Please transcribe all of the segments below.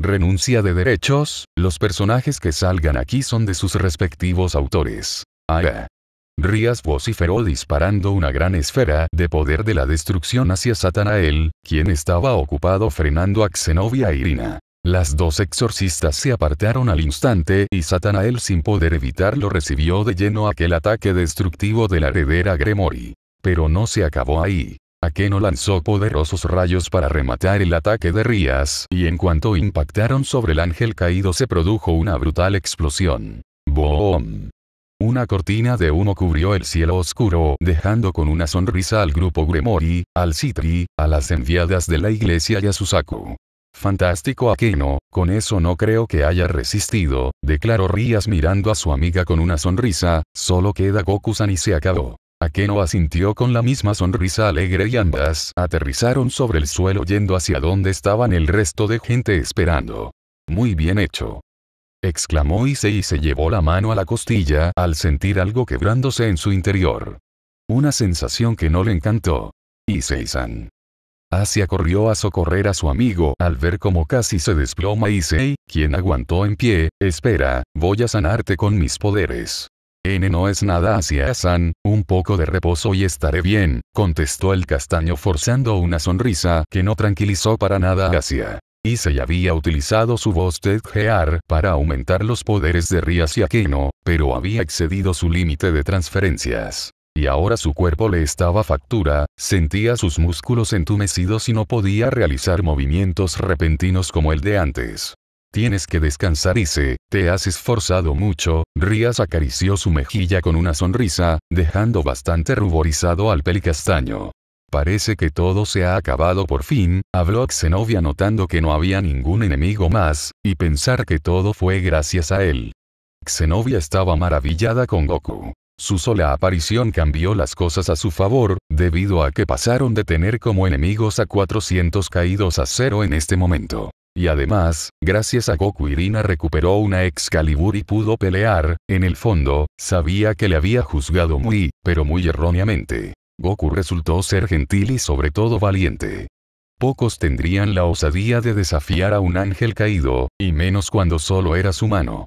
Renuncia de derechos, los personajes que salgan aquí son de sus respectivos autores. Ah. Rías vociferó disparando una gran esfera de poder de la destrucción hacia Satanael, quien estaba ocupado frenando a Xenovia e Irina. Las dos exorcistas se apartaron al instante y Satanael sin poder evitarlo recibió de lleno aquel ataque destructivo de la heredera Gremory. Pero no se acabó ahí. Akeno lanzó poderosos rayos para rematar el ataque de Rías y en cuanto impactaron sobre el ángel caído se produjo una brutal explosión. ¡Boom! Una cortina de humo cubrió el cielo oscuro, dejando con una sonrisa al grupo Gremori, al Citri, a las enviadas de la iglesia y a Susaku. Fantástico Akeno, con eso no creo que haya resistido, declaró Rías mirando a su amiga con una sonrisa, solo queda Goku-san y se acabó. Akeno asintió con la misma sonrisa alegre y ambas aterrizaron sobre el suelo yendo hacia donde estaban el resto de gente esperando. Muy bien hecho. Exclamó Isei y se llevó la mano a la costilla al sentir algo quebrándose en su interior. Una sensación que no le encantó. isei san Asia corrió a socorrer a su amigo al ver cómo casi se desploma Isei, quien aguantó en pie, espera, voy a sanarte con mis poderes no es nada hacia San, un poco de reposo y estaré bien, contestó el castaño forzando una sonrisa que no tranquilizó para nada a Asia. se había utilizado su voz gear para aumentar los poderes de Rías y Aquino, pero había excedido su límite de transferencias. Y ahora su cuerpo le estaba factura, sentía sus músculos entumecidos y no podía realizar movimientos repentinos como el de antes. Tienes que descansar dice. te has esforzado mucho, Rías acarició su mejilla con una sonrisa, dejando bastante ruborizado al pelicastaño. Parece que todo se ha acabado por fin, habló Xenovia notando que no había ningún enemigo más, y pensar que todo fue gracias a él. Xenovia estaba maravillada con Goku. Su sola aparición cambió las cosas a su favor, debido a que pasaron de tener como enemigos a 400 caídos a cero en este momento. Y además, gracias a Goku Irina recuperó una Excalibur y pudo pelear, en el fondo, sabía que le había juzgado muy, pero muy erróneamente. Goku resultó ser gentil y sobre todo valiente. Pocos tendrían la osadía de desafiar a un ángel caído, y menos cuando solo era su mano.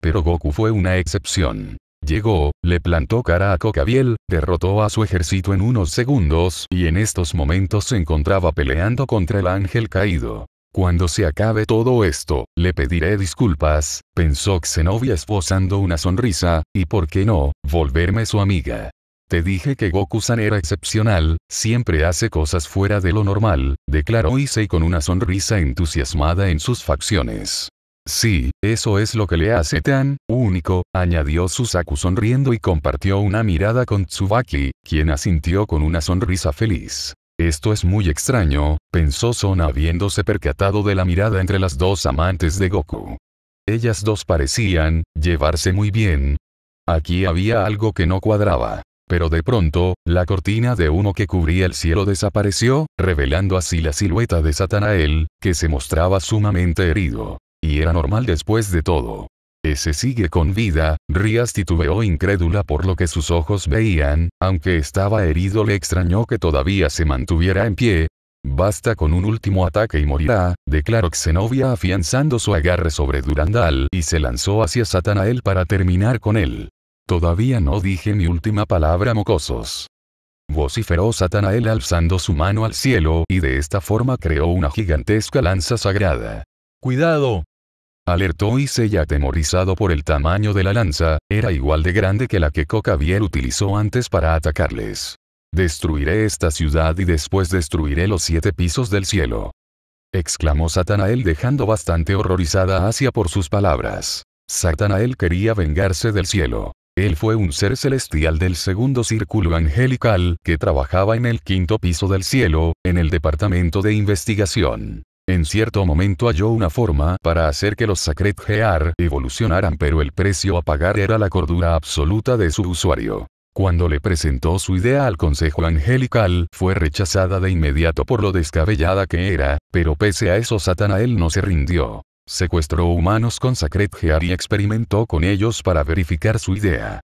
Pero Goku fue una excepción. Llegó, le plantó cara a Kokabiel, derrotó a su ejército en unos segundos y en estos momentos se encontraba peleando contra el ángel caído. Cuando se acabe todo esto, le pediré disculpas, pensó Xenobia esbozando una sonrisa, y por qué no, volverme su amiga. Te dije que Goku-san era excepcional, siempre hace cosas fuera de lo normal, declaró Issei con una sonrisa entusiasmada en sus facciones. Sí, eso es lo que le hace tan único, añadió Susaku sonriendo y compartió una mirada con Tsubaki, quien asintió con una sonrisa feliz. Esto es muy extraño, pensó Sona habiéndose percatado de la mirada entre las dos amantes de Goku. Ellas dos parecían llevarse muy bien. Aquí había algo que no cuadraba. Pero de pronto, la cortina de uno que cubría el cielo desapareció, revelando así la silueta de Satanael, que se mostraba sumamente herido. Y era normal después de todo. Ese sigue con vida, Rías titubeó incrédula por lo que sus ojos veían, aunque estaba herido le extrañó que todavía se mantuviera en pie. Basta con un último ataque y morirá, declaró Xenobia afianzando su agarre sobre Durandal y se lanzó hacia Satanael para terminar con él. Todavía no dije mi última palabra mocosos vociferó Satanael alzando su mano al cielo y de esta forma creó una gigantesca lanza sagrada. ¡Cuidado! Alertó y ya atemorizado por el tamaño de la lanza, era igual de grande que la que Coca-Viel utilizó antes para atacarles. Destruiré esta ciudad y después destruiré los siete pisos del cielo. Exclamó Satanael dejando bastante horrorizada a Asia por sus palabras. Satanael quería vengarse del cielo. Él fue un ser celestial del segundo círculo angelical que trabajaba en el quinto piso del cielo, en el departamento de investigación. En cierto momento halló una forma para hacer que los Sacred Gear evolucionaran pero el precio a pagar era la cordura absoluta de su usuario. Cuando le presentó su idea al Consejo Angelical, fue rechazada de inmediato por lo descabellada que era, pero pese a eso él no se rindió. Secuestró humanos con Sacred Gear y experimentó con ellos para verificar su idea.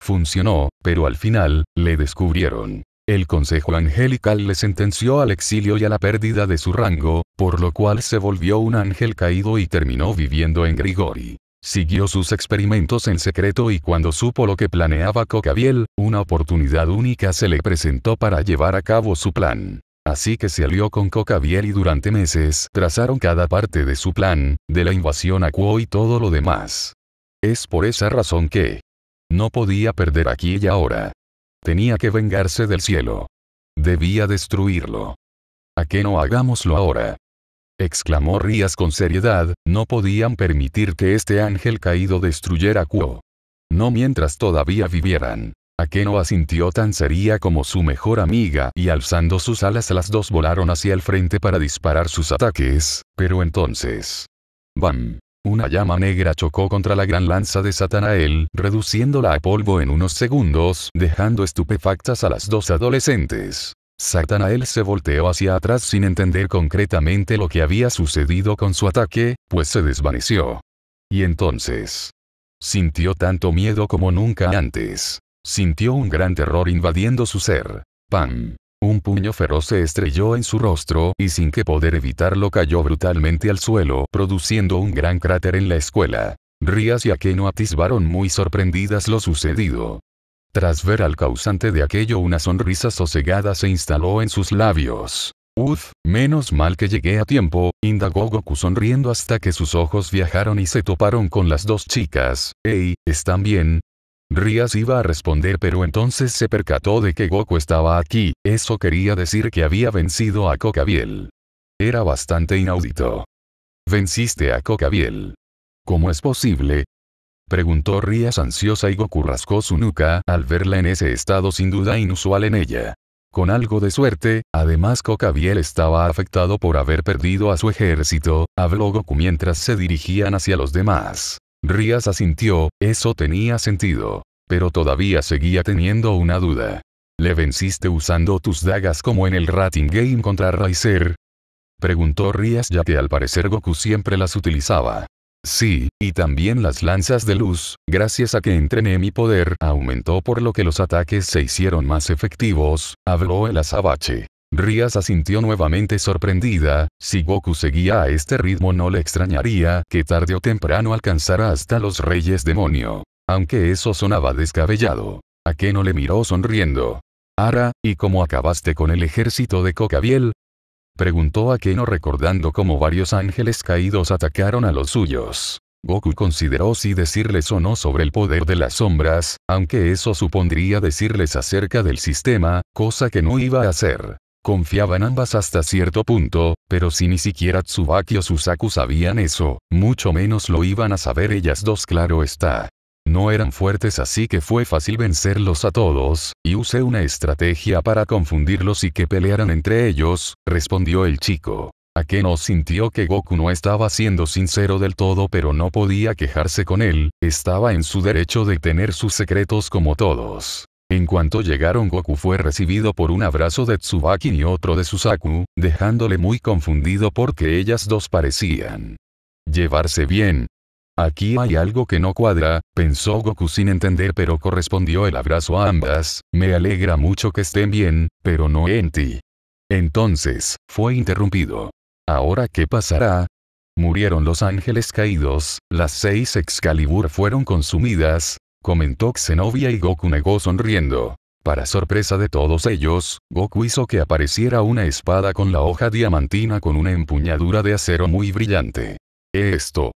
Funcionó, pero al final, le descubrieron. El Consejo Angelical le sentenció al exilio y a la pérdida de su rango, por lo cual se volvió un ángel caído y terminó viviendo en Grigori. Siguió sus experimentos en secreto y cuando supo lo que planeaba Cocabiel, una oportunidad única se le presentó para llevar a cabo su plan. Así que se alió con Cocaviel y durante meses trazaron cada parte de su plan, de la invasión a Kuo y todo lo demás. Es por esa razón que no podía perder aquí y ahora. Tenía que vengarse del cielo. Debía destruirlo. ¿A qué no hagámoslo ahora? exclamó Rías con seriedad, no podían permitir que este ángel caído destruyera Kuo. No mientras todavía vivieran. A no asintió tan seria como su mejor amiga y alzando sus alas las dos volaron hacia el frente para disparar sus ataques, pero entonces... ¡Bam! Una llama negra chocó contra la gran lanza de Satanael, reduciéndola a polvo en unos segundos, dejando estupefactas a las dos adolescentes. Satanael se volteó hacia atrás sin entender concretamente lo que había sucedido con su ataque, pues se desvaneció. Y entonces, sintió tanto miedo como nunca antes. Sintió un gran terror invadiendo su ser. ¡Pam! Un puño feroz se estrelló en su rostro y sin que poder evitarlo cayó brutalmente al suelo, produciendo un gran cráter en la escuela. Rías y Akeno atisbaron muy sorprendidas lo sucedido. Tras ver al causante de aquello una sonrisa sosegada se instaló en sus labios. Uf, menos mal que llegué a tiempo, indagó Goku sonriendo hasta que sus ojos viajaron y se toparon con las dos chicas. Ey, ¿están bien? Rías iba a responder pero entonces se percató de que Goku estaba aquí, eso quería decir que había vencido a Cocabiel. Era bastante inaudito. Venciste a Cocabiel. ¿Cómo es posible? Preguntó Rías ansiosa y Goku rascó su nuca al verla en ese estado sin duda inusual en ella. Con algo de suerte, además Cocabiel estaba afectado por haber perdido a su ejército, habló Goku mientras se dirigían hacia los demás. Rías asintió, eso tenía sentido. Pero todavía seguía teniendo una duda. ¿Le venciste usando tus dagas como en el Rating Game contra Raizer? Preguntó Rías ya que al parecer Goku siempre las utilizaba. Sí, y también las lanzas de luz, gracias a que entrené mi poder aumentó por lo que los ataques se hicieron más efectivos, habló el azabache. Rías asintió nuevamente sorprendida, si Goku seguía a este ritmo no le extrañaría que tarde o temprano alcanzara hasta los reyes demonio. Aunque eso sonaba descabellado. ¿A le miró sonriendo? Ara, ¿y cómo acabaste con el ejército de Cocabiel? Preguntó Akeno recordando cómo varios ángeles caídos atacaron a los suyos. Goku consideró si decirles o no sobre el poder de las sombras, aunque eso supondría decirles acerca del sistema, cosa que no iba a hacer. Confiaban ambas hasta cierto punto, pero si ni siquiera Tsubaki o Susaku sabían eso, mucho menos lo iban a saber ellas dos claro está. No eran fuertes así que fue fácil vencerlos a todos, y usé una estrategia para confundirlos y que pelearan entre ellos, respondió el chico. Akeno sintió que Goku no estaba siendo sincero del todo pero no podía quejarse con él, estaba en su derecho de tener sus secretos como todos. En cuanto llegaron Goku fue recibido por un abrazo de Tsubaki y otro de Susaku, dejándole muy confundido porque ellas dos parecían llevarse bien. Aquí hay algo que no cuadra, pensó Goku sin entender pero correspondió el abrazo a ambas, me alegra mucho que estén bien, pero no en ti. Entonces, fue interrumpido. ¿Ahora qué pasará? Murieron los ángeles caídos, las seis Excalibur fueron consumidas, comentó Xenobia y Goku negó sonriendo. Para sorpresa de todos ellos, Goku hizo que apareciera una espada con la hoja diamantina con una empuñadura de acero muy brillante. esto?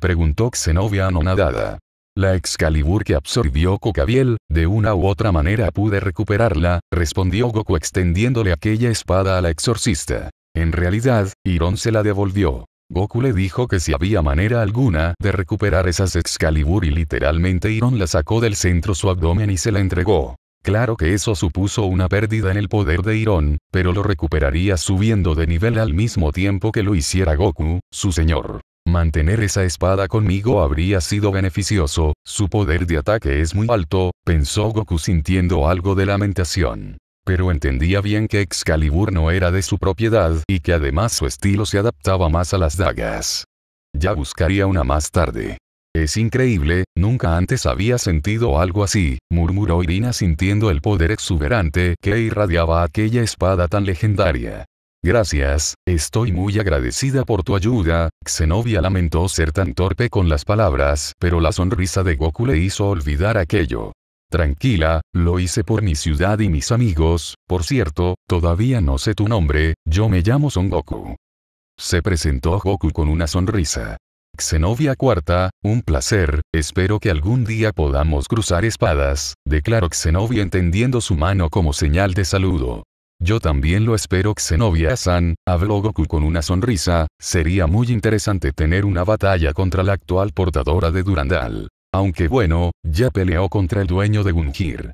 Preguntó Xenobia anonadada. La Excalibur que absorbió Cocabiel, de una u otra manera pude recuperarla, respondió Goku extendiéndole aquella espada a la exorcista. En realidad, Irón se la devolvió. Goku le dijo que si había manera alguna de recuperar esas Excalibur y literalmente Iron la sacó del centro su abdomen y se la entregó. Claro que eso supuso una pérdida en el poder de Iron, pero lo recuperaría subiendo de nivel al mismo tiempo que lo hiciera Goku, su señor. Mantener esa espada conmigo habría sido beneficioso, su poder de ataque es muy alto, pensó Goku sintiendo algo de lamentación pero entendía bien que Excalibur no era de su propiedad y que además su estilo se adaptaba más a las dagas. Ya buscaría una más tarde. Es increíble, nunca antes había sentido algo así, murmuró Irina sintiendo el poder exuberante que irradiaba aquella espada tan legendaria. Gracias, estoy muy agradecida por tu ayuda, Xenobia lamentó ser tan torpe con las palabras, pero la sonrisa de Goku le hizo olvidar aquello. Tranquila, lo hice por mi ciudad y mis amigos, por cierto, todavía no sé tu nombre, yo me llamo Son Goku. Se presentó Goku con una sonrisa. Xenovia Cuarta, un placer, espero que algún día podamos cruzar espadas, declaró Xenovia entendiendo su mano como señal de saludo. Yo también lo espero Xenovia-san, habló Goku con una sonrisa, sería muy interesante tener una batalla contra la actual portadora de Durandal. Aunque bueno, ya peleó contra el dueño de Gungir.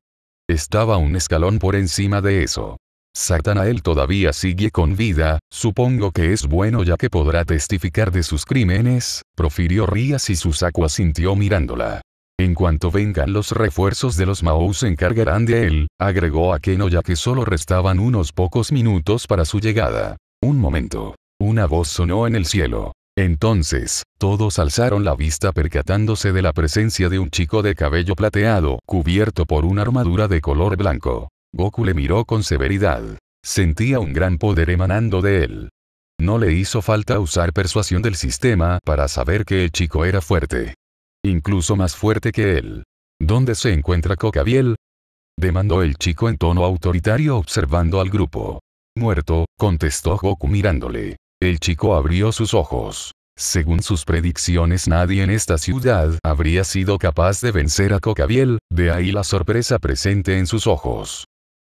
Estaba un escalón por encima de eso. Satanael todavía sigue con vida, supongo que es bueno ya que podrá testificar de sus crímenes, profirió Rías y Susaku asintió mirándola. En cuanto vengan los refuerzos de los Mao se encargarán de él, agregó Akeno ya que solo restaban unos pocos minutos para su llegada. Un momento. Una voz sonó en el cielo. Entonces, todos alzaron la vista percatándose de la presencia de un chico de cabello plateado, cubierto por una armadura de color blanco. Goku le miró con severidad. Sentía un gran poder emanando de él. No le hizo falta usar persuasión del sistema para saber que el chico era fuerte. Incluso más fuerte que él. ¿Dónde se encuentra Cocabiel? Demandó el chico en tono autoritario observando al grupo. Muerto, contestó Goku mirándole. El chico abrió sus ojos. Según sus predicciones nadie en esta ciudad habría sido capaz de vencer a Cocabiel, de ahí la sorpresa presente en sus ojos.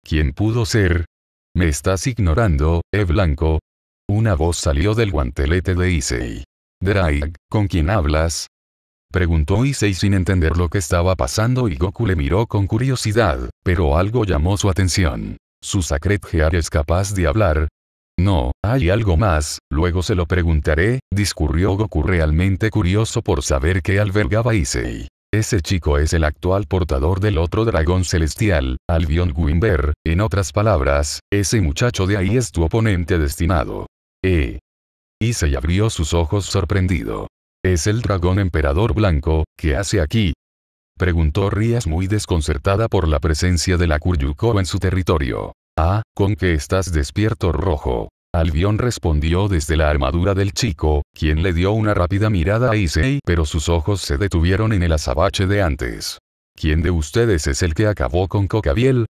¿Quién pudo ser? Me estás ignorando, eh blanco. Una voz salió del guantelete de Issei. Drag, ¿con quién hablas? Preguntó Issei sin entender lo que estaba pasando y Goku le miró con curiosidad, pero algo llamó su atención. Su Sacred Gear es capaz de hablar, no, hay algo más, luego se lo preguntaré, discurrió Goku realmente curioso por saber qué albergaba Issei. Ese chico es el actual portador del otro dragón celestial, Albion Wimber, en otras palabras, ese muchacho de ahí es tu oponente destinado. Eh. Issei abrió sus ojos sorprendido. ¿Es el dragón emperador blanco, qué hace aquí? Preguntó Rías muy desconcertada por la presencia de la Kuryuko en su territorio. Ah, con qué estás despierto rojo. Albion respondió desde la armadura del chico, quien le dio una rápida mirada a Issei, pero sus ojos se detuvieron en el azabache de antes. ¿Quién de ustedes es el que acabó con Cocabiel?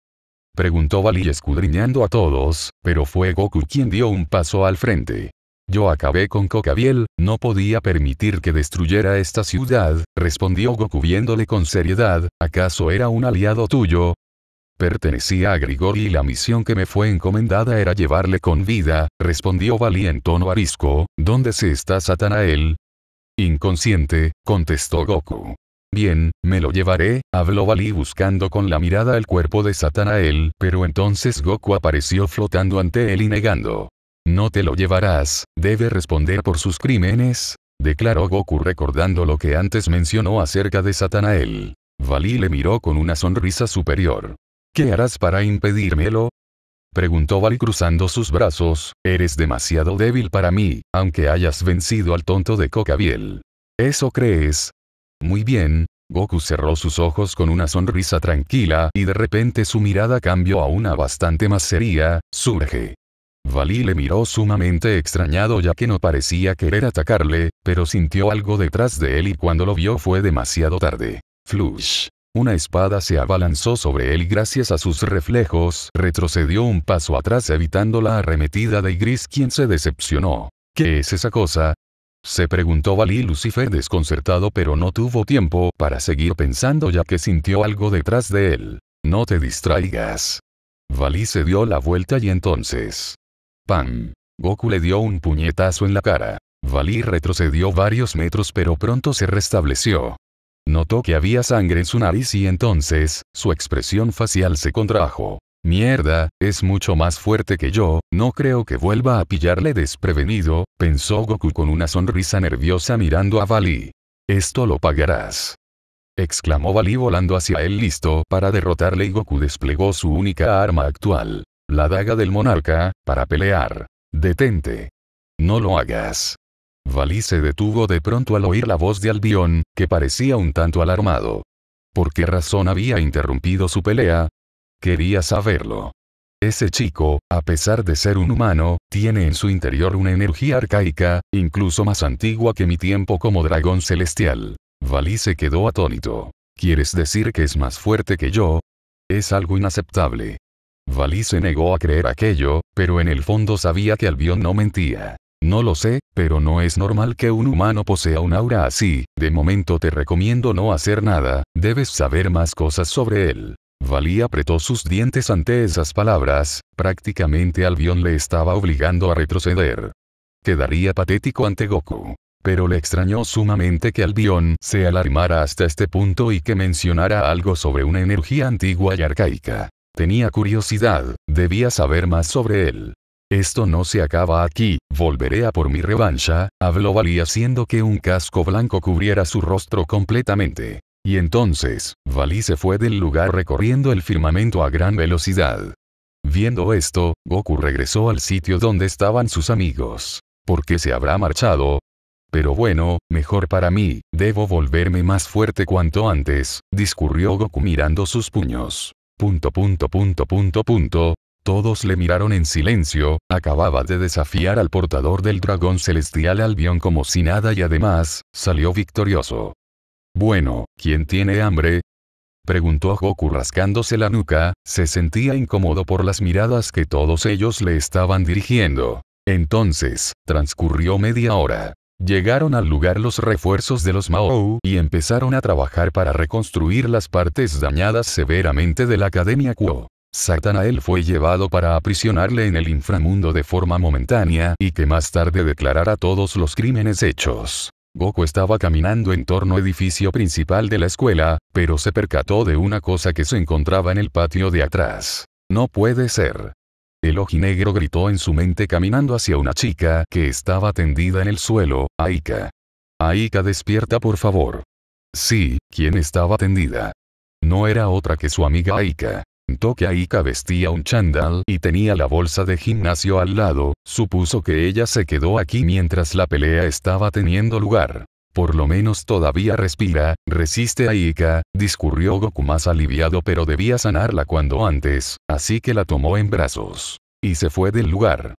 Preguntó Bali escudriñando a todos, pero fue Goku quien dio un paso al frente. Yo acabé con Cocabiel, no podía permitir que destruyera esta ciudad, respondió Goku viéndole con seriedad, ¿acaso era un aliado tuyo? Pertenecía a Grigori y la misión que me fue encomendada era llevarle con vida, respondió Valí en tono arisco, ¿dónde se está Satanael? Inconsciente, contestó Goku. Bien, me lo llevaré, habló Vali buscando con la mirada el cuerpo de Satanael, pero entonces Goku apareció flotando ante él y negando. No te lo llevarás, debe responder por sus crímenes, declaró Goku recordando lo que antes mencionó acerca de Satanael. Vali le miró con una sonrisa superior. ¿Qué harás para impedírmelo? Preguntó Vali cruzando sus brazos, eres demasiado débil para mí, aunque hayas vencido al tonto de Cocabiel. ¿Eso crees? Muy bien, Goku cerró sus ojos con una sonrisa tranquila y de repente su mirada cambió a una bastante más seria, surge. Vali le miró sumamente extrañado ya que no parecía querer atacarle, pero sintió algo detrás de él y cuando lo vio fue demasiado tarde. Flush. Una espada se abalanzó sobre él y gracias a sus reflejos retrocedió un paso atrás evitando la arremetida de Gris quien se decepcionó. ¿Qué es esa cosa? Se preguntó Vali Lucifer desconcertado pero no tuvo tiempo para seguir pensando ya que sintió algo detrás de él. No te distraigas. Vali se dio la vuelta y entonces... ¡Pam! Goku le dio un puñetazo en la cara. Vali retrocedió varios metros pero pronto se restableció. Notó que había sangre en su nariz y entonces, su expresión facial se contrajo. Mierda, es mucho más fuerte que yo, no creo que vuelva a pillarle desprevenido, pensó Goku con una sonrisa nerviosa mirando a Bali. Esto lo pagarás. Exclamó Bali volando hacia él listo para derrotarle y Goku desplegó su única arma actual, la daga del monarca, para pelear. Detente. No lo hagas. Valí se detuvo de pronto al oír la voz de Albión, que parecía un tanto alarmado. ¿Por qué razón había interrumpido su pelea? Quería saberlo. Ese chico, a pesar de ser un humano, tiene en su interior una energía arcaica, incluso más antigua que mi tiempo como dragón celestial. Valí se quedó atónito. ¿Quieres decir que es más fuerte que yo? Es algo inaceptable. Valí se negó a creer aquello, pero en el fondo sabía que Albion no mentía. No lo sé, pero no es normal que un humano posea un aura así, de momento te recomiendo no hacer nada, debes saber más cosas sobre él. Vali apretó sus dientes ante esas palabras, prácticamente Albion le estaba obligando a retroceder. Quedaría patético ante Goku. Pero le extrañó sumamente que Albion se alarmara hasta este punto y que mencionara algo sobre una energía antigua y arcaica. Tenía curiosidad, debía saber más sobre él. Esto no se acaba aquí, volveré a por mi revancha, habló Vali haciendo que un casco blanco cubriera su rostro completamente. Y entonces, Vali se fue del lugar recorriendo el firmamento a gran velocidad. Viendo esto, Goku regresó al sitio donde estaban sus amigos. ¿Por qué se habrá marchado? Pero bueno, mejor para mí, debo volverme más fuerte cuanto antes, discurrió Goku mirando sus puños. Punto punto punto punto punto, todos le miraron en silencio, acababa de desafiar al portador del dragón celestial Albion como si nada y además, salió victorioso. Bueno, ¿quién tiene hambre? preguntó Goku rascándose la nuca, se sentía incómodo por las miradas que todos ellos le estaban dirigiendo. Entonces, transcurrió media hora. Llegaron al lugar los refuerzos de los Mao y empezaron a trabajar para reconstruir las partes dañadas severamente de la Academia Kuo. Satanael fue llevado para aprisionarle en el inframundo de forma momentánea y que más tarde declarara todos los crímenes hechos. Goku estaba caminando en torno edificio principal de la escuela, pero se percató de una cosa que se encontraba en el patio de atrás. No puede ser. El negro gritó en su mente caminando hacia una chica que estaba tendida en el suelo, Aika. Aika despierta por favor. Sí, ¿Quién estaba tendida? No era otra que su amiga Aika que Aika vestía un chandal y tenía la bolsa de gimnasio al lado, supuso que ella se quedó aquí mientras la pelea estaba teniendo lugar. Por lo menos todavía respira, resiste Aika, discurrió Goku más aliviado pero debía sanarla cuando antes, así que la tomó en brazos. Y se fue del lugar.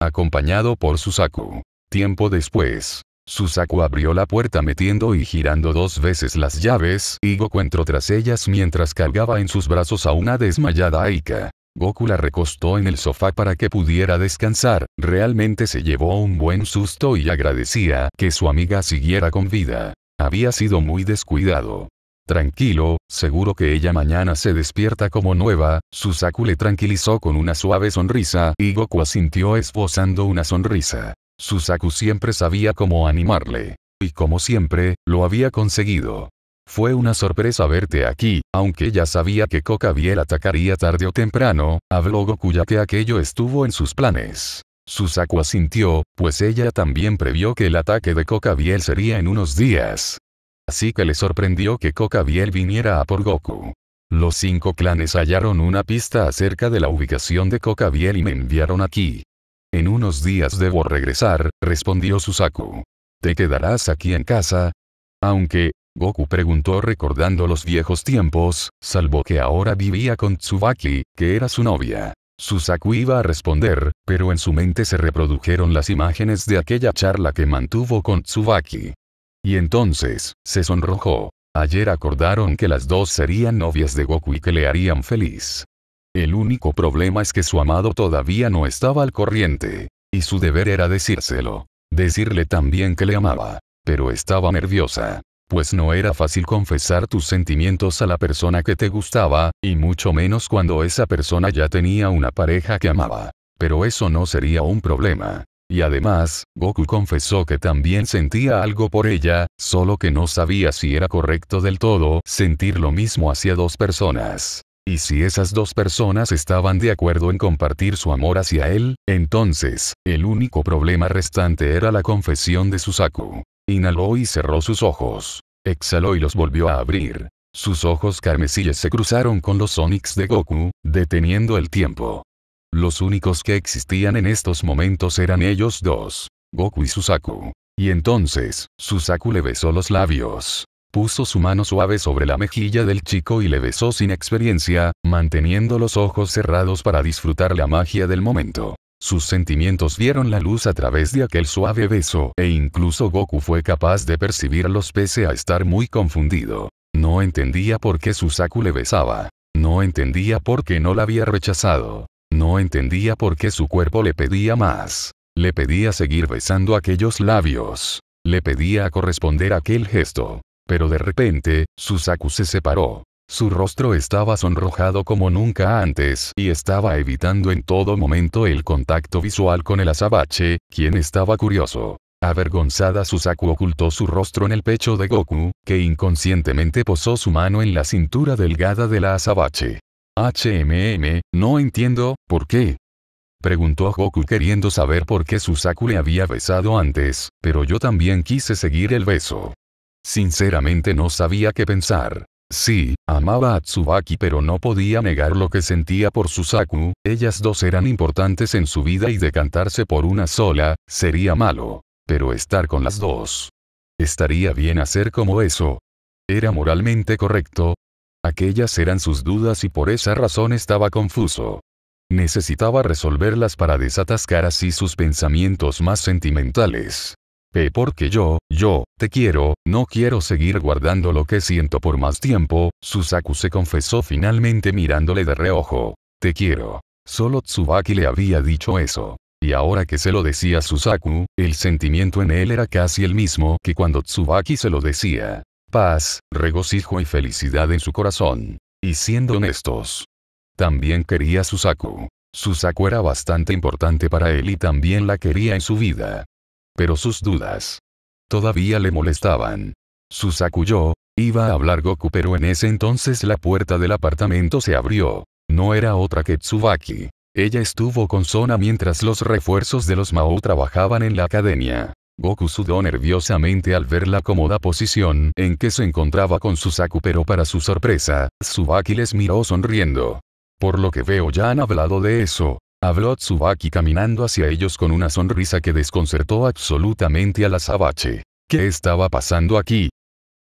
Acompañado por Susaku. Tiempo después, Susaku abrió la puerta metiendo y girando dos veces las llaves y Goku entró tras ellas mientras cargaba en sus brazos a una desmayada Aika. Goku la recostó en el sofá para que pudiera descansar, realmente se llevó un buen susto y agradecía que su amiga siguiera con vida. Había sido muy descuidado. Tranquilo, seguro que ella mañana se despierta como nueva, Susaku le tranquilizó con una suave sonrisa y Goku asintió esbozando una sonrisa. Susaku siempre sabía cómo animarle. Y como siempre, lo había conseguido. Fue una sorpresa verte aquí, aunque ya sabía que Kokabiel atacaría tarde o temprano, habló Goku ya que aquello estuvo en sus planes. Susaku asintió, pues ella también previó que el ataque de Kokabiel sería en unos días. Así que le sorprendió que Kokabiel viniera a por Goku. Los cinco clanes hallaron una pista acerca de la ubicación de Kokabiel y me enviaron aquí. En unos días debo regresar, respondió Susaku. ¿Te quedarás aquí en casa? Aunque, Goku preguntó recordando los viejos tiempos, salvo que ahora vivía con Tsubaki, que era su novia. Susaku iba a responder, pero en su mente se reprodujeron las imágenes de aquella charla que mantuvo con Tsubaki. Y entonces, se sonrojó. Ayer acordaron que las dos serían novias de Goku y que le harían feliz. El único problema es que su amado todavía no estaba al corriente. Y su deber era decírselo. Decirle también que le amaba. Pero estaba nerviosa. Pues no era fácil confesar tus sentimientos a la persona que te gustaba, y mucho menos cuando esa persona ya tenía una pareja que amaba. Pero eso no sería un problema. Y además, Goku confesó que también sentía algo por ella, solo que no sabía si era correcto del todo sentir lo mismo hacia dos personas. Y si esas dos personas estaban de acuerdo en compartir su amor hacia él, entonces, el único problema restante era la confesión de Susaku. Inhaló y cerró sus ojos. Exhaló y los volvió a abrir. Sus ojos carmesíes se cruzaron con los Sonics de Goku, deteniendo el tiempo. Los únicos que existían en estos momentos eran ellos dos, Goku y Susaku. Y entonces, Susaku le besó los labios puso su mano suave sobre la mejilla del chico y le besó sin experiencia, manteniendo los ojos cerrados para disfrutar la magia del momento. Sus sentimientos dieron la luz a través de aquel suave beso e incluso Goku fue capaz de percibirlos pese a estar muy confundido. No entendía por qué Susaku le besaba. No entendía por qué no la había rechazado. No entendía por qué su cuerpo le pedía más. Le pedía seguir besando aquellos labios. Le pedía corresponder aquel gesto pero de repente, Susaku se separó. Su rostro estaba sonrojado como nunca antes y estaba evitando en todo momento el contacto visual con el azabache, quien estaba curioso. Avergonzada Susaku ocultó su rostro en el pecho de Goku, que inconscientemente posó su mano en la cintura delgada de la azabache. HMM, no entiendo, ¿por qué? Preguntó Goku queriendo saber por qué Susaku le había besado antes, pero yo también quise seguir el beso. Sinceramente no sabía qué pensar. Sí, amaba a Tsubaki pero no podía negar lo que sentía por Susaku, ellas dos eran importantes en su vida y decantarse por una sola, sería malo. Pero estar con las dos. ¿Estaría bien hacer como eso? ¿Era moralmente correcto? Aquellas eran sus dudas y por esa razón estaba confuso. Necesitaba resolverlas para desatascar así sus pensamientos más sentimentales porque yo, yo, te quiero, no quiero seguir guardando lo que siento por más tiempo, Susaku se confesó finalmente mirándole de reojo. Te quiero. Solo Tsubaki le había dicho eso. Y ahora que se lo decía Susaku, el sentimiento en él era casi el mismo que cuando Tsubaki se lo decía. Paz, regocijo y felicidad en su corazón. Y siendo honestos. También quería Susaku. Susaku era bastante importante para él y también la quería en su vida. Pero sus dudas todavía le molestaban. Susakuyó, iba a hablar Goku pero en ese entonces la puerta del apartamento se abrió. No era otra que Tsubaki. Ella estuvo con Sona mientras los refuerzos de los Mao trabajaban en la academia. Goku sudó nerviosamente al ver la cómoda posición en que se encontraba con Susaku pero para su sorpresa, Tsubaki les miró sonriendo. Por lo que veo ya han hablado de eso, Habló Tsubaki caminando hacia ellos con una sonrisa que desconcertó absolutamente a la ¿Qué estaba pasando aquí?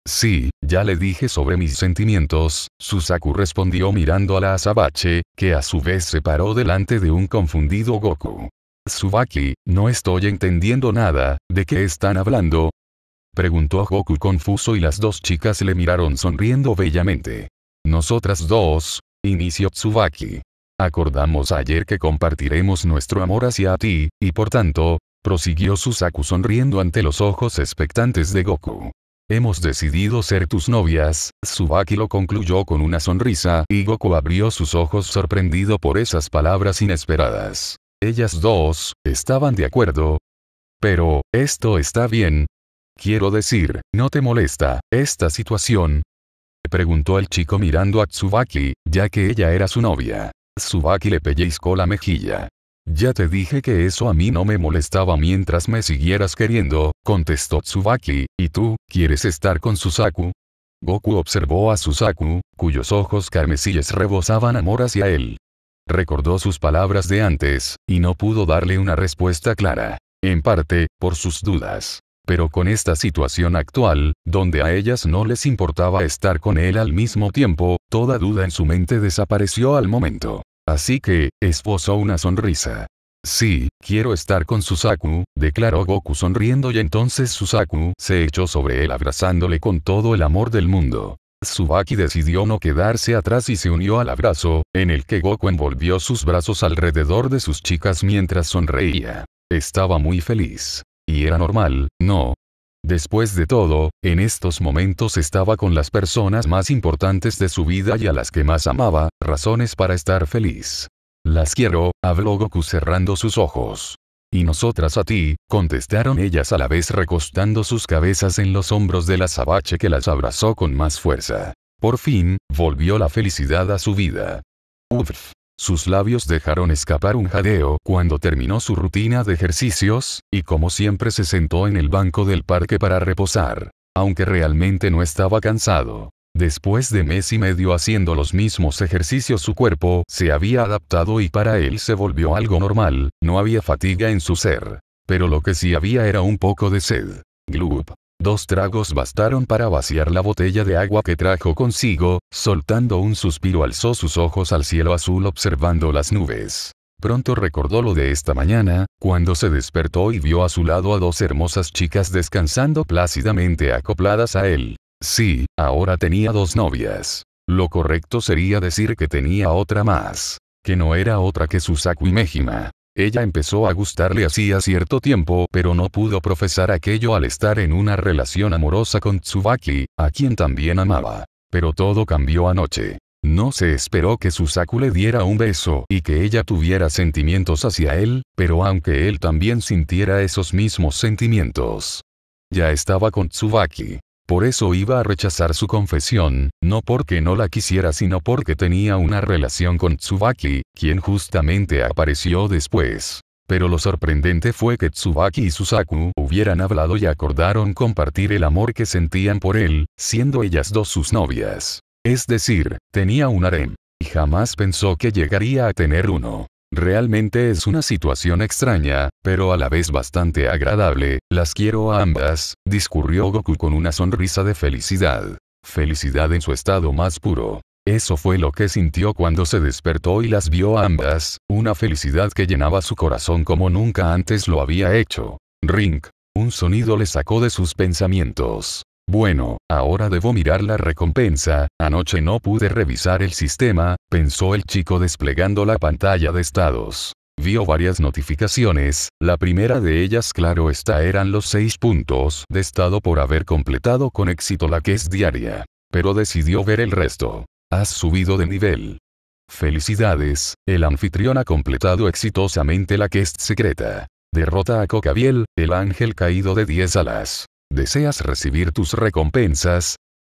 Sí, ya le dije sobre mis sentimientos, Susaku respondió mirando a la Azabache, que a su vez se paró delante de un confundido Goku. Tsubaki, no estoy entendiendo nada, ¿de qué están hablando? Preguntó Goku confuso y las dos chicas le miraron sonriendo bellamente. Nosotras dos, inició Tsubaki. Acordamos ayer que compartiremos nuestro amor hacia ti, y por tanto, prosiguió Susaku sonriendo ante los ojos expectantes de Goku. Hemos decidido ser tus novias, Subaki lo concluyó con una sonrisa y Goku abrió sus ojos sorprendido por esas palabras inesperadas. Ellas dos, estaban de acuerdo. Pero, esto está bien. Quiero decir, ¿no te molesta, esta situación? Preguntó el chico mirando a Tsubaki, ya que ella era su novia. Tsubaki le pellizcó la mejilla. Ya te dije que eso a mí no me molestaba mientras me siguieras queriendo, contestó Tsubaki, ¿y tú, quieres estar con Susaku? Goku observó a Susaku, cuyos ojos carmesíes rebosaban amor hacia él. Recordó sus palabras de antes, y no pudo darle una respuesta clara. En parte, por sus dudas. Pero con esta situación actual, donde a ellas no les importaba estar con él al mismo tiempo, toda duda en su mente desapareció al momento. Así que, esbozó una sonrisa. Sí, quiero estar con Susaku, declaró Goku sonriendo y entonces Susaku se echó sobre él abrazándole con todo el amor del mundo. Tsubaki decidió no quedarse atrás y se unió al abrazo, en el que Goku envolvió sus brazos alrededor de sus chicas mientras sonreía. Estaba muy feliz. Y era normal, ¿no? Después de todo, en estos momentos estaba con las personas más importantes de su vida y a las que más amaba, razones para estar feliz. Las quiero, habló Goku cerrando sus ojos. Y nosotras a ti, contestaron ellas a la vez recostando sus cabezas en los hombros de la sabache que las abrazó con más fuerza. Por fin, volvió la felicidad a su vida. Uf. Sus labios dejaron escapar un jadeo cuando terminó su rutina de ejercicios, y como siempre se sentó en el banco del parque para reposar, aunque realmente no estaba cansado. Después de mes y medio haciendo los mismos ejercicios su cuerpo se había adaptado y para él se volvió algo normal, no había fatiga en su ser. Pero lo que sí había era un poco de sed. Gloop. Dos tragos bastaron para vaciar la botella de agua que trajo consigo, soltando un suspiro alzó sus ojos al cielo azul observando las nubes. Pronto recordó lo de esta mañana, cuando se despertó y vio a su lado a dos hermosas chicas descansando plácidamente acopladas a él. Sí, ahora tenía dos novias. Lo correcto sería decir que tenía otra más, que no era otra que y Mejima. Ella empezó a gustarle hacía cierto tiempo pero no pudo profesar aquello al estar en una relación amorosa con Tsubaki, a quien también amaba. Pero todo cambió anoche. No se esperó que Susaku le diera un beso y que ella tuviera sentimientos hacia él, pero aunque él también sintiera esos mismos sentimientos. Ya estaba con Tsubaki. Por eso iba a rechazar su confesión, no porque no la quisiera sino porque tenía una relación con Tsubaki, quien justamente apareció después. Pero lo sorprendente fue que Tsubaki y Susaku hubieran hablado y acordaron compartir el amor que sentían por él, siendo ellas dos sus novias. Es decir, tenía un harem. Y jamás pensó que llegaría a tener uno. Realmente es una situación extraña, pero a la vez bastante agradable, las quiero a ambas, discurrió Goku con una sonrisa de felicidad. Felicidad en su estado más puro. Eso fue lo que sintió cuando se despertó y las vio a ambas, una felicidad que llenaba su corazón como nunca antes lo había hecho. Ring. Un sonido le sacó de sus pensamientos. Bueno, ahora debo mirar la recompensa, anoche no pude revisar el sistema, pensó el chico desplegando la pantalla de estados. Vio varias notificaciones, la primera de ellas claro está eran los 6 puntos de estado por haber completado con éxito la quest diaria. Pero decidió ver el resto. Has subido de nivel. Felicidades, el anfitrión ha completado exitosamente la quest secreta. Derrota a Cocabiel, el ángel caído de 10 alas. ¿Deseas recibir tus recompensas?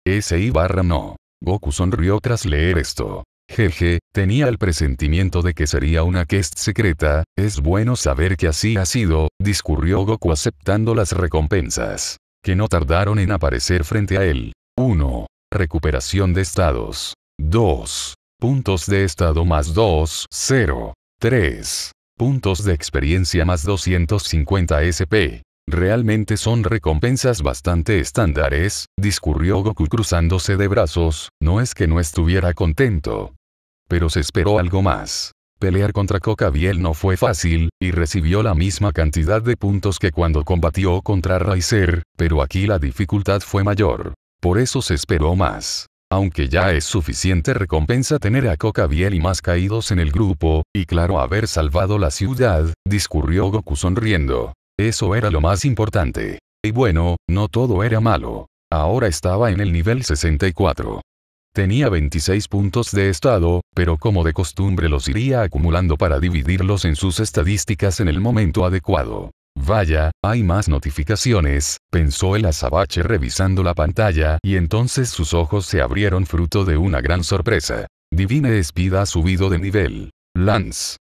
S.I. barra no. Goku sonrió tras leer esto. Jeje, tenía el presentimiento de que sería una quest secreta, es bueno saber que así ha sido, discurrió Goku aceptando las recompensas. Que no tardaron en aparecer frente a él. 1. Recuperación de estados. 2. Puntos de estado más 2, 0. 3. Puntos de experiencia más 250 SP. Realmente son recompensas bastante estándares, discurrió Goku cruzándose de brazos, no es que no estuviera contento. Pero se esperó algo más. Pelear contra Coca Biel no fue fácil, y recibió la misma cantidad de puntos que cuando combatió contra Raizer, pero aquí la dificultad fue mayor. Por eso se esperó más. Aunque ya es suficiente recompensa tener a Coca Biel y más caídos en el grupo, y claro haber salvado la ciudad, discurrió Goku sonriendo. Eso era lo más importante. Y bueno, no todo era malo. Ahora estaba en el nivel 64. Tenía 26 puntos de estado, pero como de costumbre los iría acumulando para dividirlos en sus estadísticas en el momento adecuado. Vaya, hay más notificaciones, pensó el azabache revisando la pantalla y entonces sus ojos se abrieron fruto de una gran sorpresa. Divine Espida ha subido de nivel. Lance.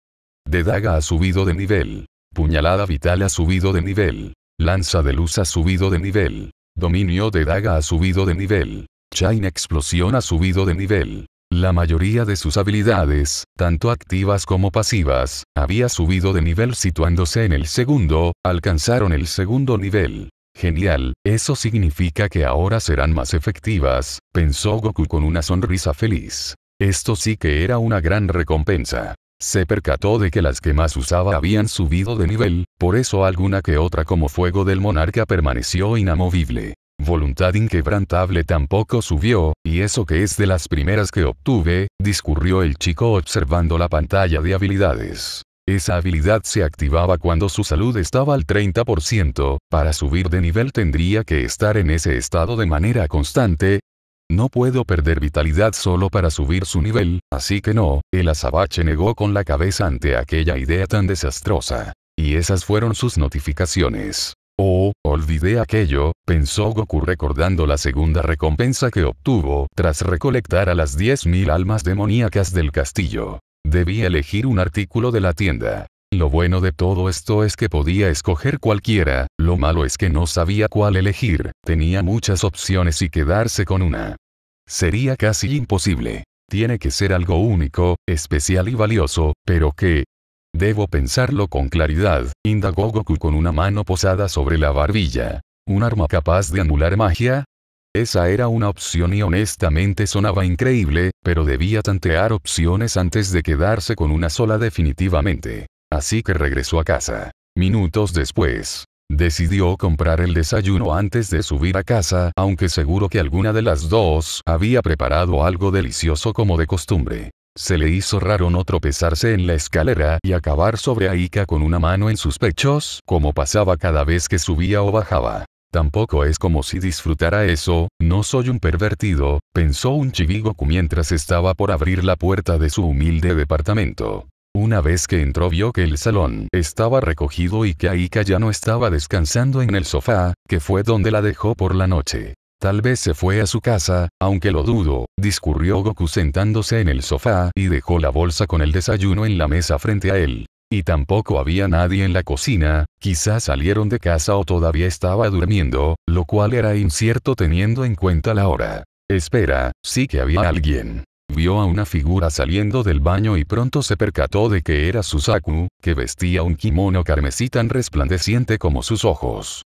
De Daga ha subido de nivel. Puñalada vital ha subido de nivel. Lanza de luz ha subido de nivel. Dominio de daga ha subido de nivel. Chain explosión ha subido de nivel. La mayoría de sus habilidades, tanto activas como pasivas, había subido de nivel situándose en el segundo, alcanzaron el segundo nivel. Genial, eso significa que ahora serán más efectivas, pensó Goku con una sonrisa feliz. Esto sí que era una gran recompensa. Se percató de que las que más usaba habían subido de nivel, por eso alguna que otra como fuego del monarca permaneció inamovible. Voluntad inquebrantable tampoco subió, y eso que es de las primeras que obtuve, discurrió el chico observando la pantalla de habilidades. Esa habilidad se activaba cuando su salud estaba al 30%, para subir de nivel tendría que estar en ese estado de manera constante, no puedo perder vitalidad solo para subir su nivel, así que no, el azabache negó con la cabeza ante aquella idea tan desastrosa. Y esas fueron sus notificaciones. Oh, olvidé aquello, pensó Goku recordando la segunda recompensa que obtuvo tras recolectar a las 10.000 almas demoníacas del castillo. Debía elegir un artículo de la tienda. Lo bueno de todo esto es que podía escoger cualquiera, lo malo es que no sabía cuál elegir, tenía muchas opciones y quedarse con una. Sería casi imposible. Tiene que ser algo único, especial y valioso, pero que... Debo pensarlo con claridad, indagó Goku con una mano posada sobre la barbilla. ¿Un arma capaz de anular magia? Esa era una opción y honestamente sonaba increíble, pero debía tantear opciones antes de quedarse con una sola definitivamente. Así que regresó a casa. Minutos después, Decidió comprar el desayuno antes de subir a casa, aunque seguro que alguna de las dos había preparado algo delicioso como de costumbre. Se le hizo raro no tropezarse en la escalera y acabar sobre Aika con una mano en sus pechos, como pasaba cada vez que subía o bajaba. Tampoco es como si disfrutara eso, no soy un pervertido, pensó un chivigoku mientras estaba por abrir la puerta de su humilde departamento. Una vez que entró vio que el salón estaba recogido y que Aika ya no estaba descansando en el sofá, que fue donde la dejó por la noche. Tal vez se fue a su casa, aunque lo dudo, discurrió Goku sentándose en el sofá y dejó la bolsa con el desayuno en la mesa frente a él. Y tampoco había nadie en la cocina, quizás salieron de casa o todavía estaba durmiendo, lo cual era incierto teniendo en cuenta la hora. Espera, sí que había alguien. Vio a una figura saliendo del baño y pronto se percató de que era Susaku, que vestía un kimono carmesí tan resplandeciente como sus ojos.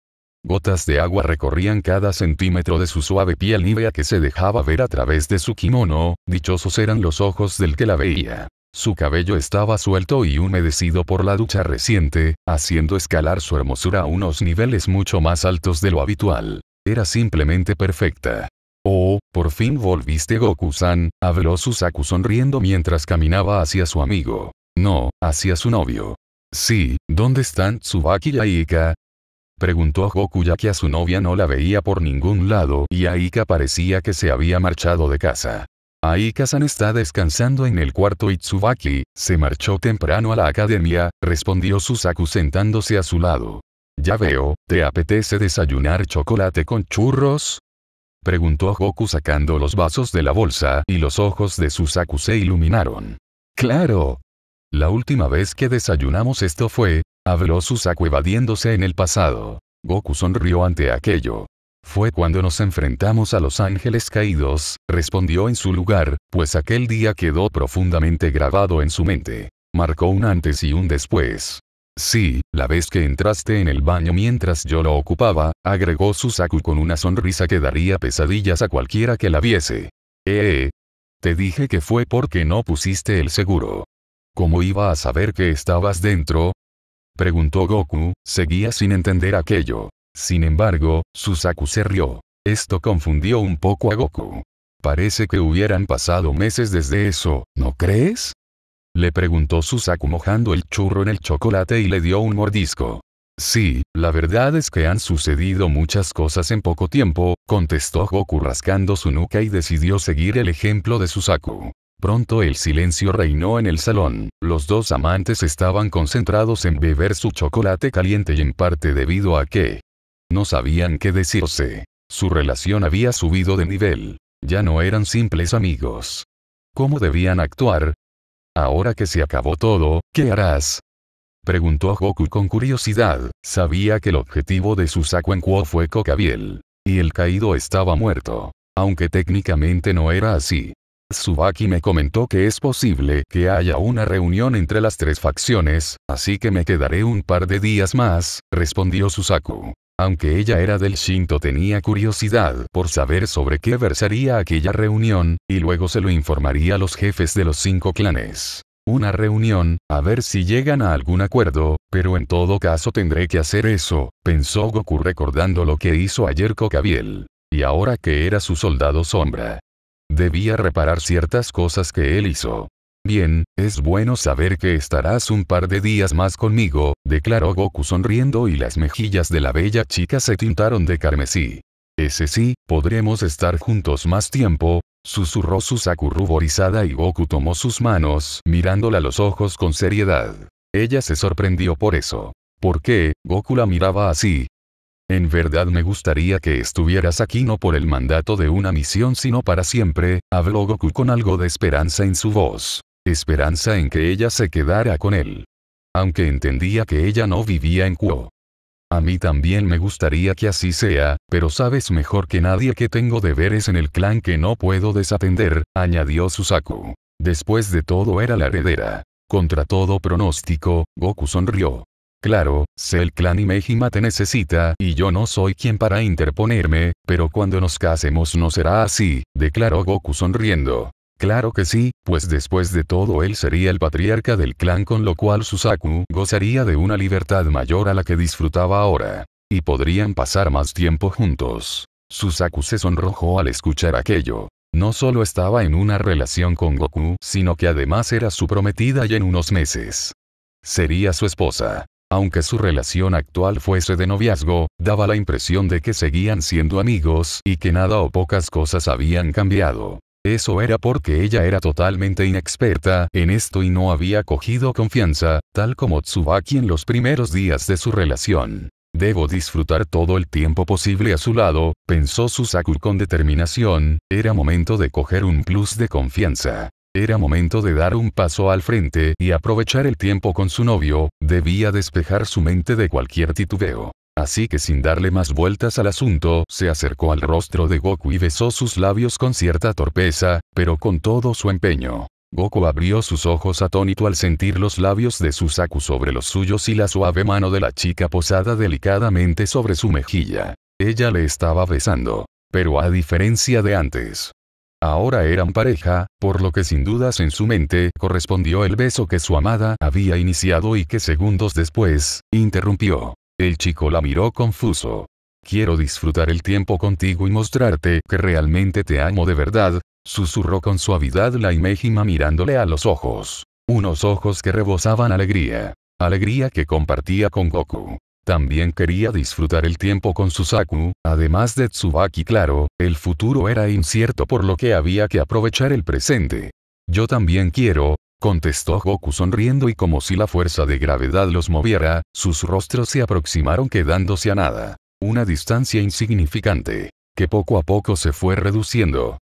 Gotas de agua recorrían cada centímetro de su suave piel vea que se dejaba ver a través de su kimono, dichosos eran los ojos del que la veía. Su cabello estaba suelto y humedecido por la ducha reciente, haciendo escalar su hermosura a unos niveles mucho más altos de lo habitual. Era simplemente perfecta. Oh, por fin volviste Goku-san, habló Susaku sonriendo mientras caminaba hacia su amigo. No, hacia su novio. Sí, ¿dónde están Tsubaki y Aika? Preguntó a Goku ya que a su novia no la veía por ningún lado y Aika parecía que se había marchado de casa. Aika-san está descansando en el cuarto y Tsubaki, se marchó temprano a la academia, respondió Susaku sentándose a su lado. Ya veo, ¿te apetece desayunar chocolate con churros? Preguntó Goku sacando los vasos de la bolsa y los ojos de Susaku se iluminaron. ¡Claro! La última vez que desayunamos esto fue, habló Susaku evadiéndose en el pasado. Goku sonrió ante aquello. Fue cuando nos enfrentamos a los ángeles caídos, respondió en su lugar, pues aquel día quedó profundamente grabado en su mente. Marcó un antes y un después. Sí, la vez que entraste en el baño mientras yo lo ocupaba, agregó Susaku con una sonrisa que daría pesadillas a cualquiera que la viese. Eh, eh, eh. Te dije que fue porque no pusiste el seguro. ¿Cómo iba a saber que estabas dentro? Preguntó Goku, seguía sin entender aquello. Sin embargo, Susaku se rió. Esto confundió un poco a Goku. Parece que hubieran pasado meses desde eso, ¿no crees? Le preguntó Susaku mojando el churro en el chocolate y le dio un mordisco. Sí, la verdad es que han sucedido muchas cosas en poco tiempo, contestó Goku rascando su nuca y decidió seguir el ejemplo de Susaku. Pronto el silencio reinó en el salón, los dos amantes estaban concentrados en beber su chocolate caliente y en parte debido a que no sabían qué decirse. Su relación había subido de nivel. Ya no eran simples amigos. ¿Cómo debían actuar? Ahora que se acabó todo, ¿qué harás? Preguntó Goku con curiosidad, sabía que el objetivo de su Kuo fue Cocabiel. Y el caído estaba muerto. Aunque técnicamente no era así. Tsubaki me comentó que es posible que haya una reunión entre las tres facciones, así que me quedaré un par de días más, respondió Susaku. Aunque ella era del Shinto tenía curiosidad por saber sobre qué versaría aquella reunión, y luego se lo informaría a los jefes de los cinco clanes. Una reunión, a ver si llegan a algún acuerdo, pero en todo caso tendré que hacer eso, pensó Goku recordando lo que hizo ayer Kokabiel, Y ahora que era su soldado sombra. Debía reparar ciertas cosas que él hizo. Bien, es bueno saber que estarás un par de días más conmigo, declaró Goku sonriendo y las mejillas de la bella chica se tintaron de carmesí. Ese sí, podremos estar juntos más tiempo, susurró Susaku ruborizada y Goku tomó sus manos, mirándola a los ojos con seriedad. Ella se sorprendió por eso. ¿Por qué? Goku la miraba así. En verdad me gustaría que estuvieras aquí no por el mandato de una misión sino para siempre, habló Goku con algo de esperanza en su voz esperanza en que ella se quedara con él. Aunque entendía que ella no vivía en Kuo. A mí también me gustaría que así sea, pero sabes mejor que nadie que tengo deberes en el clan que no puedo desatender, añadió Susaku. Después de todo era la heredera. Contra todo pronóstico, Goku sonrió. Claro, sé el clan y Mejima te necesita, y yo no soy quien para interponerme, pero cuando nos casemos no será así, declaró Goku sonriendo. Claro que sí, pues después de todo él sería el patriarca del clan con lo cual Susaku gozaría de una libertad mayor a la que disfrutaba ahora. Y podrían pasar más tiempo juntos. Susaku se sonrojó al escuchar aquello. No solo estaba en una relación con Goku, sino que además era su prometida y en unos meses. Sería su esposa. Aunque su relación actual fuese de noviazgo, daba la impresión de que seguían siendo amigos y que nada o pocas cosas habían cambiado. Eso era porque ella era totalmente inexperta en esto y no había cogido confianza, tal como Tsubaki en los primeros días de su relación. Debo disfrutar todo el tiempo posible a su lado, pensó Susaku con determinación, era momento de coger un plus de confianza. Era momento de dar un paso al frente y aprovechar el tiempo con su novio, debía despejar su mente de cualquier titubeo. Así que sin darle más vueltas al asunto, se acercó al rostro de Goku y besó sus labios con cierta torpeza, pero con todo su empeño. Goku abrió sus ojos atónito al sentir los labios de Susaku sobre los suyos y la suave mano de la chica posada delicadamente sobre su mejilla. Ella le estaba besando. Pero a diferencia de antes. Ahora eran pareja, por lo que sin dudas en su mente correspondió el beso que su amada había iniciado y que segundos después, interrumpió. El chico la miró confuso. Quiero disfrutar el tiempo contigo y mostrarte que realmente te amo de verdad, susurró con suavidad la imejima mirándole a los ojos. Unos ojos que rebosaban alegría. Alegría que compartía con Goku. También quería disfrutar el tiempo con Susaku, además de Tsubaki claro, el futuro era incierto por lo que había que aprovechar el presente. Yo también quiero, Contestó Goku sonriendo y como si la fuerza de gravedad los moviera, sus rostros se aproximaron quedándose a nada. Una distancia insignificante, que poco a poco se fue reduciendo.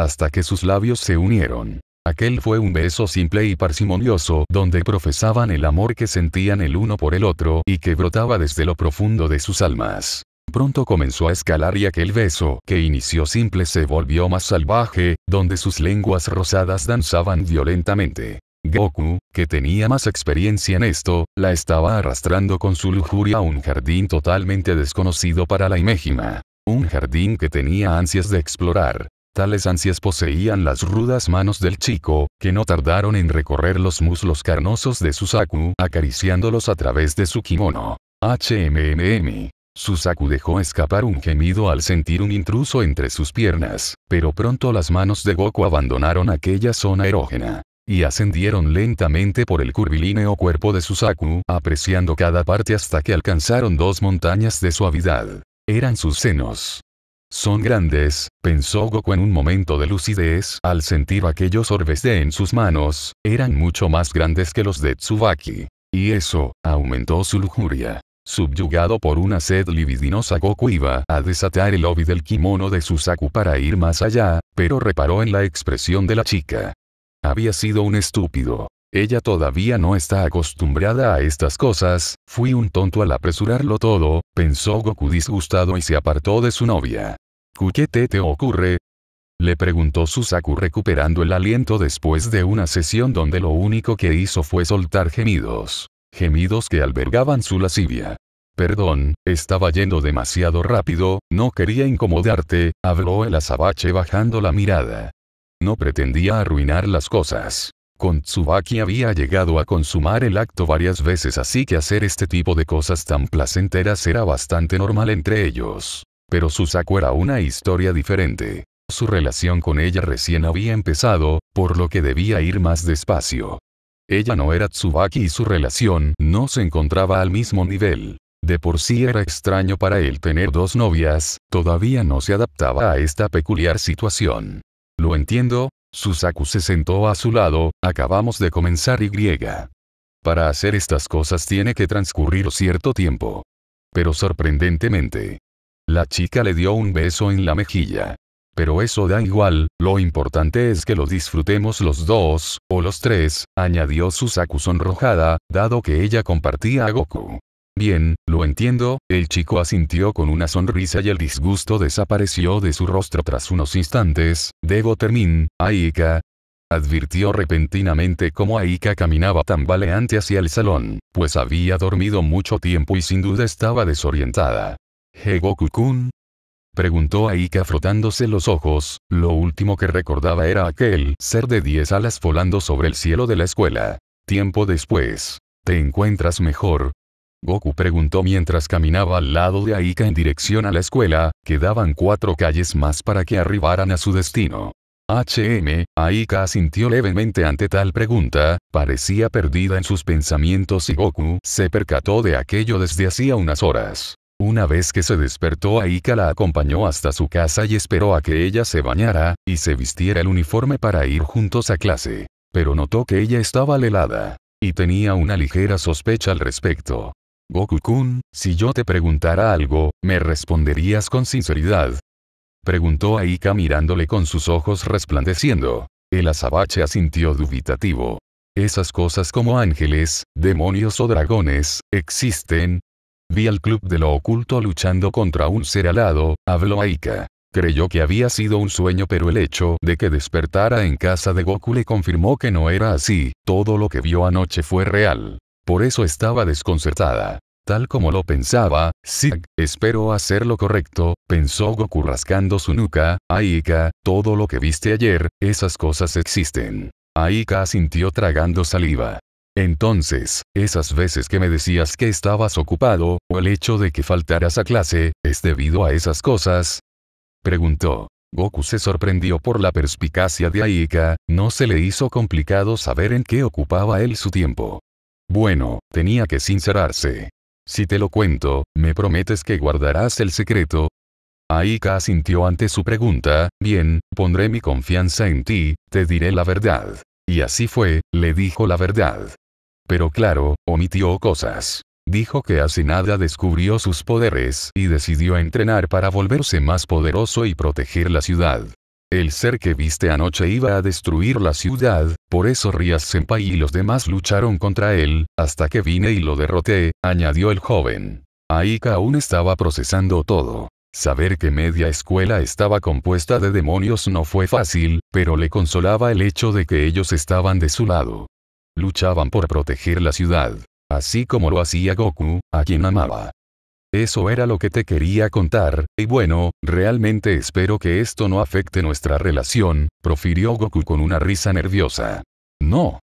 Hasta que sus labios se unieron. Aquel fue un beso simple y parsimonioso donde profesaban el amor que sentían el uno por el otro y que brotaba desde lo profundo de sus almas. Pronto comenzó a escalar y aquel beso que inició simple se volvió más salvaje, donde sus lenguas rosadas danzaban violentamente. Goku, que tenía más experiencia en esto, la estaba arrastrando con su lujuria a un jardín totalmente desconocido para la Iméjima. Un jardín que tenía ansias de explorar. Tales ansias poseían las rudas manos del chico, que no tardaron en recorrer los muslos carnosos de Susaku, acariciándolos a través de su kimono. HMMM. Susaku dejó escapar un gemido al sentir un intruso entre sus piernas, pero pronto las manos de Goku abandonaron aquella zona erógena. Y ascendieron lentamente por el curvilíneo cuerpo de Susaku, apreciando cada parte hasta que alcanzaron dos montañas de suavidad. Eran sus senos. Son grandes, pensó Goku en un momento de lucidez al sentir aquellos orbes de en sus manos, eran mucho más grandes que los de Tsubaki. Y eso, aumentó su lujuria. Subyugado por una sed libidinosa Goku iba a desatar el obi del kimono de Susaku para ir más allá, pero reparó en la expresión de la chica. Había sido un estúpido. Ella todavía no está acostumbrada a estas cosas, fui un tonto al apresurarlo todo, pensó Goku disgustado y se apartó de su novia. ¿Qué te, te ocurre? Le preguntó Susaku recuperando el aliento después de una sesión donde lo único que hizo fue soltar gemidos gemidos que albergaban su lascivia. Perdón, estaba yendo demasiado rápido, no quería incomodarte, habló el azabache bajando la mirada. No pretendía arruinar las cosas. Con Tsubaki había llegado a consumar el acto varias veces así que hacer este tipo de cosas tan placenteras era bastante normal entre ellos. Pero Susaku era una historia diferente. Su relación con ella recién había empezado, por lo que debía ir más despacio. Ella no era Tsubaki y su relación no se encontraba al mismo nivel. De por sí era extraño para él tener dos novias, todavía no se adaptaba a esta peculiar situación. Lo entiendo, Susaku se sentó a su lado, acabamos de comenzar y Para hacer estas cosas tiene que transcurrir cierto tiempo. Pero sorprendentemente. La chica le dio un beso en la mejilla pero eso da igual, lo importante es que lo disfrutemos los dos, o los tres, añadió Susaku sonrojada, dado que ella compartía a Goku. Bien, lo entiendo, el chico asintió con una sonrisa y el disgusto desapareció de su rostro tras unos instantes, debo terminar, Aika, advirtió repentinamente cómo Aika caminaba tambaleante hacia el salón, pues había dormido mucho tiempo y sin duda estaba desorientada. Goku-kun, Preguntó Aika frotándose los ojos, lo último que recordaba era aquel ser de diez alas volando sobre el cielo de la escuela. Tiempo después. ¿Te encuentras mejor? Goku preguntó mientras caminaba al lado de Aika en dirección a la escuela, quedaban cuatro calles más para que arribaran a su destino. HM, Aika asintió levemente ante tal pregunta, parecía perdida en sus pensamientos y Goku se percató de aquello desde hacía unas horas. Una vez que se despertó Aika la acompañó hasta su casa y esperó a que ella se bañara, y se vistiera el uniforme para ir juntos a clase. Pero notó que ella estaba helada. Y tenía una ligera sospecha al respecto. Goku-kun, si yo te preguntara algo, ¿me responderías con sinceridad? Preguntó Aika mirándole con sus ojos resplandeciendo. El azabache asintió dubitativo. Esas cosas como ángeles, demonios o dragones, existen, Vi al club de lo oculto luchando contra un ser alado, habló Aika. Creyó que había sido un sueño pero el hecho de que despertara en casa de Goku le confirmó que no era así, todo lo que vio anoche fue real. Por eso estaba desconcertada. Tal como lo pensaba, Sig, espero hacer lo correcto, pensó Goku rascando su nuca, Aika, todo lo que viste ayer, esas cosas existen. Aika sintió tragando saliva. Entonces, esas veces que me decías que estabas ocupado, o el hecho de que faltaras a clase, ¿es debido a esas cosas? Preguntó. Goku se sorprendió por la perspicacia de Aika, no se le hizo complicado saber en qué ocupaba él su tiempo. Bueno, tenía que sincerarse. Si te lo cuento, ¿me prometes que guardarás el secreto? Aika asintió ante su pregunta, bien, pondré mi confianza en ti, te diré la verdad. Y así fue, le dijo la verdad. Pero claro, omitió cosas. Dijo que hace nada descubrió sus poderes y decidió entrenar para volverse más poderoso y proteger la ciudad. El ser que viste anoche iba a destruir la ciudad, por eso Rías Senpai y los demás lucharon contra él, hasta que vine y lo derroté, añadió el joven. Aika aún estaba procesando todo. Saber que media escuela estaba compuesta de demonios no fue fácil, pero le consolaba el hecho de que ellos estaban de su lado. Luchaban por proteger la ciudad. Así como lo hacía Goku, a quien amaba. Eso era lo que te quería contar, y bueno, realmente espero que esto no afecte nuestra relación, profirió Goku con una risa nerviosa. No.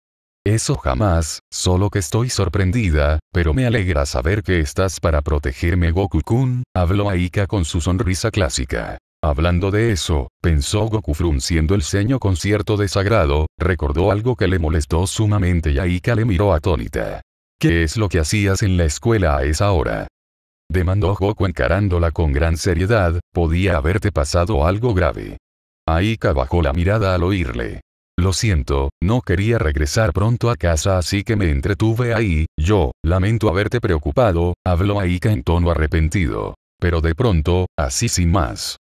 Eso jamás, solo que estoy sorprendida, pero me alegra saber que estás para protegerme Goku-kun, habló Aika con su sonrisa clásica. Hablando de eso, pensó Goku frunciendo el ceño con cierto desagrado, recordó algo que le molestó sumamente y Aika le miró atónita. ¿Qué es lo que hacías en la escuela a esa hora? Demandó Goku encarándola con gran seriedad, podía haberte pasado algo grave. Aika bajó la mirada al oírle. Lo siento, no quería regresar pronto a casa así que me entretuve ahí, yo, lamento haberte preocupado, habló Aika en tono arrepentido. Pero de pronto, así sin más,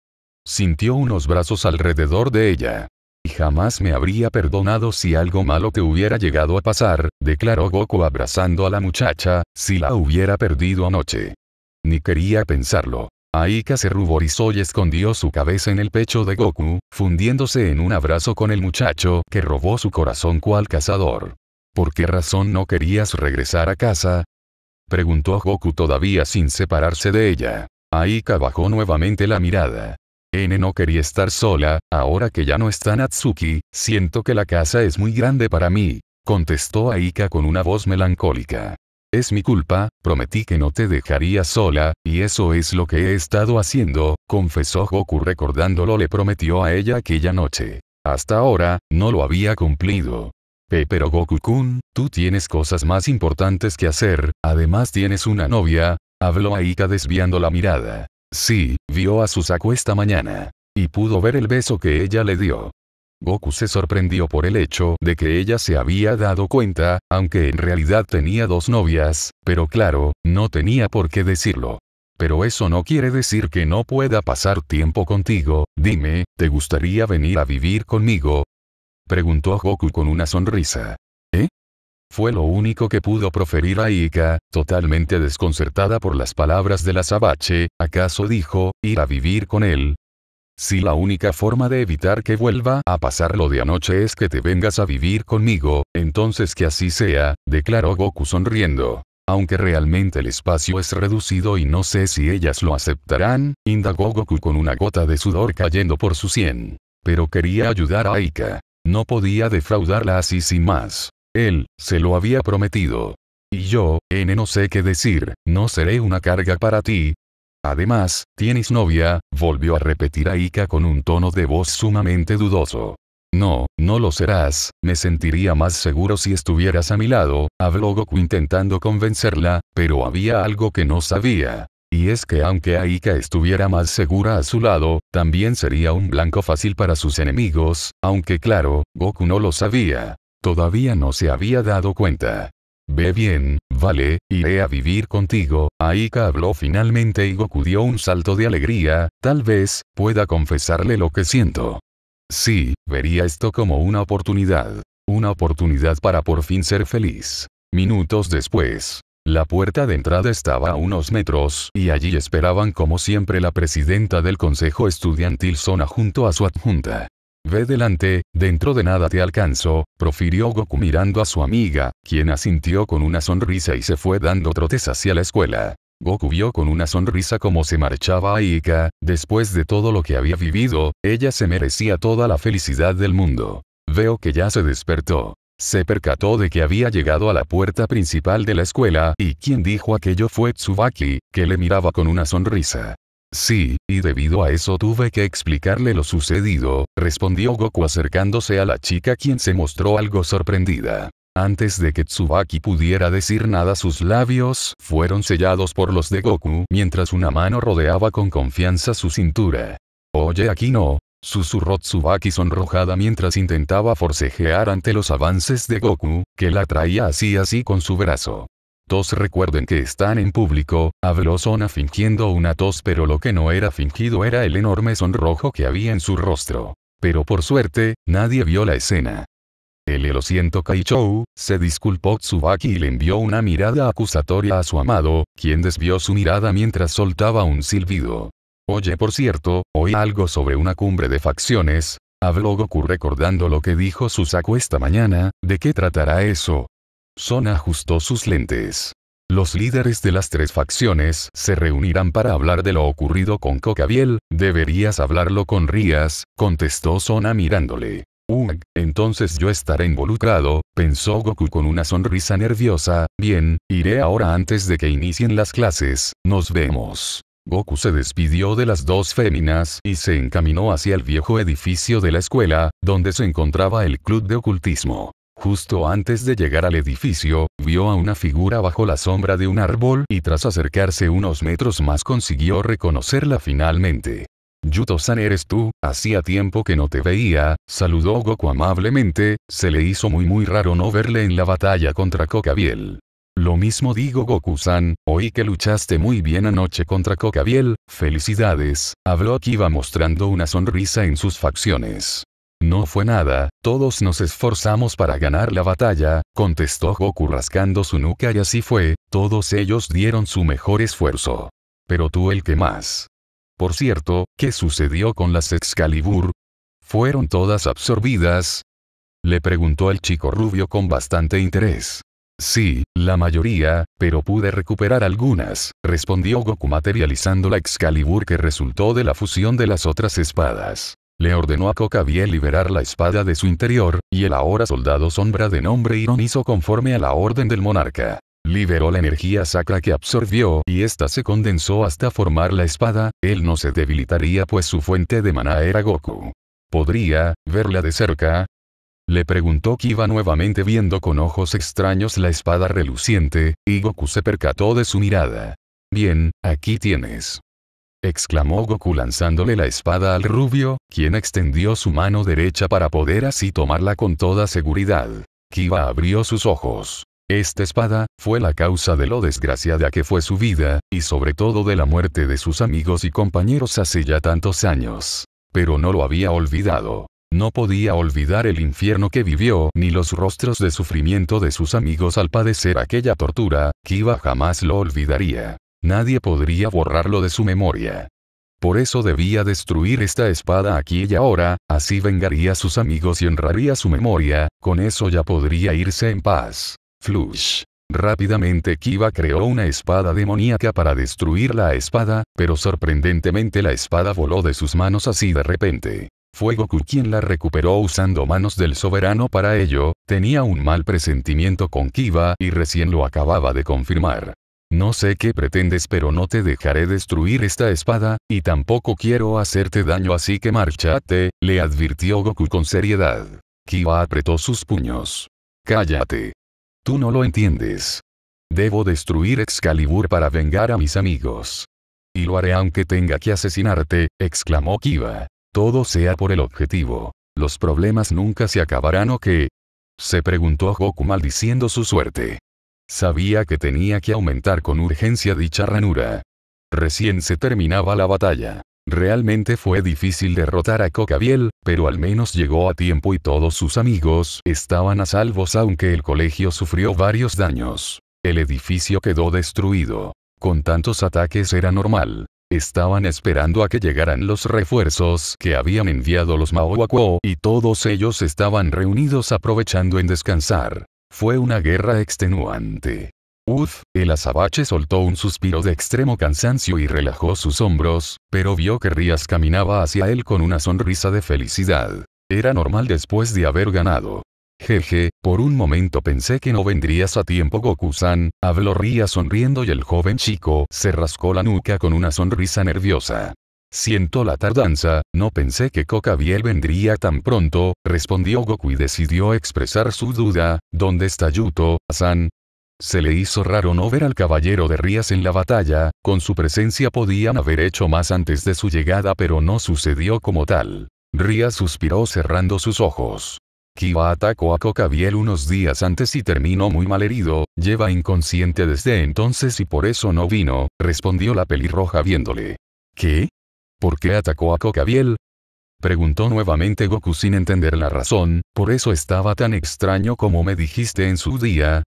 Sintió unos brazos alrededor de ella. Y jamás me habría perdonado si algo malo te hubiera llegado a pasar, declaró Goku abrazando a la muchacha, si la hubiera perdido anoche. Ni quería pensarlo. Aika se ruborizó y escondió su cabeza en el pecho de Goku, fundiéndose en un abrazo con el muchacho que robó su corazón cual cazador. ¿Por qué razón no querías regresar a casa? Preguntó Goku todavía sin separarse de ella. Aika bajó nuevamente la mirada. N no quería estar sola, ahora que ya no está Natsuki, siento que la casa es muy grande para mí, contestó Aika con una voz melancólica. Es mi culpa, prometí que no te dejaría sola, y eso es lo que he estado haciendo, confesó Goku recordándolo le prometió a ella aquella noche. Hasta ahora, no lo había cumplido. Eh pero Goku-kun, tú tienes cosas más importantes que hacer, además tienes una novia, habló Aika desviando la mirada. Sí, vio a Susaku esta mañana. Y pudo ver el beso que ella le dio. Goku se sorprendió por el hecho de que ella se había dado cuenta, aunque en realidad tenía dos novias, pero claro, no tenía por qué decirlo. Pero eso no quiere decir que no pueda pasar tiempo contigo, dime, ¿te gustaría venir a vivir conmigo? Preguntó Goku con una sonrisa. Fue lo único que pudo proferir Aika, totalmente desconcertada por las palabras de la Sabache, ¿acaso dijo, ir a vivir con él? Si la única forma de evitar que vuelva a pasar lo de anoche es que te vengas a vivir conmigo, entonces que así sea, declaró Goku sonriendo. Aunque realmente el espacio es reducido y no sé si ellas lo aceptarán, indagó Goku con una gota de sudor cayendo por su sien. Pero quería ayudar a Aika. No podía defraudarla así sin más. Él, se lo había prometido. Y yo, N no sé qué decir, no seré una carga para ti. Además, tienes novia, volvió a repetir Aika con un tono de voz sumamente dudoso. No, no lo serás, me sentiría más seguro si estuvieras a mi lado, habló Goku intentando convencerla, pero había algo que no sabía. Y es que aunque Aika estuviera más segura a su lado, también sería un blanco fácil para sus enemigos, aunque claro, Goku no lo sabía. Todavía no se había dado cuenta. Ve bien, vale, iré a vivir contigo. Aika habló finalmente y Goku dio un salto de alegría, tal vez, pueda confesarle lo que siento. Sí, vería esto como una oportunidad. Una oportunidad para por fin ser feliz. Minutos después, la puerta de entrada estaba a unos metros y allí esperaban como siempre la presidenta del consejo estudiantil Zona junto a su adjunta. Ve delante, dentro de nada te alcanzo, profirió Goku mirando a su amiga, quien asintió con una sonrisa y se fue dando trotes hacia la escuela. Goku vio con una sonrisa cómo se marchaba Aika, después de todo lo que había vivido, ella se merecía toda la felicidad del mundo. Veo que ya se despertó. Se percató de que había llegado a la puerta principal de la escuela y quien dijo aquello fue Tsubaki, que le miraba con una sonrisa. Sí, y debido a eso tuve que explicarle lo sucedido, respondió Goku acercándose a la chica quien se mostró algo sorprendida. Antes de que Tsubaki pudiera decir nada sus labios fueron sellados por los de Goku mientras una mano rodeaba con confianza su cintura. Oye aquí no, susurró Tsubaki sonrojada mientras intentaba forcejear ante los avances de Goku, que la traía así así con su brazo. Tos recuerden que están en público, habló Sona fingiendo una tos pero lo que no era fingido era el enorme sonrojo que había en su rostro. Pero por suerte, nadie vio la escena. El elociento Kaichou, se disculpó Tsubaki y le envió una mirada acusatoria a su amado, quien desvió su mirada mientras soltaba un silbido. Oye por cierto, oí algo sobre una cumbre de facciones, habló Goku recordando lo que dijo Susaku esta mañana, ¿de qué tratará eso? Sona ajustó sus lentes. Los líderes de las tres facciones se reunirán para hablar de lo ocurrido con Cocabiel, deberías hablarlo con Rías, contestó Sona mirándole. entonces yo estaré involucrado, pensó Goku con una sonrisa nerviosa, bien, iré ahora antes de que inicien las clases, nos vemos. Goku se despidió de las dos féminas y se encaminó hacia el viejo edificio de la escuela, donde se encontraba el club de ocultismo. Justo antes de llegar al edificio, vio a una figura bajo la sombra de un árbol y tras acercarse unos metros más consiguió reconocerla finalmente. Yuto-san eres tú, hacía tiempo que no te veía, saludó Goku amablemente, se le hizo muy muy raro no verle en la batalla contra Kokabiel. Lo mismo digo Goku-san, oí que luchaste muy bien anoche contra Cocabiel, felicidades, habló Kiba mostrando una sonrisa en sus facciones. No fue nada, todos nos esforzamos para ganar la batalla, contestó Goku rascando su nuca y así fue, todos ellos dieron su mejor esfuerzo. Pero tú el que más. Por cierto, ¿qué sucedió con las Excalibur? ¿Fueron todas absorbidas? Le preguntó el chico rubio con bastante interés. Sí, la mayoría, pero pude recuperar algunas, respondió Goku materializando la Excalibur que resultó de la fusión de las otras espadas le ordenó a Cocaviel liberar la espada de su interior, y el ahora soldado sombra de nombre Iron hizo conforme a la orden del monarca. Liberó la energía sacra que absorbió y ésta se condensó hasta formar la espada, él no se debilitaría pues su fuente de maná era Goku. ¿Podría, verla de cerca? Le preguntó Kiba nuevamente viendo con ojos extraños la espada reluciente, y Goku se percató de su mirada. Bien, aquí tienes exclamó Goku lanzándole la espada al rubio, quien extendió su mano derecha para poder así tomarla con toda seguridad. Kiba abrió sus ojos. Esta espada, fue la causa de lo desgraciada que fue su vida, y sobre todo de la muerte de sus amigos y compañeros hace ya tantos años. Pero no lo había olvidado. No podía olvidar el infierno que vivió, ni los rostros de sufrimiento de sus amigos al padecer aquella tortura, Kiba jamás lo olvidaría. Nadie podría borrarlo de su memoria. Por eso debía destruir esta espada aquí y ahora, así vengaría a sus amigos y honraría su memoria, con eso ya podría irse en paz. Flush. Rápidamente Kiva creó una espada demoníaca para destruir la espada, pero sorprendentemente la espada voló de sus manos así de repente. Fue Goku quien la recuperó usando manos del soberano para ello, tenía un mal presentimiento con Kiva y recién lo acababa de confirmar. No sé qué pretendes pero no te dejaré destruir esta espada, y tampoco quiero hacerte daño así que márchate, le advirtió Goku con seriedad. Kiba apretó sus puños. Cállate. Tú no lo entiendes. Debo destruir Excalibur para vengar a mis amigos. Y lo haré aunque tenga que asesinarte, exclamó Kiba. Todo sea por el objetivo. Los problemas nunca se acabarán o qué. Se preguntó Goku maldiciendo su suerte. Sabía que tenía que aumentar con urgencia dicha ranura. Recién se terminaba la batalla. Realmente fue difícil derrotar a Cocabiel, pero al menos llegó a tiempo y todos sus amigos estaban a salvos aunque el colegio sufrió varios daños. El edificio quedó destruido. Con tantos ataques era normal. Estaban esperando a que llegaran los refuerzos que habían enviado los Maowakuo y todos ellos estaban reunidos aprovechando en descansar. Fue una guerra extenuante. Uf, el azabache soltó un suspiro de extremo cansancio y relajó sus hombros, pero vio que Rías caminaba hacia él con una sonrisa de felicidad. Era normal después de haber ganado. Jeje, por un momento pensé que no vendrías a tiempo Goku-san, habló Rías sonriendo y el joven chico se rascó la nuca con una sonrisa nerviosa. Siento la tardanza, no pensé que Coca vendría tan pronto, respondió Goku y decidió expresar su duda, ¿dónde está Yuto, San? Se le hizo raro no ver al caballero de Rías en la batalla, con su presencia podían haber hecho más antes de su llegada pero no sucedió como tal. Rías suspiró cerrando sus ojos. Kiba atacó a Cocabiel unos días antes y terminó muy malherido, lleva inconsciente desde entonces y por eso no vino, respondió la pelirroja viéndole. ¿Qué? ¿Por qué atacó a Cocabiel? Preguntó nuevamente Goku sin entender la razón, por eso estaba tan extraño como me dijiste en su día.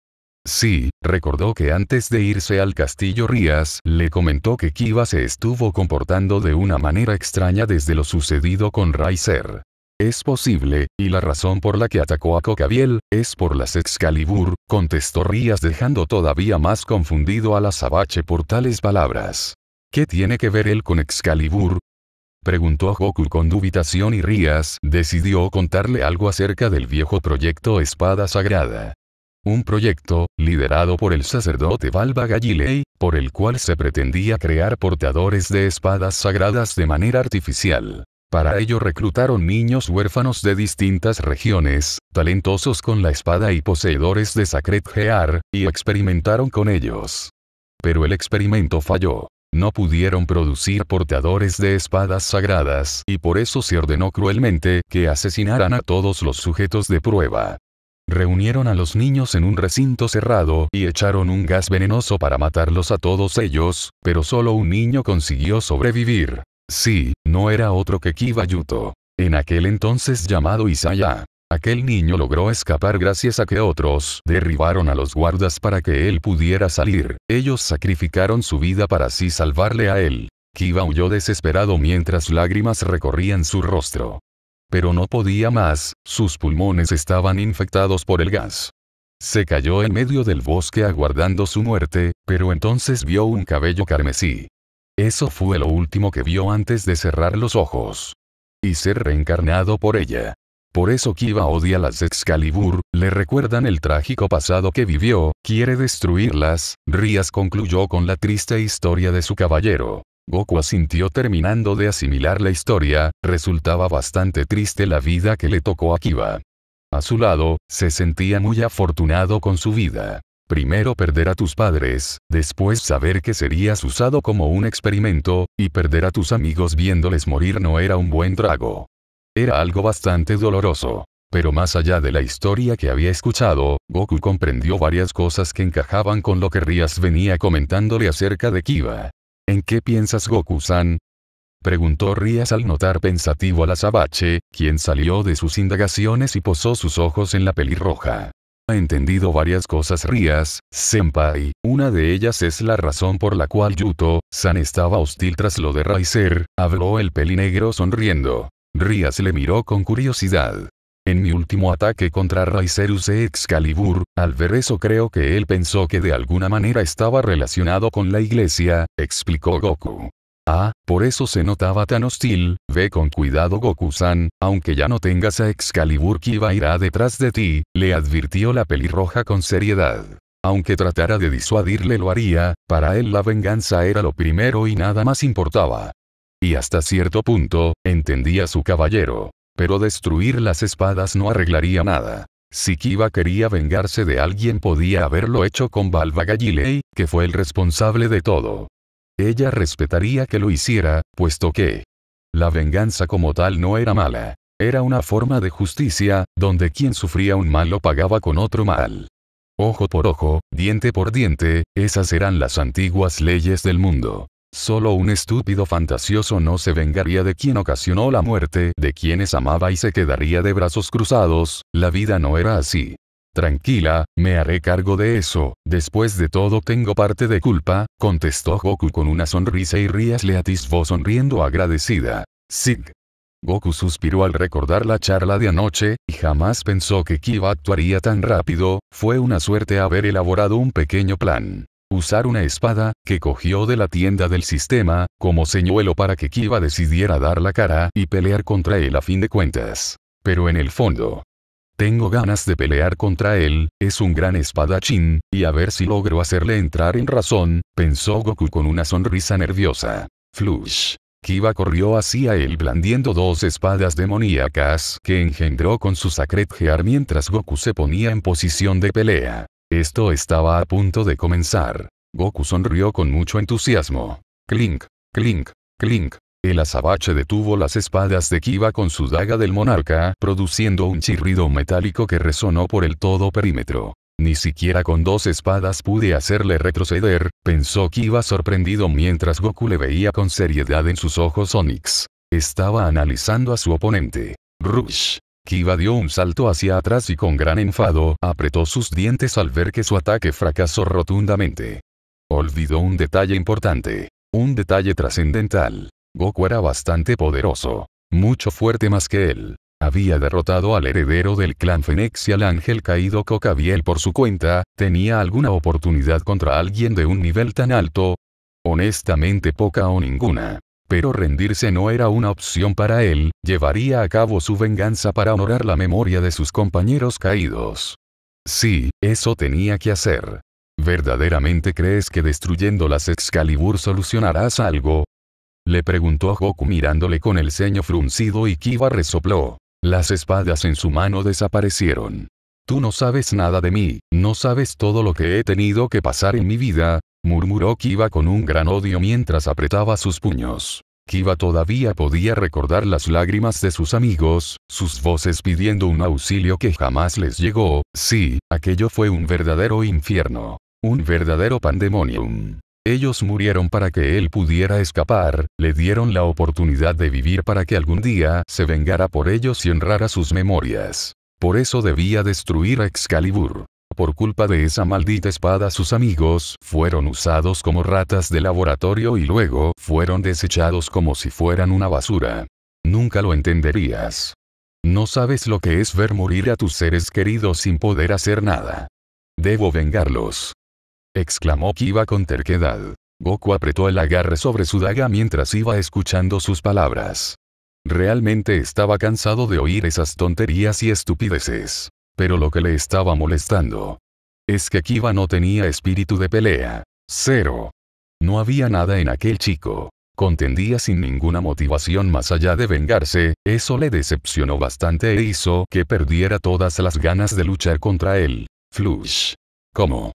Sí, recordó que antes de irse al castillo Rías, le comentó que Kiba se estuvo comportando de una manera extraña desde lo sucedido con Raizer. Es posible, y la razón por la que atacó a Cocabiel, es por las Excalibur, contestó Rías dejando todavía más confundido a la Sabache por tales palabras. ¿Qué tiene que ver él con Excalibur? Preguntó Goku con dubitación y Rías decidió contarle algo acerca del viejo proyecto Espada Sagrada. Un proyecto, liderado por el sacerdote Balba Gallilei, por el cual se pretendía crear portadores de espadas sagradas de manera artificial. Para ello reclutaron niños huérfanos de distintas regiones, talentosos con la espada y poseedores de Sacred Gear, y experimentaron con ellos. Pero el experimento falló no pudieron producir portadores de espadas sagradas y por eso se ordenó cruelmente que asesinaran a todos los sujetos de prueba. Reunieron a los niños en un recinto cerrado y echaron un gas venenoso para matarlos a todos ellos, pero solo un niño consiguió sobrevivir. Sí, no era otro que Kiba Yuto. En aquel entonces llamado Isaya. Aquel niño logró escapar gracias a que otros derribaron a los guardas para que él pudiera salir. Ellos sacrificaron su vida para así salvarle a él. Kiba huyó desesperado mientras lágrimas recorrían su rostro. Pero no podía más, sus pulmones estaban infectados por el gas. Se cayó en medio del bosque aguardando su muerte, pero entonces vio un cabello carmesí. Eso fue lo último que vio antes de cerrar los ojos. Y ser reencarnado por ella. Por eso Kiba odia las Excalibur, le recuerdan el trágico pasado que vivió, quiere destruirlas, Rías concluyó con la triste historia de su caballero. Goku asintió terminando de asimilar la historia, resultaba bastante triste la vida que le tocó a Kiba. A su lado, se sentía muy afortunado con su vida. Primero perder a tus padres, después saber que serías usado como un experimento, y perder a tus amigos viéndoles morir no era un buen trago. Era algo bastante doloroso. Pero más allá de la historia que había escuchado, Goku comprendió varias cosas que encajaban con lo que Rías venía comentándole acerca de Kiba. ¿En qué piensas Goku-san? Preguntó Rías al notar pensativo a la Sabache, quien salió de sus indagaciones y posó sus ojos en la pelirroja. Ha entendido varias cosas Rías, senpai, una de ellas es la razón por la cual Yuto, san estaba hostil tras lo de Raiser, habló el pelinegro sonriendo. Rías le miró con curiosidad. En mi último ataque contra Raicerus e Excalibur, al ver eso creo que él pensó que de alguna manera estaba relacionado con la iglesia, explicó Goku. Ah, por eso se notaba tan hostil, ve con cuidado Goku-san, aunque ya no tengas a Excalibur Kiba irá detrás de ti, le advirtió la pelirroja con seriedad. Aunque tratara de disuadirle lo haría, para él la venganza era lo primero y nada más importaba y hasta cierto punto, entendía su caballero. Pero destruir las espadas no arreglaría nada. Si Kiva quería vengarse de alguien podía haberlo hecho con Balba que fue el responsable de todo. Ella respetaría que lo hiciera, puesto que la venganza como tal no era mala. Era una forma de justicia, donde quien sufría un mal lo pagaba con otro mal. Ojo por ojo, diente por diente, esas eran las antiguas leyes del mundo. Solo un estúpido fantasioso no se vengaría de quien ocasionó la muerte de quienes amaba y se quedaría de brazos cruzados, la vida no era así. Tranquila, me haré cargo de eso, después de todo tengo parte de culpa, contestó Goku con una sonrisa y Rías le atisbó sonriendo agradecida. Sig. Goku suspiró al recordar la charla de anoche, y jamás pensó que Kiba actuaría tan rápido, fue una suerte haber elaborado un pequeño plan usar una espada, que cogió de la tienda del sistema, como señuelo para que Kiba decidiera dar la cara y pelear contra él a fin de cuentas. Pero en el fondo, tengo ganas de pelear contra él, es un gran espadachín, y a ver si logro hacerle entrar en razón, pensó Goku con una sonrisa nerviosa. Flush. Kiba corrió hacia él blandiendo dos espadas demoníacas que engendró con su Sacred Gear mientras Goku se ponía en posición de pelea. Esto estaba a punto de comenzar. Goku sonrió con mucho entusiasmo. Clink, clink, clink. El azabache detuvo las espadas de Kiba con su daga del monarca, produciendo un chirrido metálico que resonó por el todo perímetro. Ni siquiera con dos espadas pude hacerle retroceder, pensó Kiba sorprendido mientras Goku le veía con seriedad en sus ojos Onyx. Estaba analizando a su oponente. Rush. Kiba dio un salto hacia atrás y con gran enfado apretó sus dientes al ver que su ataque fracasó rotundamente. Olvidó un detalle importante. Un detalle trascendental. Goku era bastante poderoso. Mucho fuerte más que él. Había derrotado al heredero del clan Fenex y al ángel caído Cocabiel por su cuenta, ¿tenía alguna oportunidad contra alguien de un nivel tan alto? Honestamente poca o ninguna pero rendirse no era una opción para él, llevaría a cabo su venganza para honorar la memoria de sus compañeros caídos. Sí, eso tenía que hacer. ¿Verdaderamente crees que destruyendo las Excalibur solucionarás algo? Le preguntó Goku mirándole con el ceño fruncido y Kiba resopló. Las espadas en su mano desaparecieron. Tú no sabes nada de mí, no sabes todo lo que he tenido que pasar en mi vida, murmuró Kiba con un gran odio mientras apretaba sus puños. Kiva todavía podía recordar las lágrimas de sus amigos, sus voces pidiendo un auxilio que jamás les llegó, sí, aquello fue un verdadero infierno. Un verdadero pandemonium. Ellos murieron para que él pudiera escapar, le dieron la oportunidad de vivir para que algún día se vengara por ellos y honrara sus memorias. Por eso debía destruir a Excalibur. Por culpa de esa maldita espada sus amigos fueron usados como ratas de laboratorio y luego fueron desechados como si fueran una basura. Nunca lo entenderías. No sabes lo que es ver morir a tus seres queridos sin poder hacer nada. Debo vengarlos. Exclamó Kiba con terquedad. Goku apretó el agarre sobre su daga mientras iba escuchando sus palabras. Realmente estaba cansado de oír esas tonterías y estupideces pero lo que le estaba molestando es que Kiba no tenía espíritu de pelea. Cero. No había nada en aquel chico. Contendía sin ninguna motivación más allá de vengarse, eso le decepcionó bastante e hizo que perdiera todas las ganas de luchar contra él. Flush. ¿Cómo?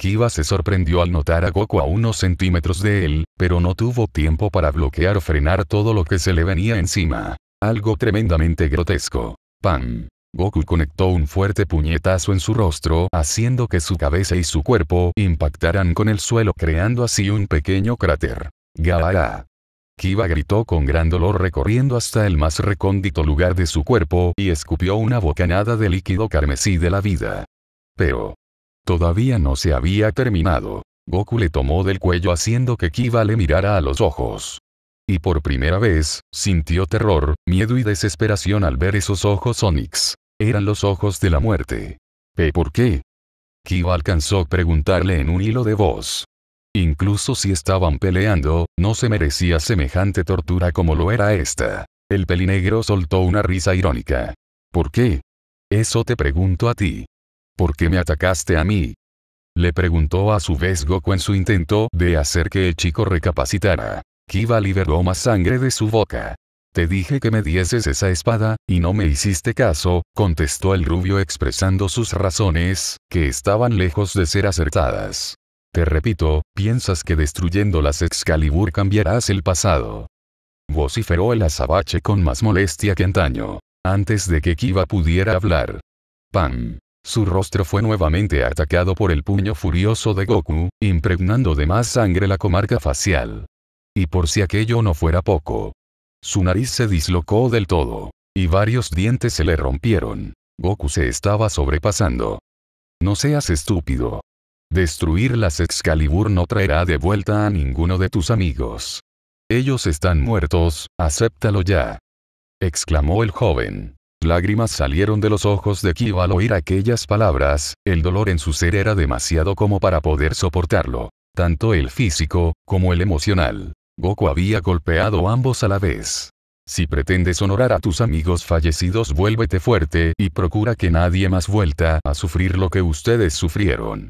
Kiba se sorprendió al notar a Goku a unos centímetros de él, pero no tuvo tiempo para bloquear o frenar todo lo que se le venía encima. Algo tremendamente grotesco. ¡Pam! Goku conectó un fuerte puñetazo en su rostro haciendo que su cabeza y su cuerpo impactaran con el suelo creando así un pequeño cráter. Gaara. Kiba gritó con gran dolor recorriendo hasta el más recóndito lugar de su cuerpo y escupió una bocanada de líquido carmesí de la vida. Pero. Todavía no se había terminado. Goku le tomó del cuello haciendo que Kiba le mirara a los ojos. Y por primera vez, sintió terror, miedo y desesperación al ver esos ojos Onix. Eran los ojos de la muerte. ¿Por qué? Kiva alcanzó a preguntarle en un hilo de voz. Incluso si estaban peleando, no se merecía semejante tortura como lo era esta. El pelinegro soltó una risa irónica. ¿Por qué? Eso te pregunto a ti. ¿Por qué me atacaste a mí? Le preguntó a su vez Goku en su intento de hacer que el chico recapacitara. Kiva liberó más sangre de su boca. Te dije que me dieses esa espada, y no me hiciste caso, contestó el rubio expresando sus razones, que estaban lejos de ser acertadas. Te repito, piensas que destruyendo las Excalibur cambiarás el pasado. Vociferó el azabache con más molestia que antaño, antes de que Kiva pudiera hablar. ¡Pam! Su rostro fue nuevamente atacado por el puño furioso de Goku, impregnando de más sangre la comarca facial. Y por si aquello no fuera poco, su nariz se dislocó del todo. Y varios dientes se le rompieron. Goku se estaba sobrepasando. No seas estúpido. Destruir las Excalibur no traerá de vuelta a ninguno de tus amigos. Ellos están muertos, acéptalo ya. Exclamó el joven. Lágrimas salieron de los ojos de Kiba al oír aquellas palabras, el dolor en su ser era demasiado como para poder soportarlo, tanto el físico, como el emocional. Goku había golpeado ambos a la vez. Si pretendes honorar a tus amigos fallecidos vuélvete fuerte y procura que nadie más vuelta a sufrir lo que ustedes sufrieron.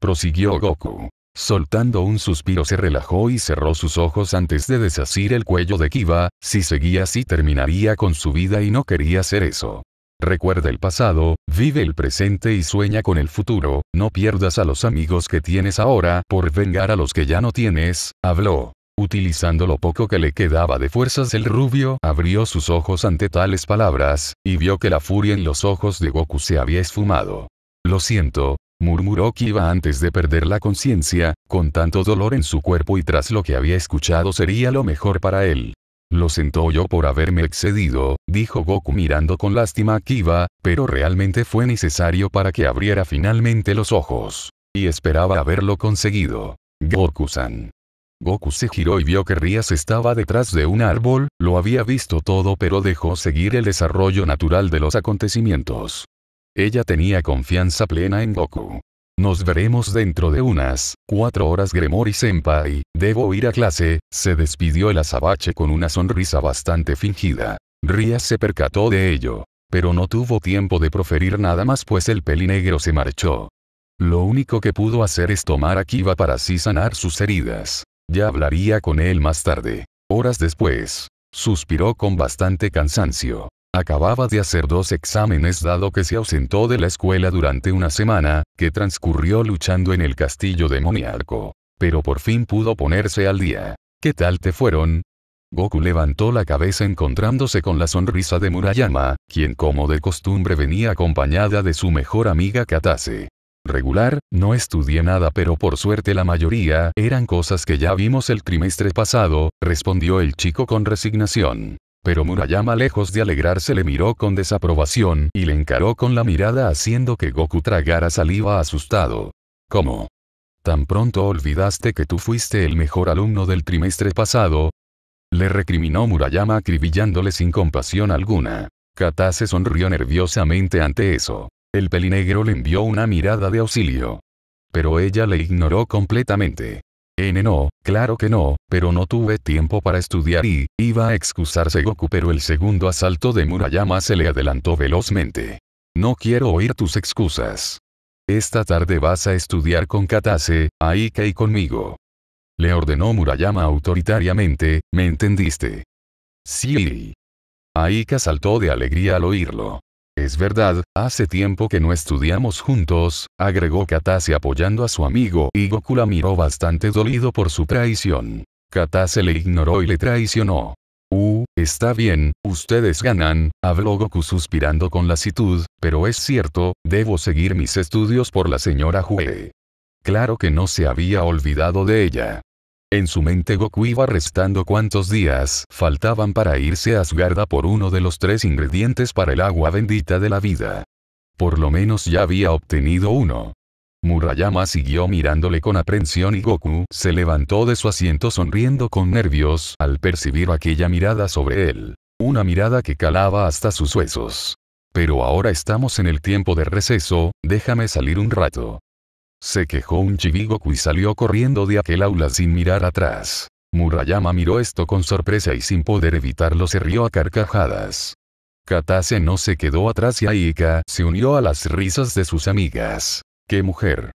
Prosiguió Goku. Soltando un suspiro se relajó y cerró sus ojos antes de desasir el cuello de Kiba, si seguía así terminaría con su vida y no quería hacer eso. Recuerda el pasado, vive el presente y sueña con el futuro, no pierdas a los amigos que tienes ahora por vengar a los que ya no tienes, habló. Utilizando lo poco que le quedaba de fuerzas el rubio abrió sus ojos ante tales palabras, y vio que la furia en los ojos de Goku se había esfumado. Lo siento, murmuró Kiba antes de perder la conciencia, con tanto dolor en su cuerpo y tras lo que había escuchado sería lo mejor para él. Lo sentó yo por haberme excedido, dijo Goku mirando con lástima a Kiba, pero realmente fue necesario para que abriera finalmente los ojos. Y esperaba haberlo conseguido. Goku-san. Goku se giró y vio que Rías estaba detrás de un árbol, lo había visto todo pero dejó seguir el desarrollo natural de los acontecimientos. Ella tenía confianza plena en Goku. Nos veremos dentro de unas cuatro horas Gremory Senpai, debo ir a clase, se despidió el azabache con una sonrisa bastante fingida. Rías se percató de ello. Pero no tuvo tiempo de proferir nada más pues el pelinegro se marchó. Lo único que pudo hacer es tomar a para así sanar sus heridas. Ya hablaría con él más tarde. Horas después, suspiró con bastante cansancio. Acababa de hacer dos exámenes dado que se ausentó de la escuela durante una semana, que transcurrió luchando en el castillo demoníaco. Pero por fin pudo ponerse al día. ¿Qué tal te fueron? Goku levantó la cabeza encontrándose con la sonrisa de Murayama, quien como de costumbre venía acompañada de su mejor amiga Katase regular, no estudié nada pero por suerte la mayoría eran cosas que ya vimos el trimestre pasado, respondió el chico con resignación. Pero Murayama lejos de alegrarse le miró con desaprobación y le encaró con la mirada haciendo que Goku tragara saliva asustado. ¿Cómo? ¿Tan pronto olvidaste que tú fuiste el mejor alumno del trimestre pasado? Le recriminó Murayama acribillándole sin compasión alguna. Kata se sonrió nerviosamente ante eso. El pelinegro le envió una mirada de auxilio. Pero ella le ignoró completamente. N no, claro que no, pero no tuve tiempo para estudiar y, iba a excusarse Goku pero el segundo asalto de Murayama se le adelantó velozmente. No quiero oír tus excusas. Esta tarde vas a estudiar con Katase, Aika y conmigo. Le ordenó Murayama autoritariamente, ¿me entendiste? Sí. Aika saltó de alegría al oírlo. Es verdad, hace tiempo que no estudiamos juntos, agregó Katase apoyando a su amigo y Goku la miró bastante dolido por su traición. Katase le ignoró y le traicionó. Uh, está bien, ustedes ganan, habló Goku suspirando con lasitud, pero es cierto, debo seguir mis estudios por la señora Hue. Claro que no se había olvidado de ella. En su mente Goku iba restando cuántos días faltaban para irse a Asgarda por uno de los tres ingredientes para el agua bendita de la vida. Por lo menos ya había obtenido uno. Murayama siguió mirándole con aprensión y Goku se levantó de su asiento sonriendo con nervios al percibir aquella mirada sobre él. Una mirada que calaba hasta sus huesos. Pero ahora estamos en el tiempo de receso, déjame salir un rato. Se quejó un Chibigoku y salió corriendo de aquel aula sin mirar atrás. Murayama miró esto con sorpresa y sin poder evitarlo se rió a carcajadas. Katase no se quedó atrás y Aika se unió a las risas de sus amigas. ¡Qué mujer!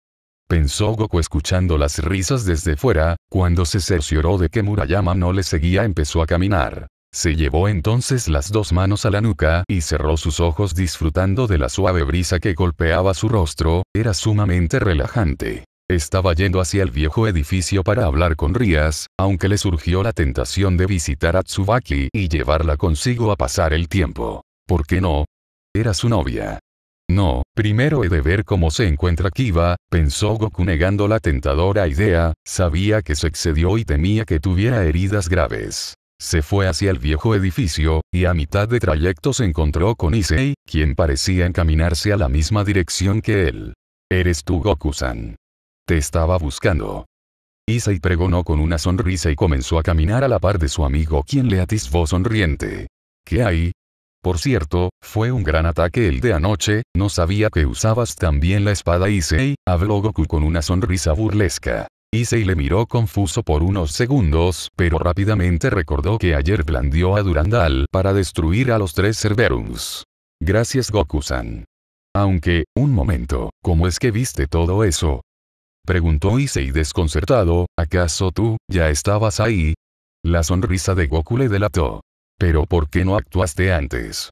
Pensó Goku escuchando las risas desde fuera, cuando se cercioró de que Murayama no le seguía empezó a caminar. Se llevó entonces las dos manos a la nuca y cerró sus ojos disfrutando de la suave brisa que golpeaba su rostro, era sumamente relajante. Estaba yendo hacia el viejo edificio para hablar con Rías, aunque le surgió la tentación de visitar a Tsubaki y llevarla consigo a pasar el tiempo. ¿Por qué no? Era su novia. No, primero he de ver cómo se encuentra Kiba, pensó Goku negando la tentadora idea, sabía que se excedió y temía que tuviera heridas graves. Se fue hacia el viejo edificio, y a mitad de trayecto se encontró con Issei, quien parecía encaminarse a la misma dirección que él. Eres tú Goku-san. Te estaba buscando. Issei pregonó con una sonrisa y comenzó a caminar a la par de su amigo quien le atisbó sonriente. ¿Qué hay? Por cierto, fue un gran ataque el de anoche, no sabía que usabas también la espada Issei, habló Goku con una sonrisa burlesca. Issei le miró confuso por unos segundos, pero rápidamente recordó que ayer blandió a Durandal para destruir a los tres Cerberus. Gracias Goku-san. Aunque, un momento, ¿cómo es que viste todo eso? Preguntó Issei desconcertado, ¿acaso tú, ya estabas ahí? La sonrisa de Goku le delató. Pero ¿por qué no actuaste antes?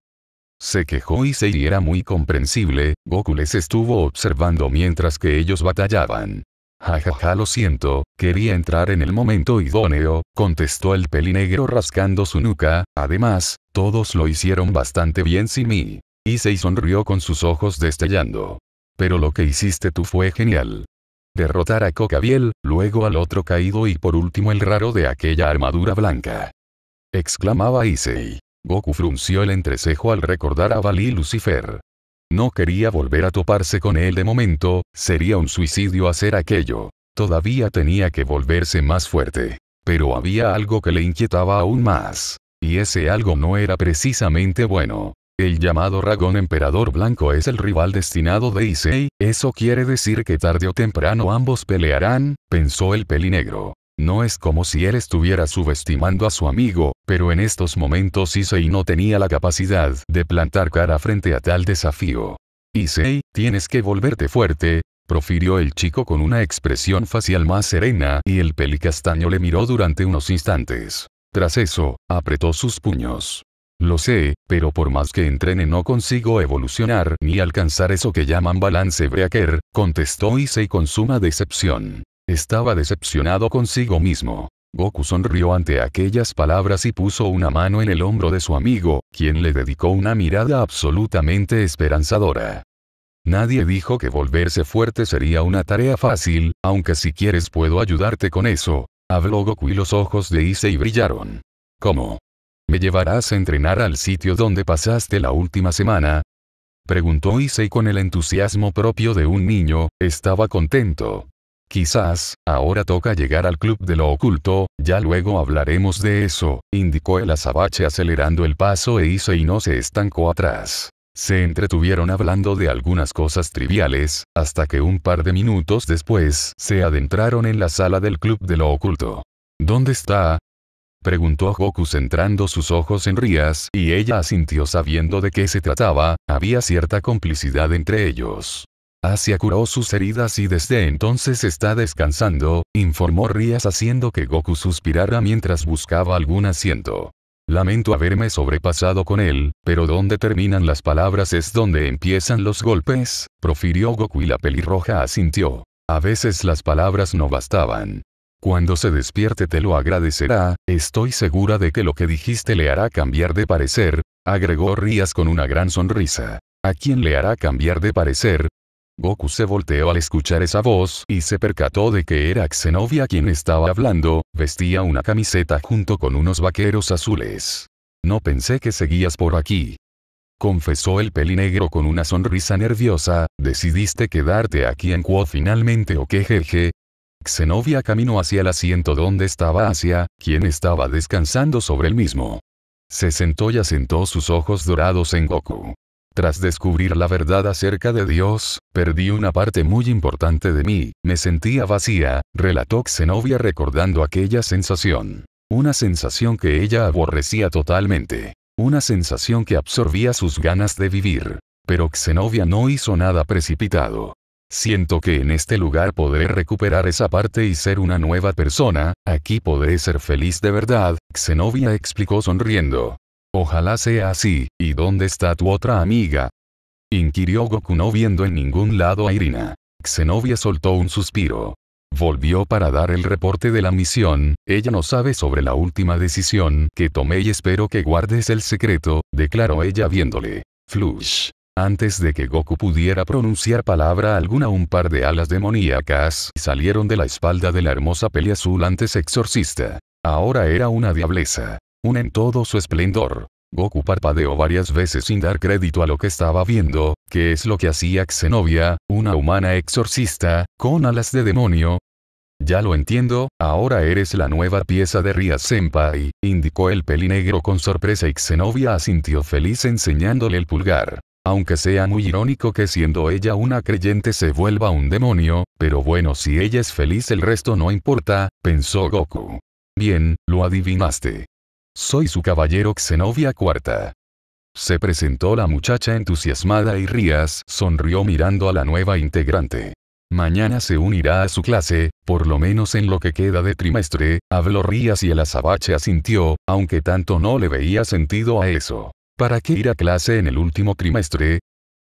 Se quejó Issei y era muy comprensible, Goku les estuvo observando mientras que ellos batallaban. Jajaja lo siento, quería entrar en el momento idóneo, contestó el pelinegro rascando su nuca, además, todos lo hicieron bastante bien sin mí. Issei sonrió con sus ojos destellando. Pero lo que hiciste tú fue genial. Derrotar a Cocabiel, luego al otro caído y por último el raro de aquella armadura blanca. Exclamaba Issei. Goku frunció el entrecejo al recordar a Bali Lucifer. No quería volver a toparse con él de momento, sería un suicidio hacer aquello. Todavía tenía que volverse más fuerte. Pero había algo que le inquietaba aún más. Y ese algo no era precisamente bueno. El llamado Ragón Emperador Blanco es el rival destinado de Issei, eso quiere decir que tarde o temprano ambos pelearán, pensó el pelinegro. No es como si él estuviera subestimando a su amigo, pero en estos momentos Issei no tenía la capacidad de plantar cara frente a tal desafío. Issei, tienes que volverte fuerte, profirió el chico con una expresión facial más serena y el pelicastaño le miró durante unos instantes. Tras eso, apretó sus puños. Lo sé, pero por más que entrene no consigo evolucionar ni alcanzar eso que llaman balance breaker, contestó Issei con suma decepción. Estaba decepcionado consigo mismo. Goku sonrió ante aquellas palabras y puso una mano en el hombro de su amigo, quien le dedicó una mirada absolutamente esperanzadora. Nadie dijo que volverse fuerte sería una tarea fácil, aunque si quieres puedo ayudarte con eso. Habló Goku y los ojos de Issei brillaron. ¿Cómo? ¿Me llevarás a entrenar al sitio donde pasaste la última semana? Preguntó Issei con el entusiasmo propio de un niño, estaba contento. Quizás, ahora toca llegar al club de lo oculto, ya luego hablaremos de eso, indicó el azabache acelerando el paso e hizo y no se estancó atrás. Se entretuvieron hablando de algunas cosas triviales, hasta que un par de minutos después se adentraron en la sala del club de lo oculto. ¿Dónde está? preguntó Goku centrando sus ojos en Rías, y ella asintió sabiendo de qué se trataba, había cierta complicidad entre ellos. Asia ah, curó sus heridas y desde entonces está descansando, informó Rías haciendo que Goku suspirara mientras buscaba algún asiento. Lamento haberme sobrepasado con él, pero donde terminan las palabras es donde empiezan los golpes, profirió Goku y la pelirroja asintió. A veces las palabras no bastaban. Cuando se despierte te lo agradecerá, estoy segura de que lo que dijiste le hará cambiar de parecer, agregó Rías con una gran sonrisa. ¿A quién le hará cambiar de parecer? Goku se volteó al escuchar esa voz y se percató de que era Xenovia quien estaba hablando, vestía una camiseta junto con unos vaqueros azules. No pensé que seguías por aquí. Confesó el pelinegro con una sonrisa nerviosa, ¿decidiste quedarte aquí en Quo finalmente o qué jeje? Xenovia caminó hacia el asiento donde estaba Asia, quien estaba descansando sobre el mismo. Se sentó y asentó sus ojos dorados en Goku. Tras descubrir la verdad acerca de Dios, perdí una parte muy importante de mí, me sentía vacía, relató Xenobia recordando aquella sensación. Una sensación que ella aborrecía totalmente. Una sensación que absorbía sus ganas de vivir. Pero Xenobia no hizo nada precipitado. Siento que en este lugar podré recuperar esa parte y ser una nueva persona, aquí podré ser feliz de verdad, Xenobia explicó sonriendo. Ojalá sea así, ¿y dónde está tu otra amiga? Inquirió Goku no viendo en ningún lado a Irina. Xenobia soltó un suspiro. Volvió para dar el reporte de la misión, ella no sabe sobre la última decisión que tomé y espero que guardes el secreto, declaró ella viéndole. Flush. Antes de que Goku pudiera pronunciar palabra alguna un par de alas demoníacas salieron de la espalda de la hermosa peli azul antes exorcista. Ahora era una diableza un en todo su esplendor. Goku parpadeó varias veces sin dar crédito a lo que estaba viendo, que es lo que hacía Xenobia, una humana exorcista, con alas de demonio. Ya lo entiendo, ahora eres la nueva pieza de Ria Senpai, indicó el pelinegro con sorpresa y Xenobia asintió feliz enseñándole el pulgar. Aunque sea muy irónico que siendo ella una creyente se vuelva un demonio, pero bueno si ella es feliz el resto no importa, pensó Goku. Bien, lo adivinaste. Soy su caballero Xenovia Cuarta. Se presentó la muchacha entusiasmada y Rías sonrió mirando a la nueva integrante. Mañana se unirá a su clase, por lo menos en lo que queda de trimestre, habló Rías y el azabache asintió, aunque tanto no le veía sentido a eso. ¿Para qué ir a clase en el último trimestre?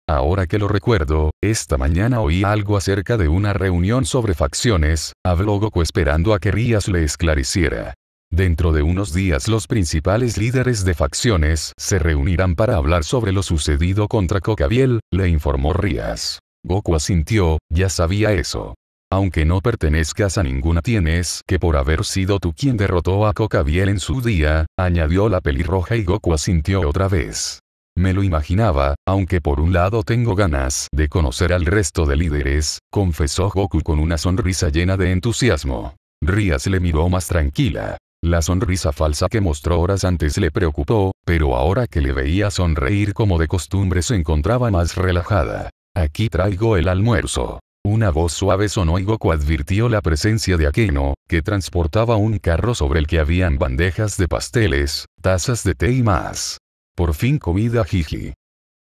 Ahora que lo recuerdo, esta mañana oí algo acerca de una reunión sobre facciones, habló Goku esperando a que Rías le esclareciera. Dentro de unos días los principales líderes de facciones se reunirán para hablar sobre lo sucedido contra Cocabiel, le informó Rías. Goku asintió, ya sabía eso. Aunque no pertenezcas a ninguna tienes que por haber sido tú quien derrotó a Cocabiel en su día, añadió la pelirroja y Goku asintió otra vez. Me lo imaginaba, aunque por un lado tengo ganas de conocer al resto de líderes, confesó Goku con una sonrisa llena de entusiasmo. Rías le miró más tranquila. La sonrisa falsa que mostró horas antes le preocupó, pero ahora que le veía sonreír como de costumbre se encontraba más relajada. Aquí traigo el almuerzo. Una voz suave sonó y Goku advirtió la presencia de Aquino, que transportaba un carro sobre el que habían bandejas de pasteles, tazas de té y más. Por fin comida jiji.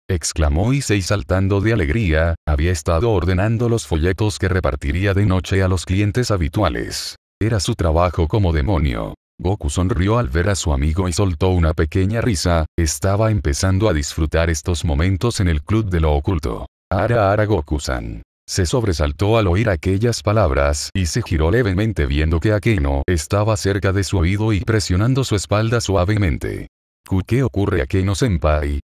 Exclamó Issei saltando de alegría, había estado ordenando los folletos que repartiría de noche a los clientes habituales. Era su trabajo como demonio. Goku sonrió al ver a su amigo y soltó una pequeña risa, estaba empezando a disfrutar estos momentos en el club de lo oculto. Ara Ara Goku-san. Se sobresaltó al oír aquellas palabras y se giró levemente viendo que Akeno estaba cerca de su oído y presionando su espalda suavemente. ¿Qué ocurre Akeno-senpai?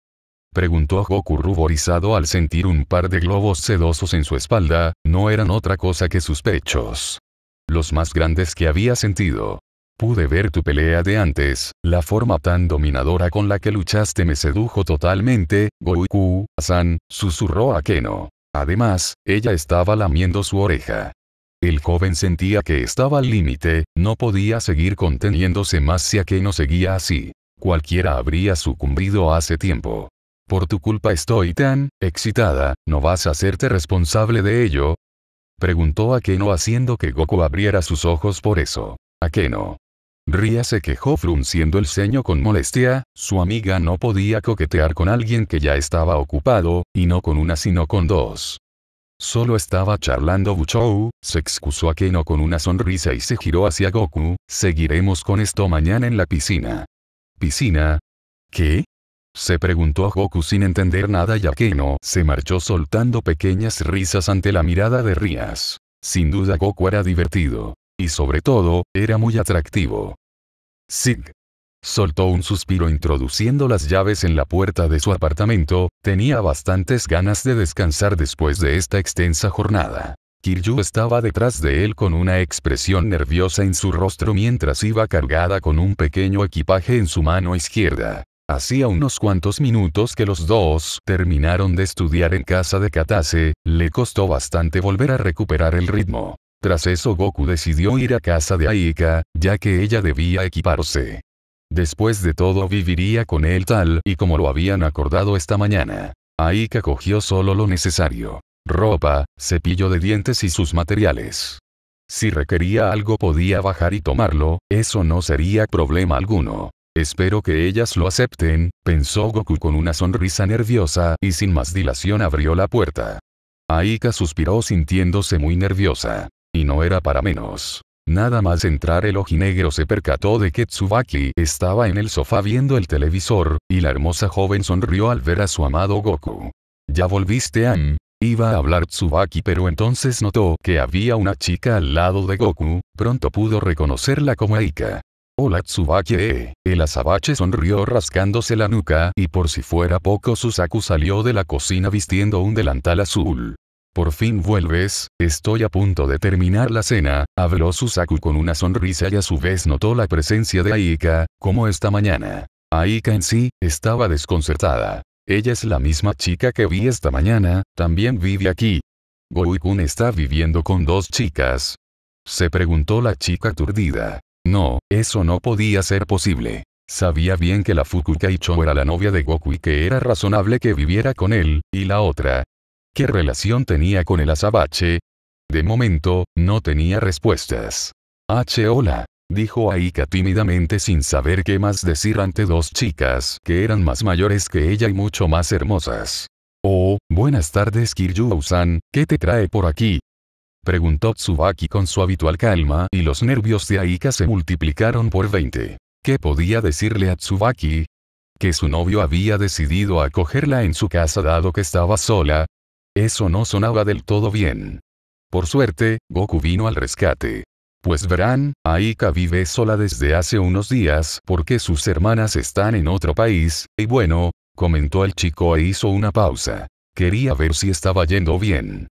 Preguntó Goku ruborizado al sentir un par de globos sedosos en su espalda, no eran otra cosa que sus pechos. Los más grandes que había sentido. Pude ver tu pelea de antes, la forma tan dominadora con la que luchaste me sedujo totalmente, Goku-san, susurró Akeno. Además, ella estaba lamiendo su oreja. El joven sentía que estaba al límite, no podía seguir conteniéndose más si Akeno seguía así. Cualquiera habría sucumbido hace tiempo. Por tu culpa estoy tan excitada, ¿no vas a hacerte responsable de ello? Preguntó Akeno haciendo que Goku abriera sus ojos por eso. Akeno, Ria se quejó frunciendo el ceño con molestia, su amiga no podía coquetear con alguien que ya estaba ocupado, y no con una sino con dos. Solo estaba charlando Buchou, se excusó a Keno con una sonrisa y se giró hacia Goku, seguiremos con esto mañana en la piscina. ¿Piscina? ¿Qué? Se preguntó a Goku sin entender nada y a Keno se marchó soltando pequeñas risas ante la mirada de Rías. Sin duda Goku era divertido y sobre todo, era muy atractivo. Sig. Soltó un suspiro introduciendo las llaves en la puerta de su apartamento, tenía bastantes ganas de descansar después de esta extensa jornada. Kiryu estaba detrás de él con una expresión nerviosa en su rostro mientras iba cargada con un pequeño equipaje en su mano izquierda. Hacía unos cuantos minutos que los dos terminaron de estudiar en casa de Katase, le costó bastante volver a recuperar el ritmo. Tras eso Goku decidió ir a casa de Aika, ya que ella debía equiparse. Después de todo viviría con él tal y como lo habían acordado esta mañana. Aika cogió solo lo necesario. Ropa, cepillo de dientes y sus materiales. Si requería algo podía bajar y tomarlo, eso no sería problema alguno. Espero que ellas lo acepten, pensó Goku con una sonrisa nerviosa y sin más dilación abrió la puerta. Aika suspiró sintiéndose muy nerviosa. Y no era para menos. Nada más entrar el ojinegro se percató de que Tsubaki estaba en el sofá viendo el televisor, y la hermosa joven sonrió al ver a su amado Goku. ¿Ya volviste a Iba a hablar Tsubaki pero entonces notó que había una chica al lado de Goku, pronto pudo reconocerla como Aika. Hola Tsubaki. El azabache sonrió rascándose la nuca y por si fuera poco Susaku salió de la cocina vistiendo un delantal azul. Por fin vuelves, estoy a punto de terminar la cena, habló Susaku con una sonrisa y a su vez notó la presencia de Aika, como esta mañana. Aika en sí, estaba desconcertada. Ella es la misma chica que vi esta mañana, también vive aquí. Goikun está viviendo con dos chicas. Se preguntó la chica aturdida. No, eso no podía ser posible. Sabía bien que la Fukukaicho era la novia de Goku y que era razonable que viviera con él, y la otra, ¿Qué relación tenía con el azabache? De momento, no tenía respuestas. H. Hola, dijo Aika tímidamente sin saber qué más decir ante dos chicas que eran más mayores que ella y mucho más hermosas. Oh, buenas tardes Kiryu-san, ¿qué te trae por aquí? Preguntó Tsubaki con su habitual calma y los nervios de Aika se multiplicaron por 20. ¿Qué podía decirle a Tsubaki? Que su novio había decidido acogerla en su casa dado que estaba sola, eso no sonaba del todo bien. Por suerte, Goku vino al rescate. Pues verán, Aika vive sola desde hace unos días porque sus hermanas están en otro país, y bueno, comentó el chico e hizo una pausa. Quería ver si estaba yendo bien.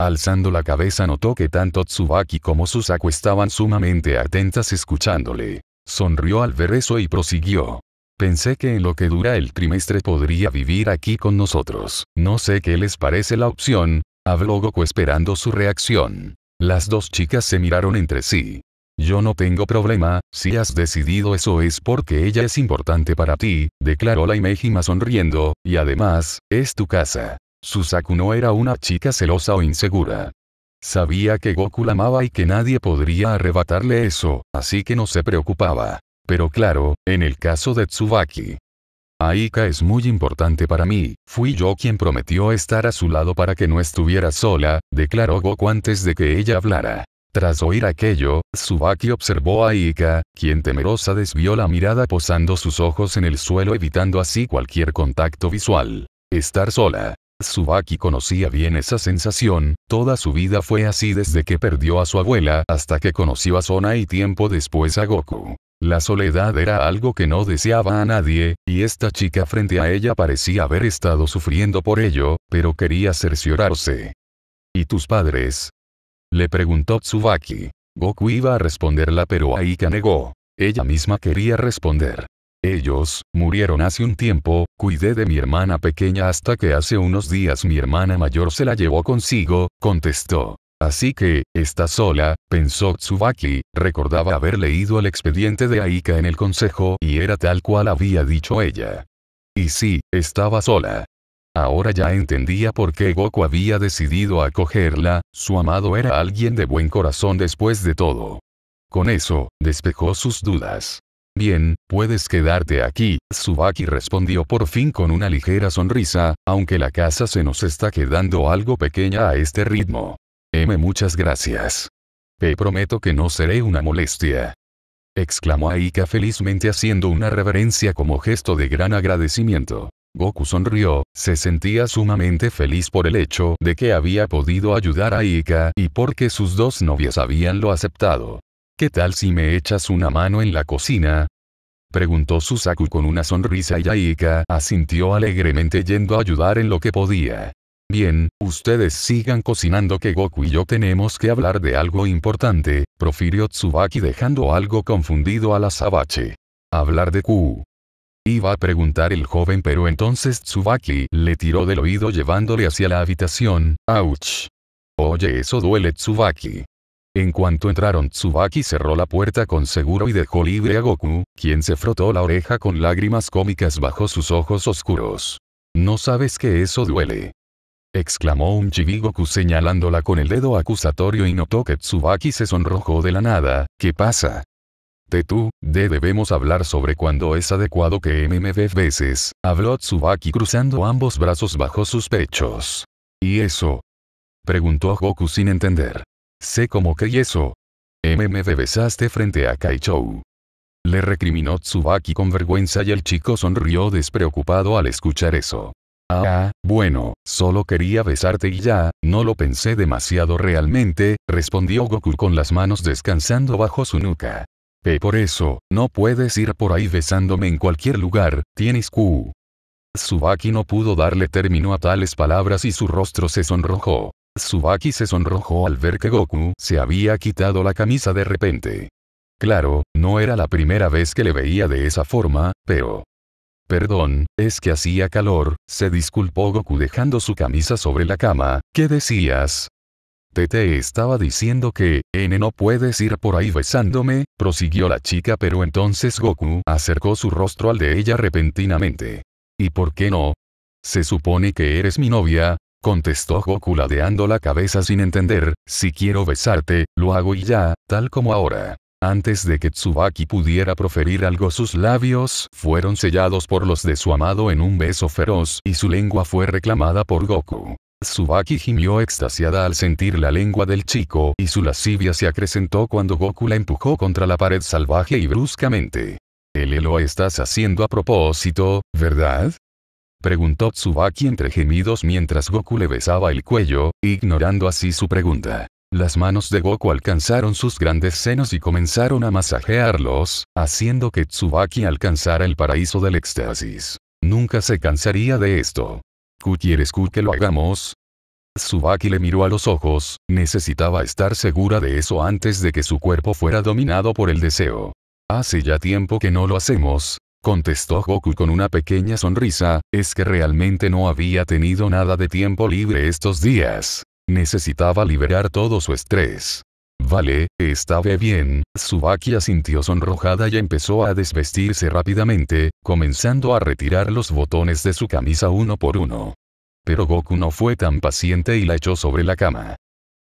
Alzando la cabeza notó que tanto Tsubaki como Susaku estaban sumamente atentas escuchándole. Sonrió al ver eso y prosiguió. Pensé que en lo que dura el trimestre podría vivir aquí con nosotros. No sé qué les parece la opción, habló Goku esperando su reacción. Las dos chicas se miraron entre sí. Yo no tengo problema, si has decidido eso es porque ella es importante para ti, declaró la Imejima sonriendo, y además, es tu casa. Susaku no era una chica celosa o insegura. Sabía que Goku la amaba y que nadie podría arrebatarle eso, así que no se preocupaba. Pero claro, en el caso de Tsubaki. Aika es muy importante para mí, fui yo quien prometió estar a su lado para que no estuviera sola, declaró Goku antes de que ella hablara. Tras oír aquello, Tsubaki observó a Aika, quien temerosa desvió la mirada posando sus ojos en el suelo evitando así cualquier contacto visual. Estar sola. Tsubaki conocía bien esa sensación, toda su vida fue así desde que perdió a su abuela hasta que conoció a Sona y tiempo después a Goku. La soledad era algo que no deseaba a nadie, y esta chica frente a ella parecía haber estado sufriendo por ello, pero quería cerciorarse. ¿Y tus padres? Le preguntó Tsubaki. Goku iba a responderla pero Aika negó. Ella misma quería responder. Ellos, murieron hace un tiempo, cuidé de mi hermana pequeña hasta que hace unos días mi hermana mayor se la llevó consigo, contestó. Así que, está sola, pensó Tsubaki, recordaba haber leído el expediente de Aika en el consejo y era tal cual había dicho ella. Y sí, estaba sola. Ahora ya entendía por qué Goku había decidido acogerla, su amado era alguien de buen corazón después de todo. Con eso, despejó sus dudas. Bien, puedes quedarte aquí, Tsubaki respondió por fin con una ligera sonrisa, aunque la casa se nos está quedando algo pequeña a este ritmo me Muchas gracias. Te prometo que no seré una molestia. Exclamó Aika felizmente haciendo una reverencia como gesto de gran agradecimiento. Goku sonrió, se sentía sumamente feliz por el hecho de que había podido ayudar a Aika y porque sus dos novias habían lo aceptado. ¿Qué tal si me echas una mano en la cocina? Preguntó Susaku con una sonrisa y Aika asintió alegremente yendo a ayudar en lo que podía. Bien, ustedes sigan cocinando que Goku y yo tenemos que hablar de algo importante, profirió Tsubaki dejando algo confundido a la Sabache. Hablar de Q. Iba a preguntar el joven pero entonces Tsubaki le tiró del oído llevándole hacia la habitación, ¡Auch! Oye eso duele Tsubaki. En cuanto entraron Tsubaki cerró la puerta con seguro y dejó libre a Goku, quien se frotó la oreja con lágrimas cómicas bajo sus ojos oscuros. No sabes que eso duele exclamó un Goku señalándola con el dedo acusatorio y notó que Tsubaki se sonrojó de la nada, ¿qué pasa? tú de debemos hablar sobre cuando es adecuado que MMV veces, habló Tsubaki cruzando ambos brazos bajo sus pechos. ¿Y eso? Preguntó Goku sin entender. Sé cómo que y eso. MMB besaste frente a Kaichou. Le recriminó Tsubaki con vergüenza y el chico sonrió despreocupado al escuchar eso. Ah, bueno, solo quería besarte y ya, no lo pensé demasiado realmente, respondió Goku con las manos descansando bajo su nuca. Pe por eso, no puedes ir por ahí besándome en cualquier lugar, tienes Q. Subaki no pudo darle término a tales palabras y su rostro se sonrojó. Subaki se sonrojó al ver que Goku se había quitado la camisa de repente. Claro, no era la primera vez que le veía de esa forma, pero Perdón, es que hacía calor, se disculpó Goku dejando su camisa sobre la cama. ¿Qué decías? Tete estaba diciendo que, N no puedes ir por ahí besándome, prosiguió la chica pero entonces Goku acercó su rostro al de ella repentinamente. ¿Y por qué no? Se supone que eres mi novia, contestó Goku ladeando la cabeza sin entender, si quiero besarte, lo hago y ya, tal como ahora. Antes de que Tsubaki pudiera proferir algo sus labios fueron sellados por los de su amado en un beso feroz y su lengua fue reclamada por Goku. Tsubaki gimió extasiada al sentir la lengua del chico y su lascivia se acrecentó cuando Goku la empujó contra la pared salvaje y bruscamente. El lo estás haciendo a propósito, ¿verdad? Preguntó Tsubaki entre gemidos mientras Goku le besaba el cuello, ignorando así su pregunta. Las manos de Goku alcanzaron sus grandes senos y comenzaron a masajearlos, haciendo que Tsubaki alcanzara el paraíso del éxtasis. Nunca se cansaría de esto. ¿Ku quieres Ku que lo hagamos? Tsubaki le miró a los ojos, necesitaba estar segura de eso antes de que su cuerpo fuera dominado por el deseo. Hace ya tiempo que no lo hacemos, contestó Goku con una pequeña sonrisa, es que realmente no había tenido nada de tiempo libre estos días. Necesitaba liberar todo su estrés. Vale, estaba bien, Subaki sintió sonrojada y empezó a desvestirse rápidamente, comenzando a retirar los botones de su camisa uno por uno. Pero Goku no fue tan paciente y la echó sobre la cama.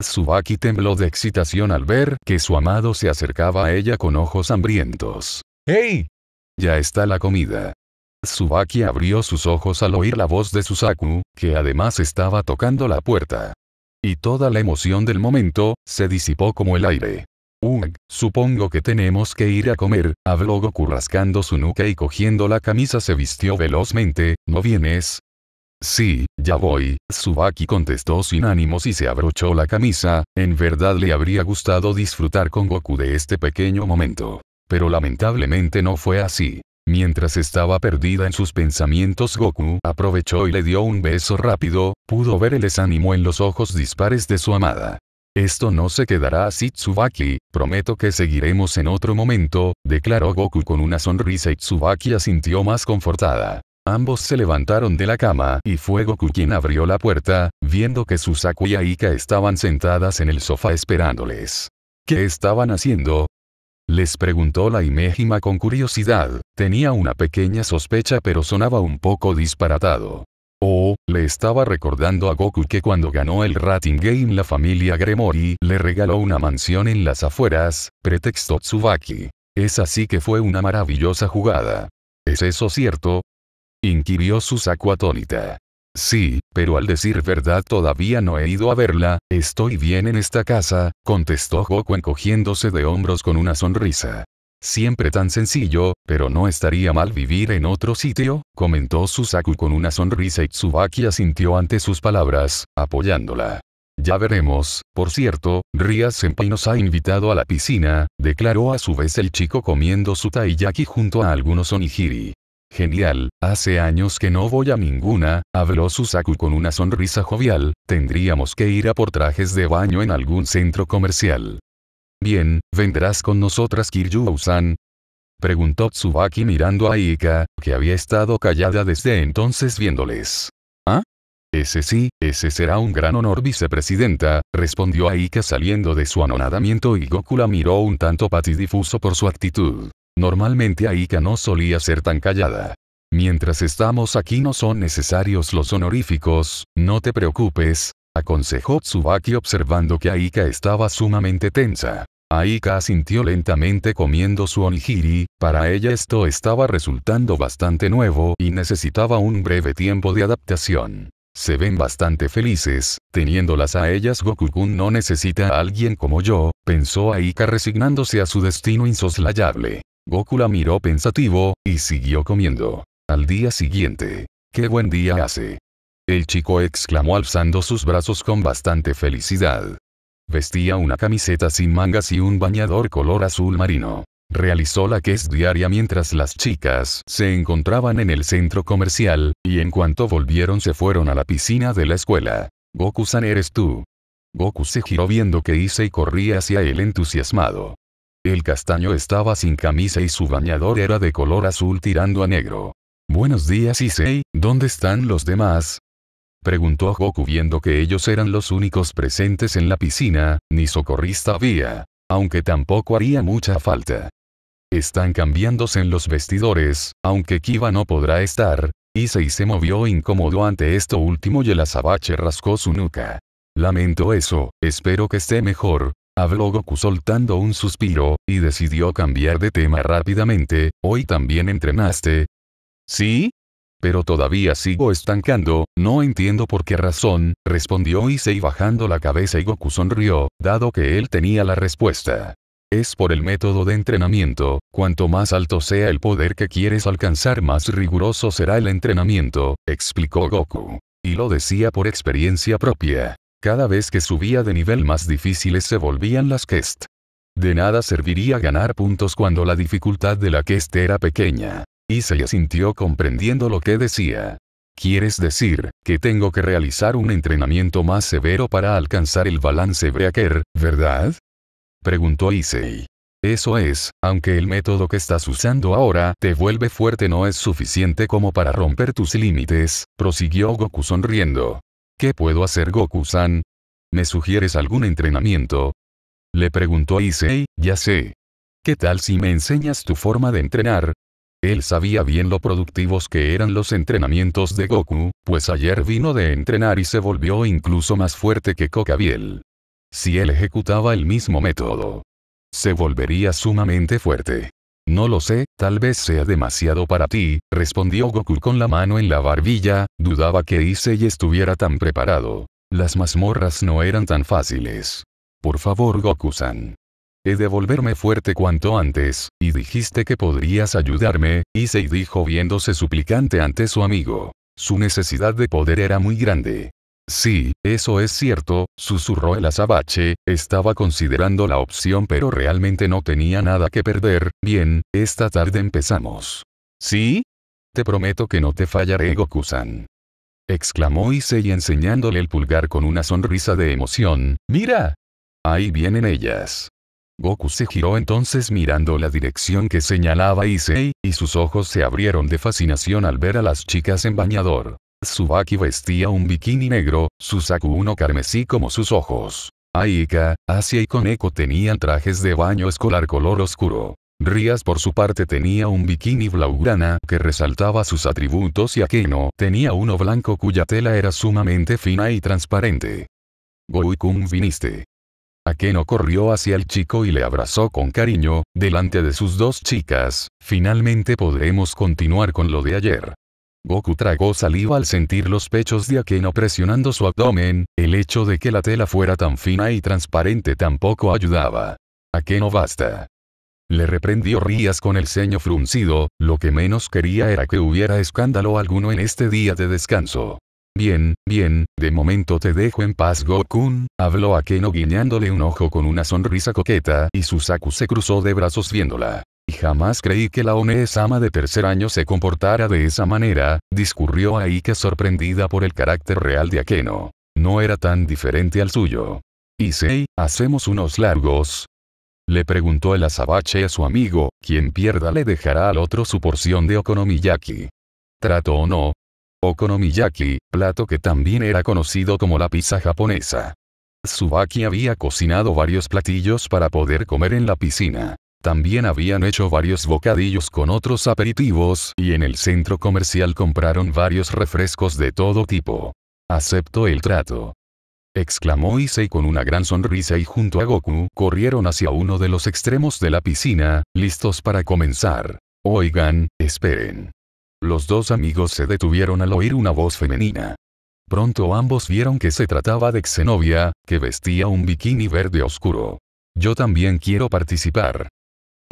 Subaki tembló de excitación al ver que su amado se acercaba a ella con ojos hambrientos. ¡Hey! Ya está la comida. Subaki abrió sus ojos al oír la voz de Susaku, que además estaba tocando la puerta. Y toda la emoción del momento, se disipó como el aire. Ugh, supongo que tenemos que ir a comer, habló Goku rascando su nuca y cogiendo la camisa se vistió velozmente, ¿no vienes? Sí, ya voy, Subaki contestó sin ánimos y se abrochó la camisa, en verdad le habría gustado disfrutar con Goku de este pequeño momento. Pero lamentablemente no fue así. Mientras estaba perdida en sus pensamientos Goku aprovechó y le dio un beso rápido, pudo ver el desánimo en los ojos dispares de su amada. Esto no se quedará así Tsubaki, prometo que seguiremos en otro momento, declaró Goku con una sonrisa y Tsubaki sintió más confortada. Ambos se levantaron de la cama y fue Goku quien abrió la puerta, viendo que Susaku y Aika estaban sentadas en el sofá esperándoles. ¿Qué estaban haciendo? Les preguntó la Imejima con curiosidad, tenía una pequeña sospecha pero sonaba un poco disparatado. Oh, le estaba recordando a Goku que cuando ganó el Rating Game la familia Gremory le regaló una mansión en las afueras, pretexto Tsubaki. Es así que fue una maravillosa jugada. ¿Es eso cierto? Inquirió Susaku atónita. Sí, pero al decir verdad todavía no he ido a verla, estoy bien en esta casa, contestó Goku encogiéndose de hombros con una sonrisa. Siempre tan sencillo, pero no estaría mal vivir en otro sitio, comentó Susaku con una sonrisa y Tsubaki asintió ante sus palabras, apoyándola. Ya veremos, por cierto, Ria Senpai nos ha invitado a la piscina, declaró a su vez el chico comiendo su taiyaki junto a algunos onigiri. Genial, hace años que no voy a ninguna, habló Susaku con una sonrisa jovial, tendríamos que ir a por trajes de baño en algún centro comercial. Bien, ¿vendrás con nosotras Kiryu-san? Preguntó Tsubaki mirando a Aika, que había estado callada desde entonces viéndoles. ¿Ah? Ese sí, ese será un gran honor vicepresidenta, respondió Aika saliendo de su anonadamiento y Goku la miró un tanto patidifuso por su actitud. Normalmente Aika no solía ser tan callada. Mientras estamos aquí no son necesarios los honoríficos, no te preocupes, aconsejó Tsubaki observando que Aika estaba sumamente tensa. Aika sintió lentamente comiendo su onigiri, para ella esto estaba resultando bastante nuevo y necesitaba un breve tiempo de adaptación. Se ven bastante felices, teniéndolas a ellas goku no necesita a alguien como yo, pensó Aika resignándose a su destino insoslayable. Goku la miró pensativo, y siguió comiendo. Al día siguiente. ¡Qué buen día hace! El chico exclamó alzando sus brazos con bastante felicidad. Vestía una camiseta sin mangas y un bañador color azul marino. Realizó la es diaria mientras las chicas se encontraban en el centro comercial, y en cuanto volvieron se fueron a la piscina de la escuela. Goku-san eres tú. Goku se giró viendo que y corría hacia él entusiasmado. El castaño estaba sin camisa y su bañador era de color azul tirando a negro. Buenos días Issei, ¿dónde están los demás? Preguntó Goku viendo que ellos eran los únicos presentes en la piscina, ni socorrista había. Aunque tampoco haría mucha falta. Están cambiándose en los vestidores, aunque Kiba no podrá estar. Issei se movió e incómodo ante esto último y el azabache rascó su nuca. Lamento eso, espero que esté mejor, Habló Goku soltando un suspiro, y decidió cambiar de tema rápidamente, ¿hoy también entrenaste? ¿Sí? Pero todavía sigo estancando, no entiendo por qué razón, respondió Issei bajando la cabeza y Goku sonrió, dado que él tenía la respuesta. Es por el método de entrenamiento, cuanto más alto sea el poder que quieres alcanzar más riguroso será el entrenamiento, explicó Goku. Y lo decía por experiencia propia. Cada vez que subía de nivel más difíciles se volvían las quest. De nada serviría ganar puntos cuando la dificultad de la quest era pequeña. Y se comprendiendo lo que decía. ¿Quieres decir, que tengo que realizar un entrenamiento más severo para alcanzar el balance Breaker, verdad? Preguntó Issei. Eso es, aunque el método que estás usando ahora te vuelve fuerte no es suficiente como para romper tus límites, prosiguió Goku sonriendo. ¿Qué puedo hacer Goku-san? ¿Me sugieres algún entrenamiento? Le preguntó Issei, ya sé. ¿Qué tal si me enseñas tu forma de entrenar? Él sabía bien lo productivos que eran los entrenamientos de Goku, pues ayer vino de entrenar y se volvió incluso más fuerte que Kokabiel. Si él ejecutaba el mismo método, se volvería sumamente fuerte. No lo sé, tal vez sea demasiado para ti, respondió Goku con la mano en la barbilla, dudaba que Issei estuviera tan preparado. Las mazmorras no eran tan fáciles. Por favor Goku-san. He de volverme fuerte cuanto antes, y dijiste que podrías ayudarme, Issei dijo viéndose suplicante ante su amigo. Su necesidad de poder era muy grande. Sí, eso es cierto, susurró el azabache, estaba considerando la opción pero realmente no tenía nada que perder, bien, esta tarde empezamos. ¿Sí? Te prometo que no te fallaré Goku-san. Exclamó Issei enseñándole el pulgar con una sonrisa de emoción, ¡mira! Ahí vienen ellas. Goku se giró entonces mirando la dirección que señalaba Issei, y sus ojos se abrieron de fascinación al ver a las chicas en bañador. Tsubaki vestía un bikini negro, Susaku uno carmesí como sus ojos. Aika, Asia y Koneko tenían trajes de baño escolar color oscuro. Rías por su parte tenía un bikini blaugrana que resaltaba sus atributos y Akeno tenía uno blanco cuya tela era sumamente fina y transparente. Goikun viniste. Akeno corrió hacia el chico y le abrazó con cariño, delante de sus dos chicas, finalmente podremos continuar con lo de ayer. Goku tragó saliva al sentir los pechos de Akeno presionando su abdomen, el hecho de que la tela fuera tan fina y transparente tampoco ayudaba. Akeno basta. Le reprendió Rías con el ceño fruncido, lo que menos quería era que hubiera escándalo alguno en este día de descanso. Bien, bien, de momento te dejo en paz Goku, habló Akeno guiñándole un ojo con una sonrisa coqueta y Susaku se cruzó de brazos viéndola. Y jamás creí que la One-sama de tercer año se comportara de esa manera, discurrió Aika sorprendida por el carácter real de Akeno. No era tan diferente al suyo. Isei, ¿hacemos unos largos? Le preguntó el azabache a su amigo, quien pierda le dejará al otro su porción de okonomiyaki. ¿Trato o no? Okonomiyaki, plato que también era conocido como la pizza japonesa. Tsubaki había cocinado varios platillos para poder comer en la piscina. También habían hecho varios bocadillos con otros aperitivos y en el centro comercial compraron varios refrescos de todo tipo. Acepto el trato. Exclamó Issei con una gran sonrisa y junto a Goku corrieron hacia uno de los extremos de la piscina, listos para comenzar. Oigan, esperen. Los dos amigos se detuvieron al oír una voz femenina. Pronto ambos vieron que se trataba de Xenovia, que vestía un bikini verde oscuro. Yo también quiero participar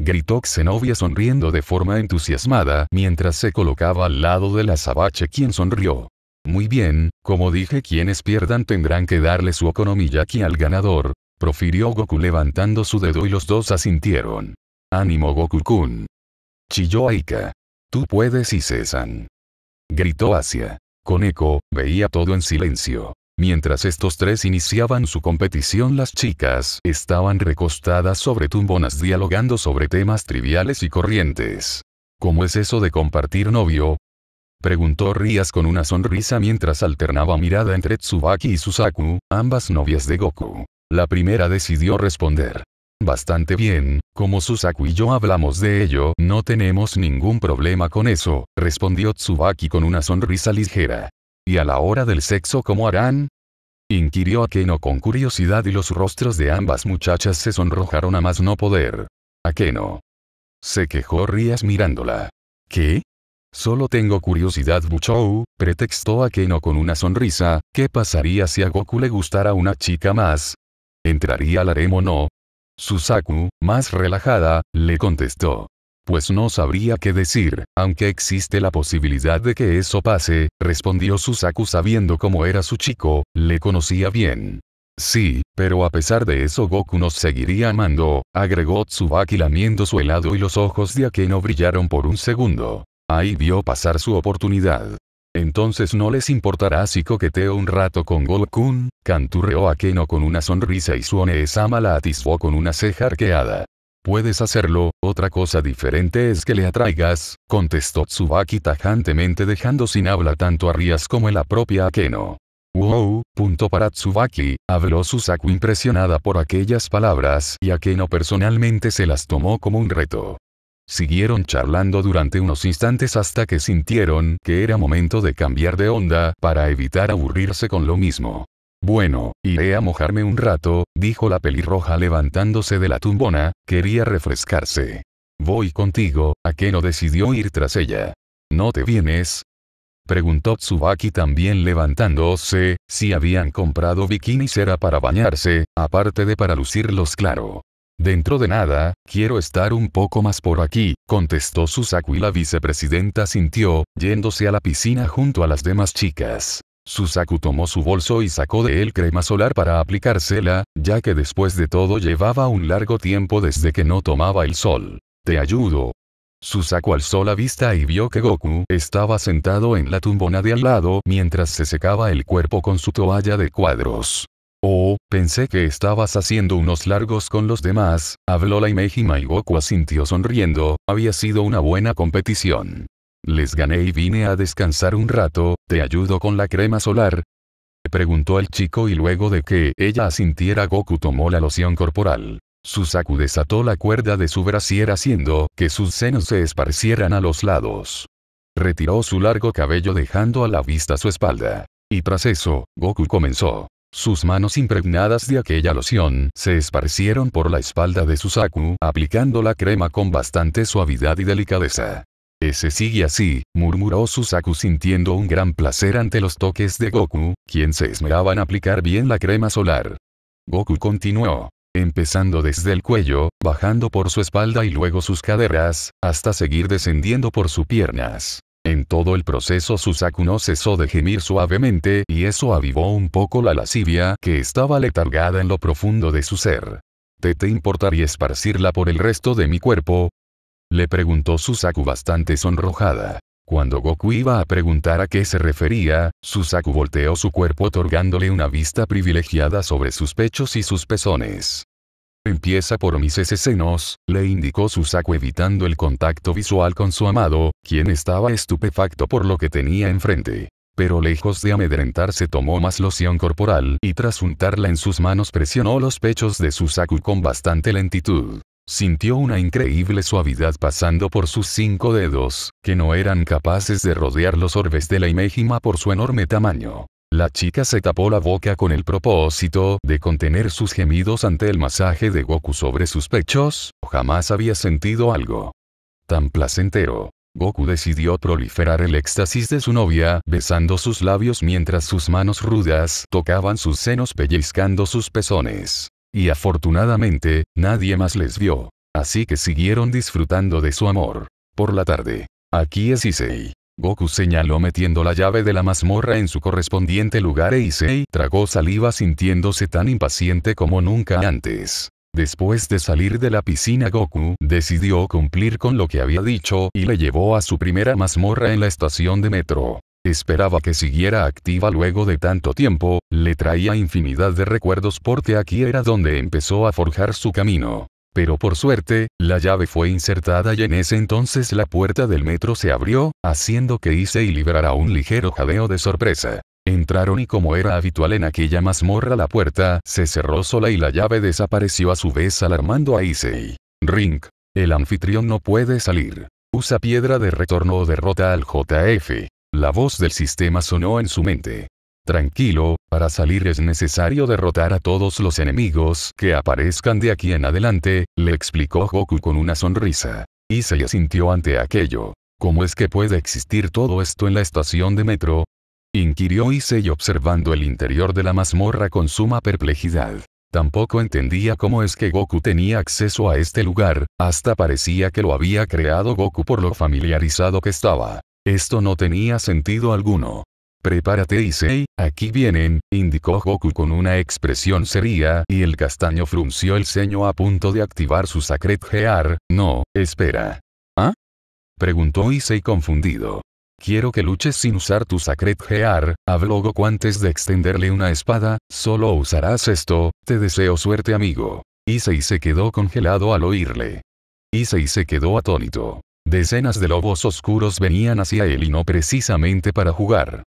gritó Xenobia sonriendo de forma entusiasmada mientras se colocaba al lado de la quien sonrió. Muy bien, como dije quienes pierdan tendrán que darle su aquí al ganador, profirió Goku levantando su dedo y los dos asintieron. Ánimo Goku-kun. Chilló Aika. Tú puedes y cesan. Gritó Asia. Con eco, veía todo en silencio. Mientras estos tres iniciaban su competición las chicas estaban recostadas sobre tumbonas dialogando sobre temas triviales y corrientes. ¿Cómo es eso de compartir novio? Preguntó Rías con una sonrisa mientras alternaba mirada entre Tsubaki y Susaku, ambas novias de Goku. La primera decidió responder. Bastante bien, como Susaku y yo hablamos de ello, no tenemos ningún problema con eso, respondió Tsubaki con una sonrisa ligera. ¿Y a la hora del sexo cómo harán? Inquirió Akeno con curiosidad y los rostros de ambas muchachas se sonrojaron a más no poder. Akeno. Se quejó Rías mirándola. ¿Qué? Solo tengo curiosidad Buchou, pretextó Akeno con una sonrisa, ¿qué pasaría si a Goku le gustara una chica más? ¿Entraría al harem o no? Susaku, más relajada, le contestó. Pues no sabría qué decir, aunque existe la posibilidad de que eso pase, respondió Susaku sabiendo cómo era su chico, le conocía bien. Sí, pero a pesar de eso Goku nos seguiría amando, agregó Tsubaki lamiendo su helado y los ojos de Akeno brillaron por un segundo. Ahí vio pasar su oportunidad. Entonces no les importará si coqueteo un rato con Goku, canturreó Akeno con una sonrisa y su Onee-sama la atisbó con una ceja arqueada. Puedes hacerlo, otra cosa diferente es que le atraigas, contestó Tsubaki tajantemente dejando sin habla tanto a Rías como a la propia Akeno. Wow, punto para Tsubaki, habló Susaku impresionada por aquellas palabras y Akeno personalmente se las tomó como un reto. Siguieron charlando durante unos instantes hasta que sintieron que era momento de cambiar de onda para evitar aburrirse con lo mismo. Bueno, iré a mojarme un rato, dijo la pelirroja levantándose de la tumbona, quería refrescarse. Voy contigo, a no decidió ir tras ella. ¿No te vienes? Preguntó Tsubaki también levantándose, si habían comprado bikinis era para bañarse, aparte de para lucirlos claro. Dentro de nada, quiero estar un poco más por aquí, contestó Susaku y la vicepresidenta sintió, yéndose a la piscina junto a las demás chicas. Susaku tomó su bolso y sacó de él crema solar para aplicársela, ya que después de todo llevaba un largo tiempo desde que no tomaba el sol. Te ayudo. Susaku alzó la vista y vio que Goku estaba sentado en la tumbona de al lado mientras se secaba el cuerpo con su toalla de cuadros. Oh, pensé que estabas haciendo unos largos con los demás, habló la Imejima y Goku asintió sonriendo, había sido una buena competición. Les gané y vine a descansar un rato, ¿te ayudo con la crema solar? Preguntó el chico y luego de que ella asintiera Goku tomó la loción corporal. Susaku desató la cuerda de su brasier haciendo que sus senos se esparcieran a los lados. Retiró su largo cabello dejando a la vista su espalda. Y tras eso, Goku comenzó. Sus manos impregnadas de aquella loción se esparcieron por la espalda de Susaku, aplicando la crema con bastante suavidad y delicadeza. Ese sigue así, murmuró Susaku sintiendo un gran placer ante los toques de Goku, quien se esmeraba en aplicar bien la crema solar. Goku continuó, empezando desde el cuello, bajando por su espalda y luego sus caderas, hasta seguir descendiendo por sus piernas. En todo el proceso Susaku no cesó de gemir suavemente y eso avivó un poco la lascivia que estaba letargada en lo profundo de su ser. ¿Te te importaría esparcirla por el resto de mi cuerpo? Le preguntó Susaku bastante sonrojada. Cuando Goku iba a preguntar a qué se refería, Susaku volteó su cuerpo otorgándole una vista privilegiada sobre sus pechos y sus pezones. Empieza por mis senos, le indicó Susaku evitando el contacto visual con su amado, quien estaba estupefacto por lo que tenía enfrente. Pero lejos de amedrentarse tomó más loción corporal y tras untarla en sus manos presionó los pechos de Susaku con bastante lentitud. Sintió una increíble suavidad pasando por sus cinco dedos, que no eran capaces de rodear los orbes de la Iméjima por su enorme tamaño. La chica se tapó la boca con el propósito de contener sus gemidos ante el masaje de Goku sobre sus pechos, jamás había sentido algo tan placentero. Goku decidió proliferar el éxtasis de su novia, besando sus labios mientras sus manos rudas tocaban sus senos pellizcando sus pezones. Y afortunadamente, nadie más les vio. Así que siguieron disfrutando de su amor. Por la tarde. Aquí es Issei. Goku señaló metiendo la llave de la mazmorra en su correspondiente lugar e Issei tragó saliva sintiéndose tan impaciente como nunca antes. Después de salir de la piscina Goku decidió cumplir con lo que había dicho y le llevó a su primera mazmorra en la estación de metro. Esperaba que siguiera activa luego de tanto tiempo, le traía infinidad de recuerdos porque aquí era donde empezó a forjar su camino. Pero por suerte, la llave fue insertada y en ese entonces la puerta del metro se abrió, haciendo que Issei librara un ligero jadeo de sorpresa. Entraron y como era habitual en aquella mazmorra la puerta se cerró sola y la llave desapareció a su vez alarmando a Issei. Rink. El anfitrión no puede salir. Usa piedra de retorno o derrota al JF. La voz del sistema sonó en su mente. Tranquilo, para salir es necesario derrotar a todos los enemigos que aparezcan de aquí en adelante, le explicó Goku con una sonrisa. Y se asintió ante aquello. ¿Cómo es que puede existir todo esto en la estación de metro? Inquirió Issei observando el interior de la mazmorra con suma perplejidad. Tampoco entendía cómo es que Goku tenía acceso a este lugar, hasta parecía que lo había creado Goku por lo familiarizado que estaba. Esto no tenía sentido alguno. Prepárate Issei, aquí vienen, indicó Goku con una expresión seria y el castaño frunció el ceño a punto de activar su Sacred Gear, no, espera. ¿Ah? Preguntó Issei confundido. Quiero que luches sin usar tu Sacred Gear, habló Goku antes de extenderle una espada, solo usarás esto, te deseo suerte amigo. Issei se quedó congelado al oírle. Issei se quedó atónito. Decenas de lobos oscuros venían hacia él y no precisamente para jugar.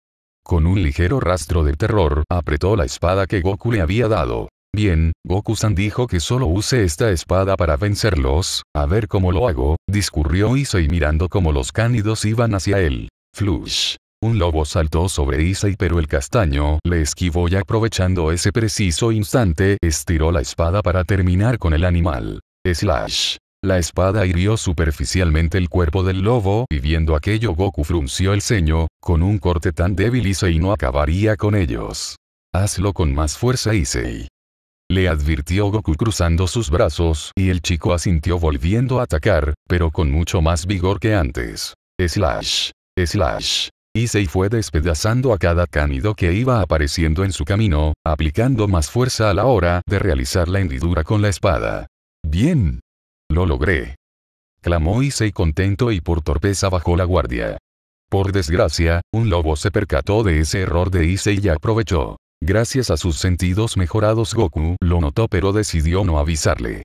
Con un ligero rastro de terror, apretó la espada que Goku le había dado. Bien, Goku-san dijo que solo use esta espada para vencerlos, a ver cómo lo hago, discurrió Issei mirando cómo los cánidos iban hacia él. Flush. Un lobo saltó sobre Issei pero el castaño le esquivó y aprovechando ese preciso instante estiró la espada para terminar con el animal. Slash. La espada hirió superficialmente el cuerpo del lobo y viendo aquello Goku frunció el ceño, con un corte tan débil se no acabaría con ellos. Hazlo con más fuerza Issei. Le advirtió Goku cruzando sus brazos y el chico asintió volviendo a atacar, pero con mucho más vigor que antes. Slash. Slash. Issei fue despedazando a cada cánido que iba apareciendo en su camino, aplicando más fuerza a la hora de realizar la hendidura con la espada. Bien, lo logré. Clamó Issei contento y por torpeza bajó la guardia. Por desgracia, un lobo se percató de ese error de Issei y aprovechó. Gracias a sus sentidos mejorados Goku lo notó pero decidió no avisarle.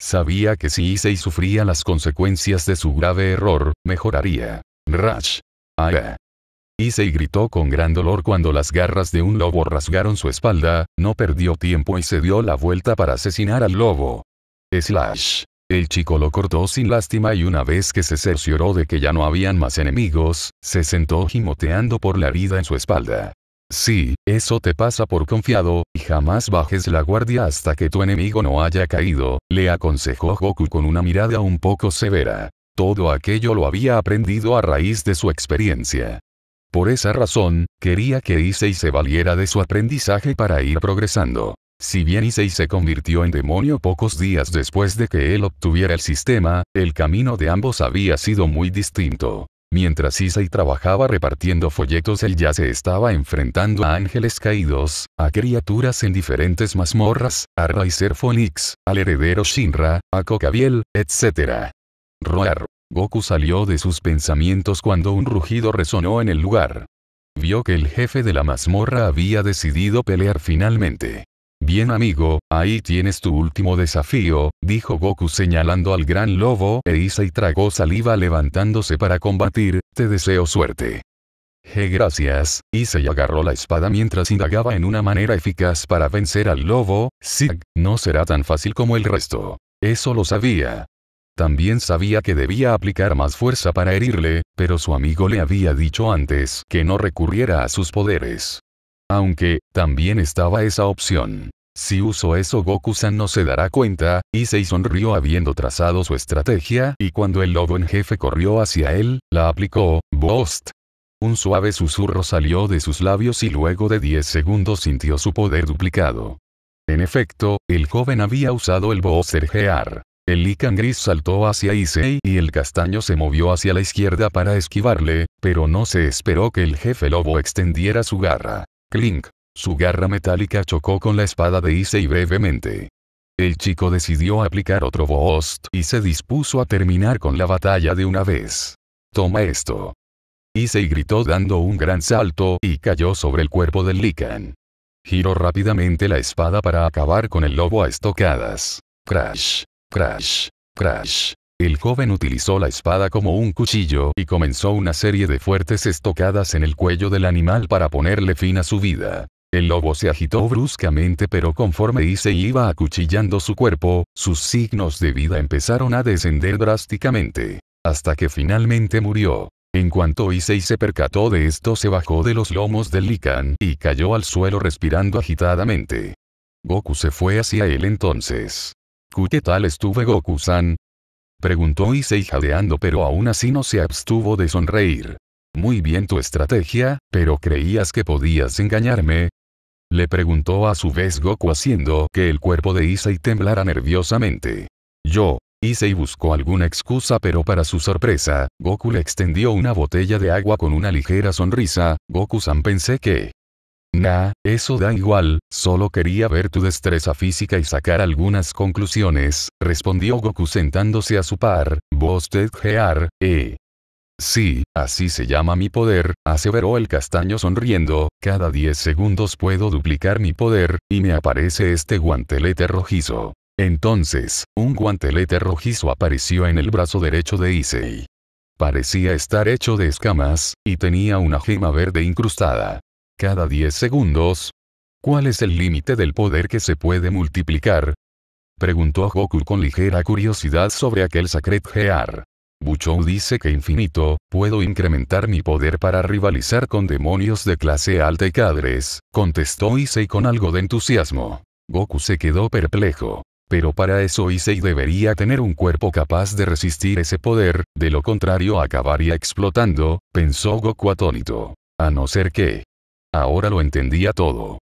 Sabía que si Issei sufría las consecuencias de su grave error, mejoraría. Rash. Ah. Issei gritó con gran dolor cuando las garras de un lobo rasgaron su espalda, no perdió tiempo y se dio la vuelta para asesinar al lobo. Slash. El chico lo cortó sin lástima y una vez que se cercioró de que ya no habían más enemigos, se sentó gimoteando por la herida en su espalda. Sí, eso te pasa por confiado, y jamás bajes la guardia hasta que tu enemigo no haya caído, le aconsejó Goku con una mirada un poco severa. Todo aquello lo había aprendido a raíz de su experiencia. Por esa razón, quería que Issei se valiera de su aprendizaje para ir progresando. Si bien Issei se convirtió en demonio pocos días después de que él obtuviera el sistema, el camino de ambos había sido muy distinto. Mientras Issei trabajaba repartiendo folletos él ya se estaba enfrentando a ángeles caídos, a criaturas en diferentes mazmorras, a Riser Phoenix, al heredero Shinra, a Kokabiel, etc. Roar. Goku salió de sus pensamientos cuando un rugido resonó en el lugar. Vio que el jefe de la mazmorra había decidido pelear finalmente. Bien amigo, ahí tienes tu último desafío, dijo Goku señalando al gran lobo e y tragó saliva levantándose para combatir, te deseo suerte. Je gracias, Isai agarró la espada mientras indagaba en una manera eficaz para vencer al lobo, Sig, no será tan fácil como el resto. Eso lo sabía. También sabía que debía aplicar más fuerza para herirle, pero su amigo le había dicho antes que no recurriera a sus poderes. Aunque, también estaba esa opción. Si uso eso Goku-san no se dará cuenta, Issei sonrió habiendo trazado su estrategia y cuando el lobo en jefe corrió hacia él, la aplicó, Bost. Un suave susurro salió de sus labios y luego de 10 segundos sintió su poder duplicado. En efecto, el joven había usado el BOST Gear. El Lican gris saltó hacia Issei y el castaño se movió hacia la izquierda para esquivarle, pero no se esperó que el jefe lobo extendiera su garra. Clink. Su garra metálica chocó con la espada de Issei brevemente. El chico decidió aplicar otro boost y se dispuso a terminar con la batalla de una vez. Toma esto. Issei gritó dando un gran salto y cayó sobre el cuerpo del Lican. Giró rápidamente la espada para acabar con el lobo a estocadas. Crash, crash, crash. El joven utilizó la espada como un cuchillo y comenzó una serie de fuertes estocadas en el cuello del animal para ponerle fin a su vida. El lobo se agitó bruscamente pero conforme Ise iba acuchillando su cuerpo, sus signos de vida empezaron a descender drásticamente. Hasta que finalmente murió. En cuanto Issei se percató de esto se bajó de los lomos del Lican y cayó al suelo respirando agitadamente. Goku se fue hacia él entonces. ¿Qué tal estuve Goku-san? Preguntó Issei jadeando pero aún así no se abstuvo de sonreír. Muy bien tu estrategia, pero creías que podías engañarme. Le preguntó a su vez Goku haciendo que el cuerpo de Issei temblara nerviosamente. Yo, Issei buscó alguna excusa pero para su sorpresa, Goku le extendió una botella de agua con una ligera sonrisa, Goku-san pensé que... Nah, eso da igual, solo quería ver tu destreza física y sacar algunas conclusiones, respondió Goku sentándose a su par, vos gear, eh. Sí, así se llama mi poder, aseveró el castaño sonriendo, cada 10 segundos puedo duplicar mi poder, y me aparece este guantelete rojizo. Entonces, un guantelete rojizo apareció en el brazo derecho de Issei. Parecía estar hecho de escamas, y tenía una gema verde incrustada cada 10 segundos. ¿Cuál es el límite del poder que se puede multiplicar? Preguntó Goku con ligera curiosidad sobre aquel Sacred Gear. Buchou dice que infinito, puedo incrementar mi poder para rivalizar con demonios de clase alta y cadres, contestó Issei con algo de entusiasmo. Goku se quedó perplejo. Pero para eso Issei debería tener un cuerpo capaz de resistir ese poder, de lo contrario acabaría explotando, pensó Goku atónito. A no ser que... Ahora lo entendía todo.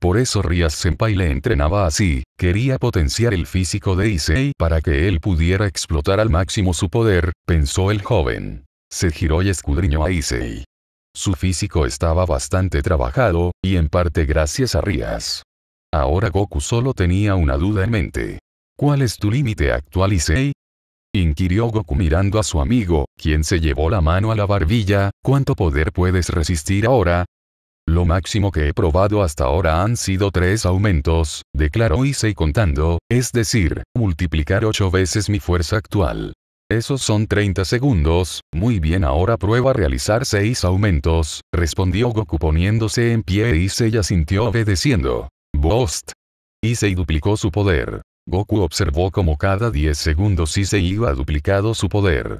Por eso Rias Senpai le entrenaba así, quería potenciar el físico de Issei para que él pudiera explotar al máximo su poder, pensó el joven. Se giró y escudriñó a Issei. Su físico estaba bastante trabajado, y en parte gracias a Rias. Ahora Goku solo tenía una duda en mente. ¿Cuál es tu límite actual Issei? Inquirió Goku mirando a su amigo, quien se llevó la mano a la barbilla, ¿cuánto poder puedes resistir ahora? Lo máximo que he probado hasta ahora han sido tres aumentos, declaró Issei contando, es decir, multiplicar ocho veces mi fuerza actual. Esos son 30 segundos, muy bien ahora prueba a realizar seis aumentos, respondió Goku poniéndose en pie e Issei sintió obedeciendo. Bost. Issei duplicó su poder. Goku observó como cada 10 segundos Issei iba duplicado su poder.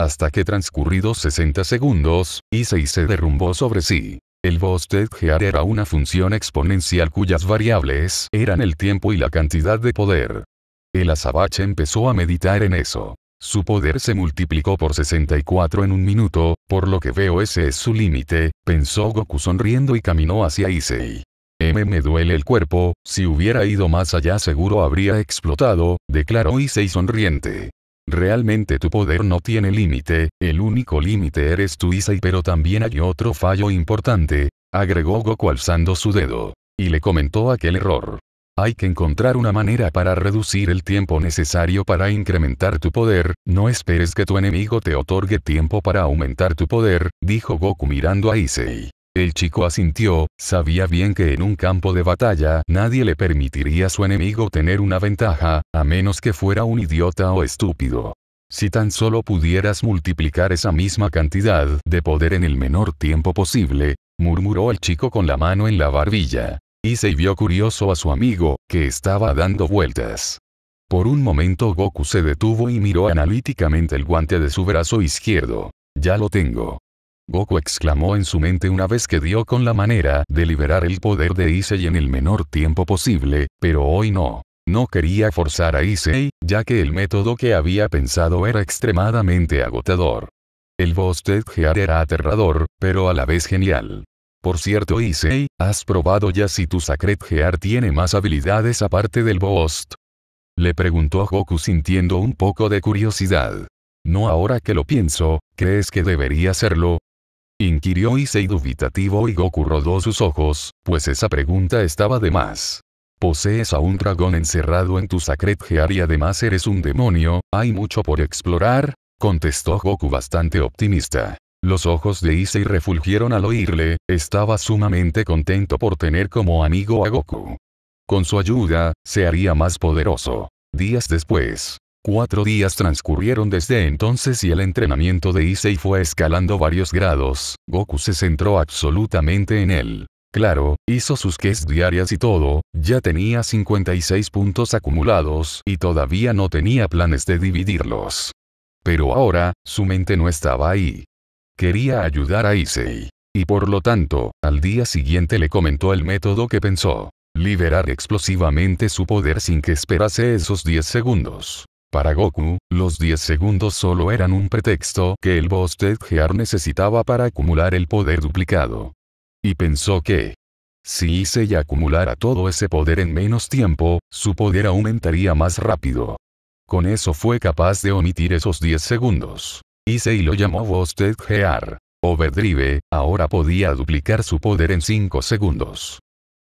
Hasta que transcurridos 60 segundos, Issei se derrumbó sobre sí. El Gear era una función exponencial cuyas variables eran el tiempo y la cantidad de poder. El azabache empezó a meditar en eso. Su poder se multiplicó por 64 en un minuto, por lo que veo ese es su límite, pensó Goku sonriendo y caminó hacia Issei. M me duele el cuerpo, si hubiera ido más allá seguro habría explotado, declaró Issei sonriente. Realmente tu poder no tiene límite, el único límite eres tú Isai pero también hay otro fallo importante, agregó Goku alzando su dedo. Y le comentó aquel error. Hay que encontrar una manera para reducir el tiempo necesario para incrementar tu poder, no esperes que tu enemigo te otorgue tiempo para aumentar tu poder, dijo Goku mirando a Isei. El chico asintió, sabía bien que en un campo de batalla nadie le permitiría a su enemigo tener una ventaja, a menos que fuera un idiota o estúpido. Si tan solo pudieras multiplicar esa misma cantidad de poder en el menor tiempo posible, murmuró el chico con la mano en la barbilla. Y se vio curioso a su amigo, que estaba dando vueltas. Por un momento Goku se detuvo y miró analíticamente el guante de su brazo izquierdo. Ya lo tengo. Goku exclamó en su mente una vez que dio con la manera de liberar el poder de Issei en el menor tiempo posible, pero hoy no. No quería forzar a Issei, ya que el método que había pensado era extremadamente agotador. El Bostet Gear era aterrador, pero a la vez genial. Por cierto Issei, has probado ya si tu Sacred Gear tiene más habilidades aparte del Bost? Le preguntó Goku sintiendo un poco de curiosidad. No ahora que lo pienso, ¿crees que debería hacerlo? Inquirió Issei dubitativo y Goku rodó sus ojos, pues esa pregunta estaba de más. Posees a un dragón encerrado en tu Sacred Gear y además eres un demonio, ¿hay mucho por explorar? Contestó Goku bastante optimista. Los ojos de Issei refulgieron al oírle, estaba sumamente contento por tener como amigo a Goku. Con su ayuda, se haría más poderoso. Días después, Cuatro días transcurrieron desde entonces y el entrenamiento de Issei fue escalando varios grados, Goku se centró absolutamente en él. Claro, hizo sus ques diarias y todo, ya tenía 56 puntos acumulados y todavía no tenía planes de dividirlos. Pero ahora, su mente no estaba ahí. Quería ayudar a Issei. Y por lo tanto, al día siguiente le comentó el método que pensó. Liberar explosivamente su poder sin que esperase esos 10 segundos. Para Goku, los 10 segundos solo eran un pretexto que el boss Gear necesitaba para acumular el poder duplicado. Y pensó que, si hice acumulara todo ese poder en menos tiempo, su poder aumentaría más rápido. Con eso fue capaz de omitir esos 10 segundos. Hice y lo llamó Bostet Gear. Overdrive, ahora podía duplicar su poder en 5 segundos.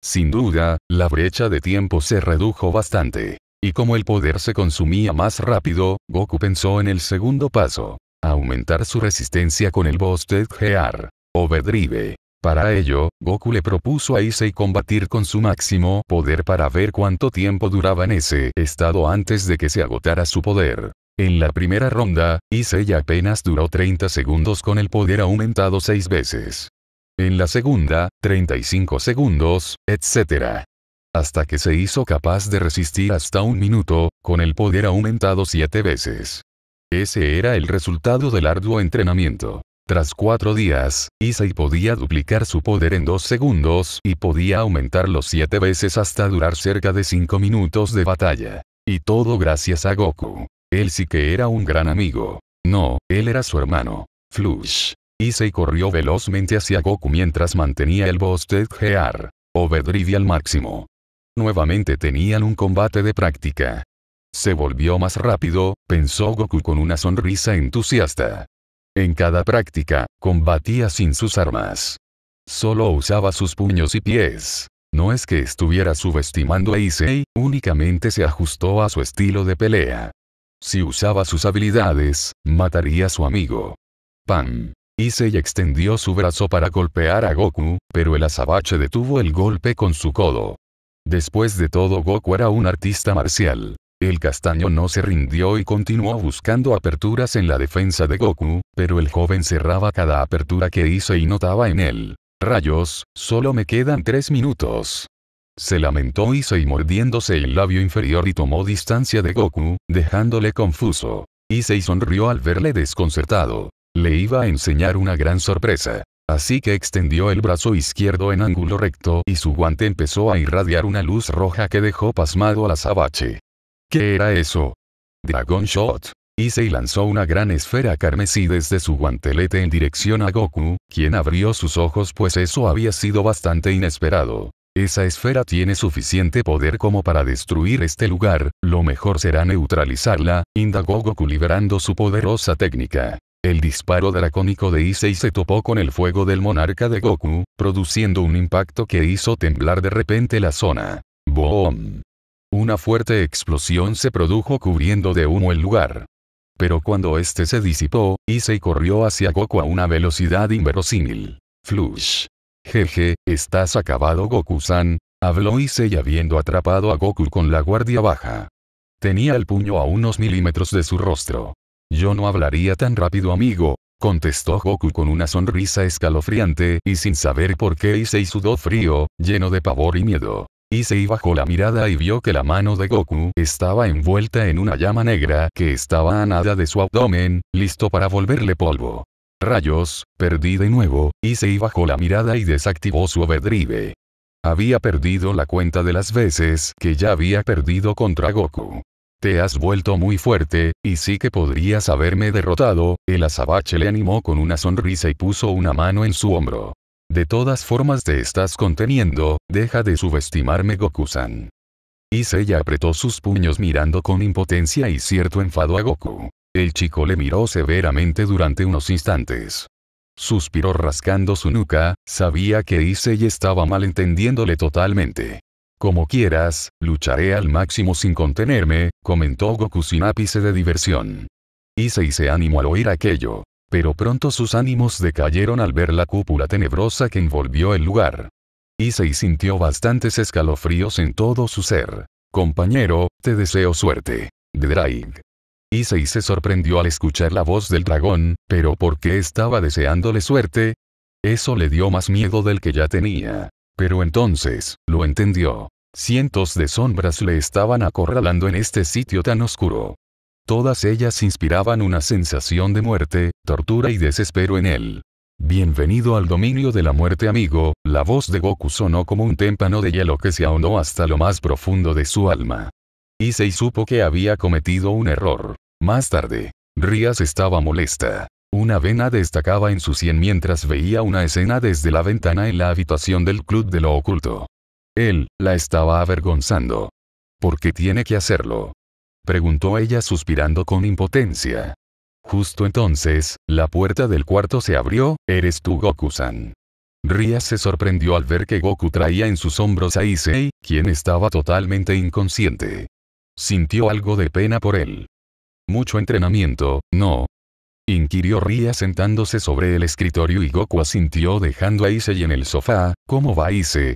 Sin duda, la brecha de tiempo se redujo bastante. Y como el poder se consumía más rápido, Goku pensó en el segundo paso. Aumentar su resistencia con el Busted Gear. Overdrive. Para ello, Goku le propuso a Issei combatir con su máximo poder para ver cuánto tiempo duraba en ese estado antes de que se agotara su poder. En la primera ronda, Issei apenas duró 30 segundos con el poder aumentado 6 veces. En la segunda, 35 segundos, etc hasta que se hizo capaz de resistir hasta un minuto, con el poder aumentado siete veces. Ese era el resultado del arduo entrenamiento. Tras cuatro días, Issei podía duplicar su poder en dos segundos y podía aumentarlo siete veces hasta durar cerca de cinco minutos de batalla. Y todo gracias a Goku. Él sí que era un gran amigo. No, él era su hermano. Flush. Issei corrió velozmente hacia Goku mientras mantenía el Busted Gear. Obedrivi al máximo. Nuevamente tenían un combate de práctica. Se volvió más rápido, pensó Goku con una sonrisa entusiasta. En cada práctica, combatía sin sus armas. Solo usaba sus puños y pies. No es que estuviera subestimando a Issei, únicamente se ajustó a su estilo de pelea. Si usaba sus habilidades, mataría a su amigo. Pam. Issei extendió su brazo para golpear a Goku, pero el azabache detuvo el golpe con su codo. Después de todo Goku era un artista marcial. El castaño no se rindió y continuó buscando aperturas en la defensa de Goku, pero el joven cerraba cada apertura que hizo y notaba en él. Rayos, solo me quedan tres minutos. Se lamentó Issei mordiéndose el labio inferior y tomó distancia de Goku, dejándole confuso. Issei sonrió al verle desconcertado. Le iba a enseñar una gran sorpresa. Así que extendió el brazo izquierdo en ángulo recto y su guante empezó a irradiar una luz roja que dejó pasmado la azabache. ¿Qué era eso? Dragon Shot. y lanzó una gran esfera carmesí desde su guantelete en dirección a Goku, quien abrió sus ojos pues eso había sido bastante inesperado. Esa esfera tiene suficiente poder como para destruir este lugar, lo mejor será neutralizarla, indagó Goku liberando su poderosa técnica. El disparo dracónico de Issei se topó con el fuego del monarca de Goku, produciendo un impacto que hizo temblar de repente la zona. ¡Boom! Una fuerte explosión se produjo cubriendo de humo el lugar. Pero cuando este se disipó, Issei corrió hacia Goku a una velocidad inverosímil. Flush. Jeje, estás acabado Goku-san, habló Issei habiendo atrapado a Goku con la guardia baja. Tenía el puño a unos milímetros de su rostro. Yo no hablaría tan rápido amigo, contestó Goku con una sonrisa escalofriante y sin saber por qué Issei sudó frío, lleno de pavor y miedo. Issei bajó la mirada y vio que la mano de Goku estaba envuelta en una llama negra que estaba a nada de su abdomen, listo para volverle polvo. Rayos, perdí de nuevo, Issei bajó la mirada y desactivó su overdrive. Había perdido la cuenta de las veces que ya había perdido contra Goku. Te has vuelto muy fuerte, y sí que podrías haberme derrotado, el azabache le animó con una sonrisa y puso una mano en su hombro. De todas formas te estás conteniendo, deja de subestimarme Goku-san. Ella apretó sus puños mirando con impotencia y cierto enfado a Goku. El chico le miró severamente durante unos instantes. Suspiró rascando su nuca, sabía que Issei estaba malentendiéndole totalmente. Como quieras, lucharé al máximo sin contenerme, comentó Goku sin ápice de diversión. y se animó al oír aquello. Pero pronto sus ánimos decayeron al ver la cúpula tenebrosa que envolvió el lugar. Issei sintió bastantes escalofríos en todo su ser. Compañero, te deseo suerte. De Draig. Issei se sorprendió al escuchar la voz del dragón, pero ¿por qué estaba deseándole suerte? Eso le dio más miedo del que ya tenía. Pero entonces, lo entendió. Cientos de sombras le estaban acorralando en este sitio tan oscuro. Todas ellas inspiraban una sensación de muerte, tortura y desespero en él. Bienvenido al dominio de la muerte amigo, la voz de Goku sonó como un témpano de hielo que se ahondó hasta lo más profundo de su alma. Issei supo que había cometido un error. Más tarde, Rías estaba molesta. Una vena destacaba en su sien mientras veía una escena desde la ventana en la habitación del club de lo oculto. Él, la estaba avergonzando. ¿Por qué tiene que hacerlo? Preguntó ella suspirando con impotencia. Justo entonces, la puerta del cuarto se abrió, eres tú Goku-san. Ria se sorprendió al ver que Goku traía en sus hombros a Issei, quien estaba totalmente inconsciente. Sintió algo de pena por él. Mucho entrenamiento, no, Inquirió Ria sentándose sobre el escritorio y Goku asintió dejando a y en el sofá, ¿cómo va Ise?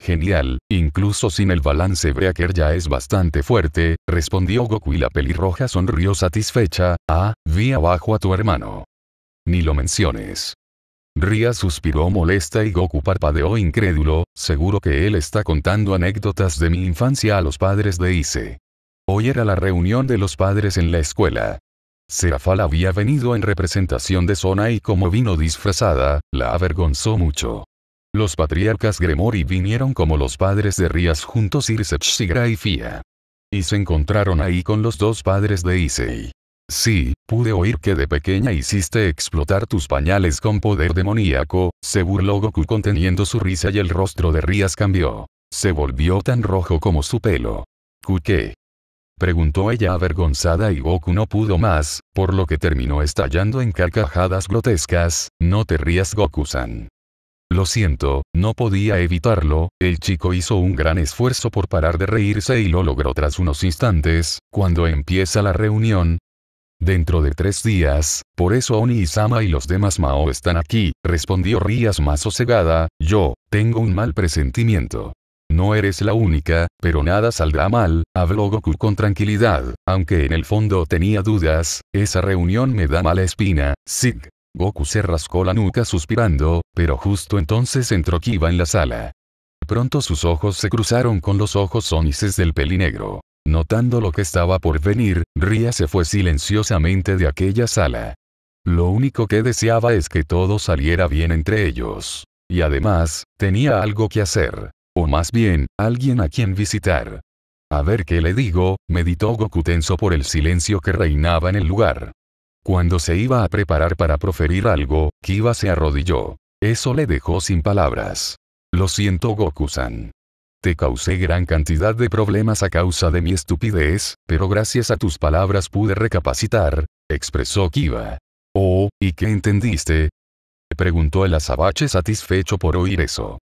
Genial, incluso sin el balance breaker ya es bastante fuerte, respondió Goku y la pelirroja sonrió satisfecha, ah, vi abajo a tu hermano. Ni lo menciones. Ria suspiró molesta y Goku parpadeó incrédulo, seguro que él está contando anécdotas de mi infancia a los padres de Ise. Hoy era la reunión de los padres en la escuela. Serafal había venido en representación de Zona y como vino disfrazada, la avergonzó mucho. Los patriarcas Gremori vinieron como los padres de Rías juntos Irsech, Sigra y Fia. Y se encontraron ahí con los dos padres de Issei. Sí, pude oír que de pequeña hiciste explotar tus pañales con poder demoníaco, se burló Goku conteniendo su risa y el rostro de Rías cambió. Se volvió tan rojo como su pelo. ¿Qué? preguntó ella avergonzada y Goku no pudo más, por lo que terminó estallando en carcajadas grotescas, no te rías Goku-san. Lo siento, no podía evitarlo, el chico hizo un gran esfuerzo por parar de reírse y lo logró tras unos instantes, cuando empieza la reunión. Dentro de tres días, por eso Oni Isama y los demás Mao están aquí, respondió Rías más sosegada, yo, tengo un mal presentimiento. No eres la única, pero nada saldrá mal, habló Goku con tranquilidad, aunque en el fondo tenía dudas, esa reunión me da mala espina, Sig. Goku se rascó la nuca suspirando, pero justo entonces entró Kiba en la sala. Pronto sus ojos se cruzaron con los ojos ónices del pelinegro. Notando lo que estaba por venir, Ria se fue silenciosamente de aquella sala. Lo único que deseaba es que todo saliera bien entre ellos. Y además, tenía algo que hacer o más bien, alguien a quien visitar. A ver qué le digo, meditó Goku tenso por el silencio que reinaba en el lugar. Cuando se iba a preparar para proferir algo, Kiba se arrodilló. Eso le dejó sin palabras. Lo siento Goku-san. Te causé gran cantidad de problemas a causa de mi estupidez, pero gracias a tus palabras pude recapacitar, expresó Kiba. Oh, ¿y qué entendiste? Preguntó el azabache satisfecho por oír eso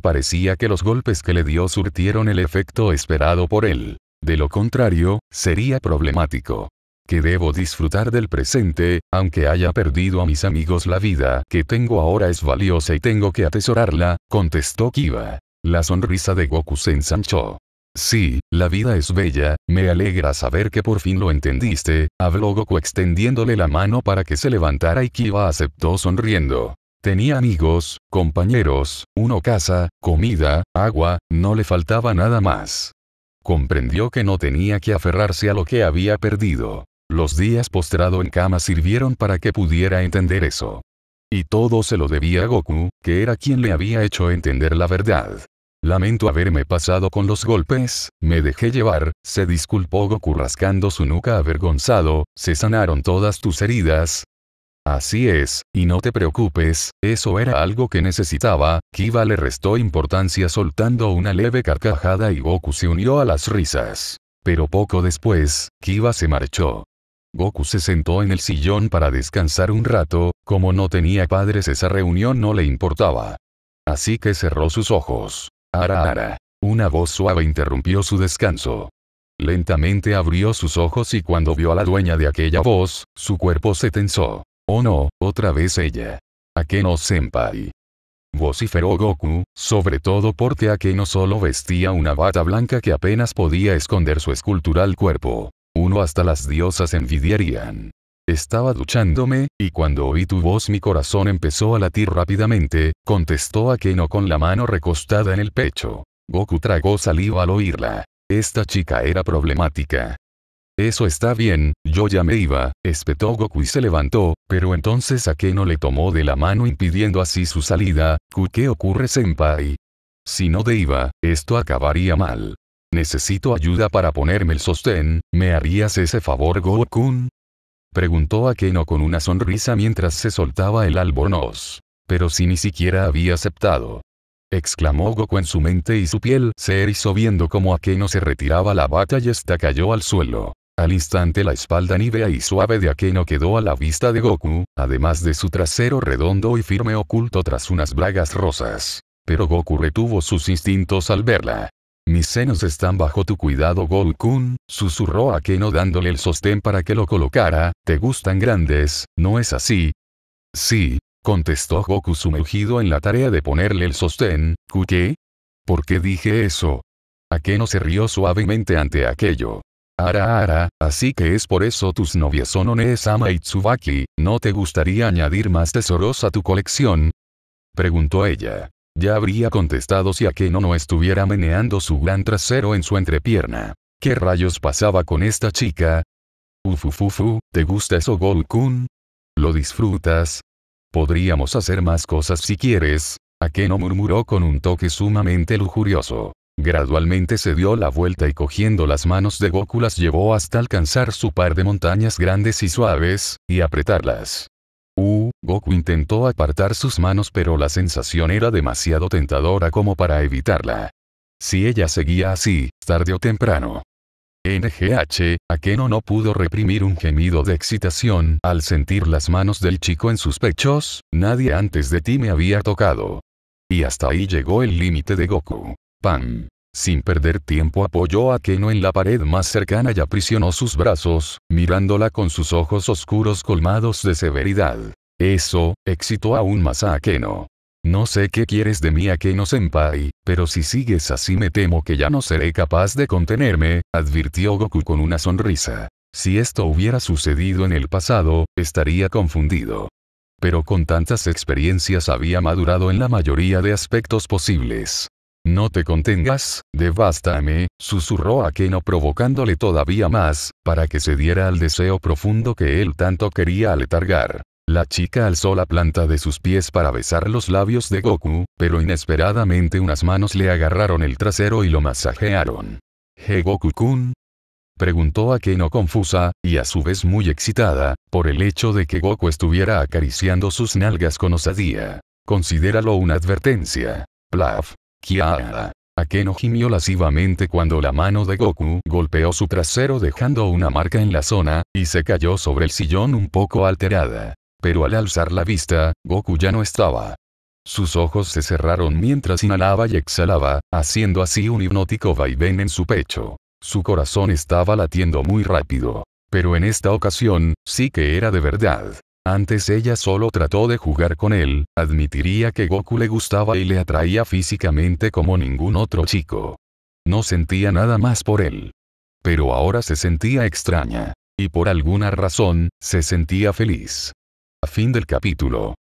parecía que los golpes que le dio surtieron el efecto esperado por él. De lo contrario, sería problemático. Que debo disfrutar del presente, aunque haya perdido a mis amigos la vida que tengo ahora es valiosa y tengo que atesorarla, contestó Kiba. La sonrisa de Goku se ensanchó. Sí, la vida es bella, me alegra saber que por fin lo entendiste, habló Goku extendiéndole la mano para que se levantara y Kiba aceptó sonriendo. Tenía amigos, compañeros, uno casa, comida, agua, no le faltaba nada más. Comprendió que no tenía que aferrarse a lo que había perdido. Los días postrado en cama sirvieron para que pudiera entender eso. Y todo se lo debía a Goku, que era quien le había hecho entender la verdad. Lamento haberme pasado con los golpes, me dejé llevar, se disculpó Goku rascando su nuca avergonzado, se sanaron todas tus heridas, Así es, y no te preocupes, eso era algo que necesitaba, Kiba le restó importancia soltando una leve carcajada y Goku se unió a las risas. Pero poco después, Kiba se marchó. Goku se sentó en el sillón para descansar un rato, como no tenía padres esa reunión no le importaba. Así que cerró sus ojos. Ara ara. Una voz suave interrumpió su descanso. Lentamente abrió sus ojos y cuando vio a la dueña de aquella voz, su cuerpo se tensó. Oh no, otra vez ella. Akeno Senpai. Vociferó Goku, sobre todo porque Akeno solo vestía una bata blanca que apenas podía esconder su escultural cuerpo. Uno hasta las diosas envidiarían. Estaba duchándome, y cuando oí tu voz mi corazón empezó a latir rápidamente, contestó Akeno con la mano recostada en el pecho. Goku tragó saliva al oírla. Esta chica era problemática. Eso está bien, yo ya me iba, espetó Goku y se levantó, pero entonces Akeno le tomó de la mano impidiendo así su salida, ¿qué ocurre senpai? Si no de iba, esto acabaría mal. Necesito ayuda para ponerme el sostén, ¿me harías ese favor Goku? Preguntó Akeno con una sonrisa mientras se soltaba el albornoz. Pero si ni siquiera había aceptado. Exclamó Goku en su mente y su piel se erizó viendo cómo Akeno se retiraba la bata y hasta cayó al suelo. Al instante la espalda nívea y suave de Akeno quedó a la vista de Goku, además de su trasero redondo y firme oculto tras unas bragas rosas. Pero Goku retuvo sus instintos al verla. Mis senos están bajo tu cuidado goku susurró Akeno dándole el sostén para que lo colocara, te gustan grandes, ¿no es así? Sí, contestó Goku sumergido en la tarea de ponerle el sostén, ¿qué? ¿Por qué dije eso? Akeno se rió suavemente ante aquello. Ara ara, así que es por eso tus novias son one y Tsubaki, ¿no te gustaría añadir más tesoros a tu colección? Preguntó ella. Ya habría contestado si Akeno no estuviera meneando su gran trasero en su entrepierna. ¿Qué rayos pasaba con esta chica? Ufufufu, ¿te gusta eso Golkun? ¿Lo disfrutas? Podríamos hacer más cosas si quieres, Akeno murmuró con un toque sumamente lujurioso. Gradualmente se dio la vuelta y cogiendo las manos de Goku las llevó hasta alcanzar su par de montañas grandes y suaves, y apretarlas. Uh, Goku intentó apartar sus manos pero la sensación era demasiado tentadora como para evitarla. Si ella seguía así, tarde o temprano. NGH, Akeno no pudo reprimir un gemido de excitación al sentir las manos del chico en sus pechos, nadie antes de ti me había tocado. Y hasta ahí llegó el límite de Goku. Pan. Sin perder tiempo apoyó a Keno en la pared más cercana y aprisionó sus brazos, mirándola con sus ojos oscuros colmados de severidad. Eso, excitó aún más a Keno. No sé qué quieres de mí Akeno Senpai, pero si sigues así me temo que ya no seré capaz de contenerme, advirtió Goku con una sonrisa. Si esto hubiera sucedido en el pasado, estaría confundido. Pero con tantas experiencias había madurado en la mayoría de aspectos posibles. No te contengas, devástame, susurró Akeno provocándole todavía más, para que se diera al deseo profundo que él tanto quería aletargar. La chica alzó la planta de sus pies para besar los labios de Goku, pero inesperadamente unas manos le agarraron el trasero y lo masajearon. ¿He Goku-kun? Preguntó Akeno confusa, y a su vez muy excitada, por el hecho de que Goku estuviera acariciando sus nalgas con osadía. Considéralo una advertencia. Plaf. Kiara. Akeno gimió lascivamente cuando la mano de Goku golpeó su trasero dejando una marca en la zona, y se cayó sobre el sillón un poco alterada. Pero al alzar la vista, Goku ya no estaba. Sus ojos se cerraron mientras inhalaba y exhalaba, haciendo así un hipnótico vaivén en su pecho. Su corazón estaba latiendo muy rápido. Pero en esta ocasión, sí que era de verdad. Antes ella solo trató de jugar con él, admitiría que Goku le gustaba y le atraía físicamente como ningún otro chico. No sentía nada más por él. Pero ahora se sentía extraña. Y por alguna razón, se sentía feliz. A fin del capítulo.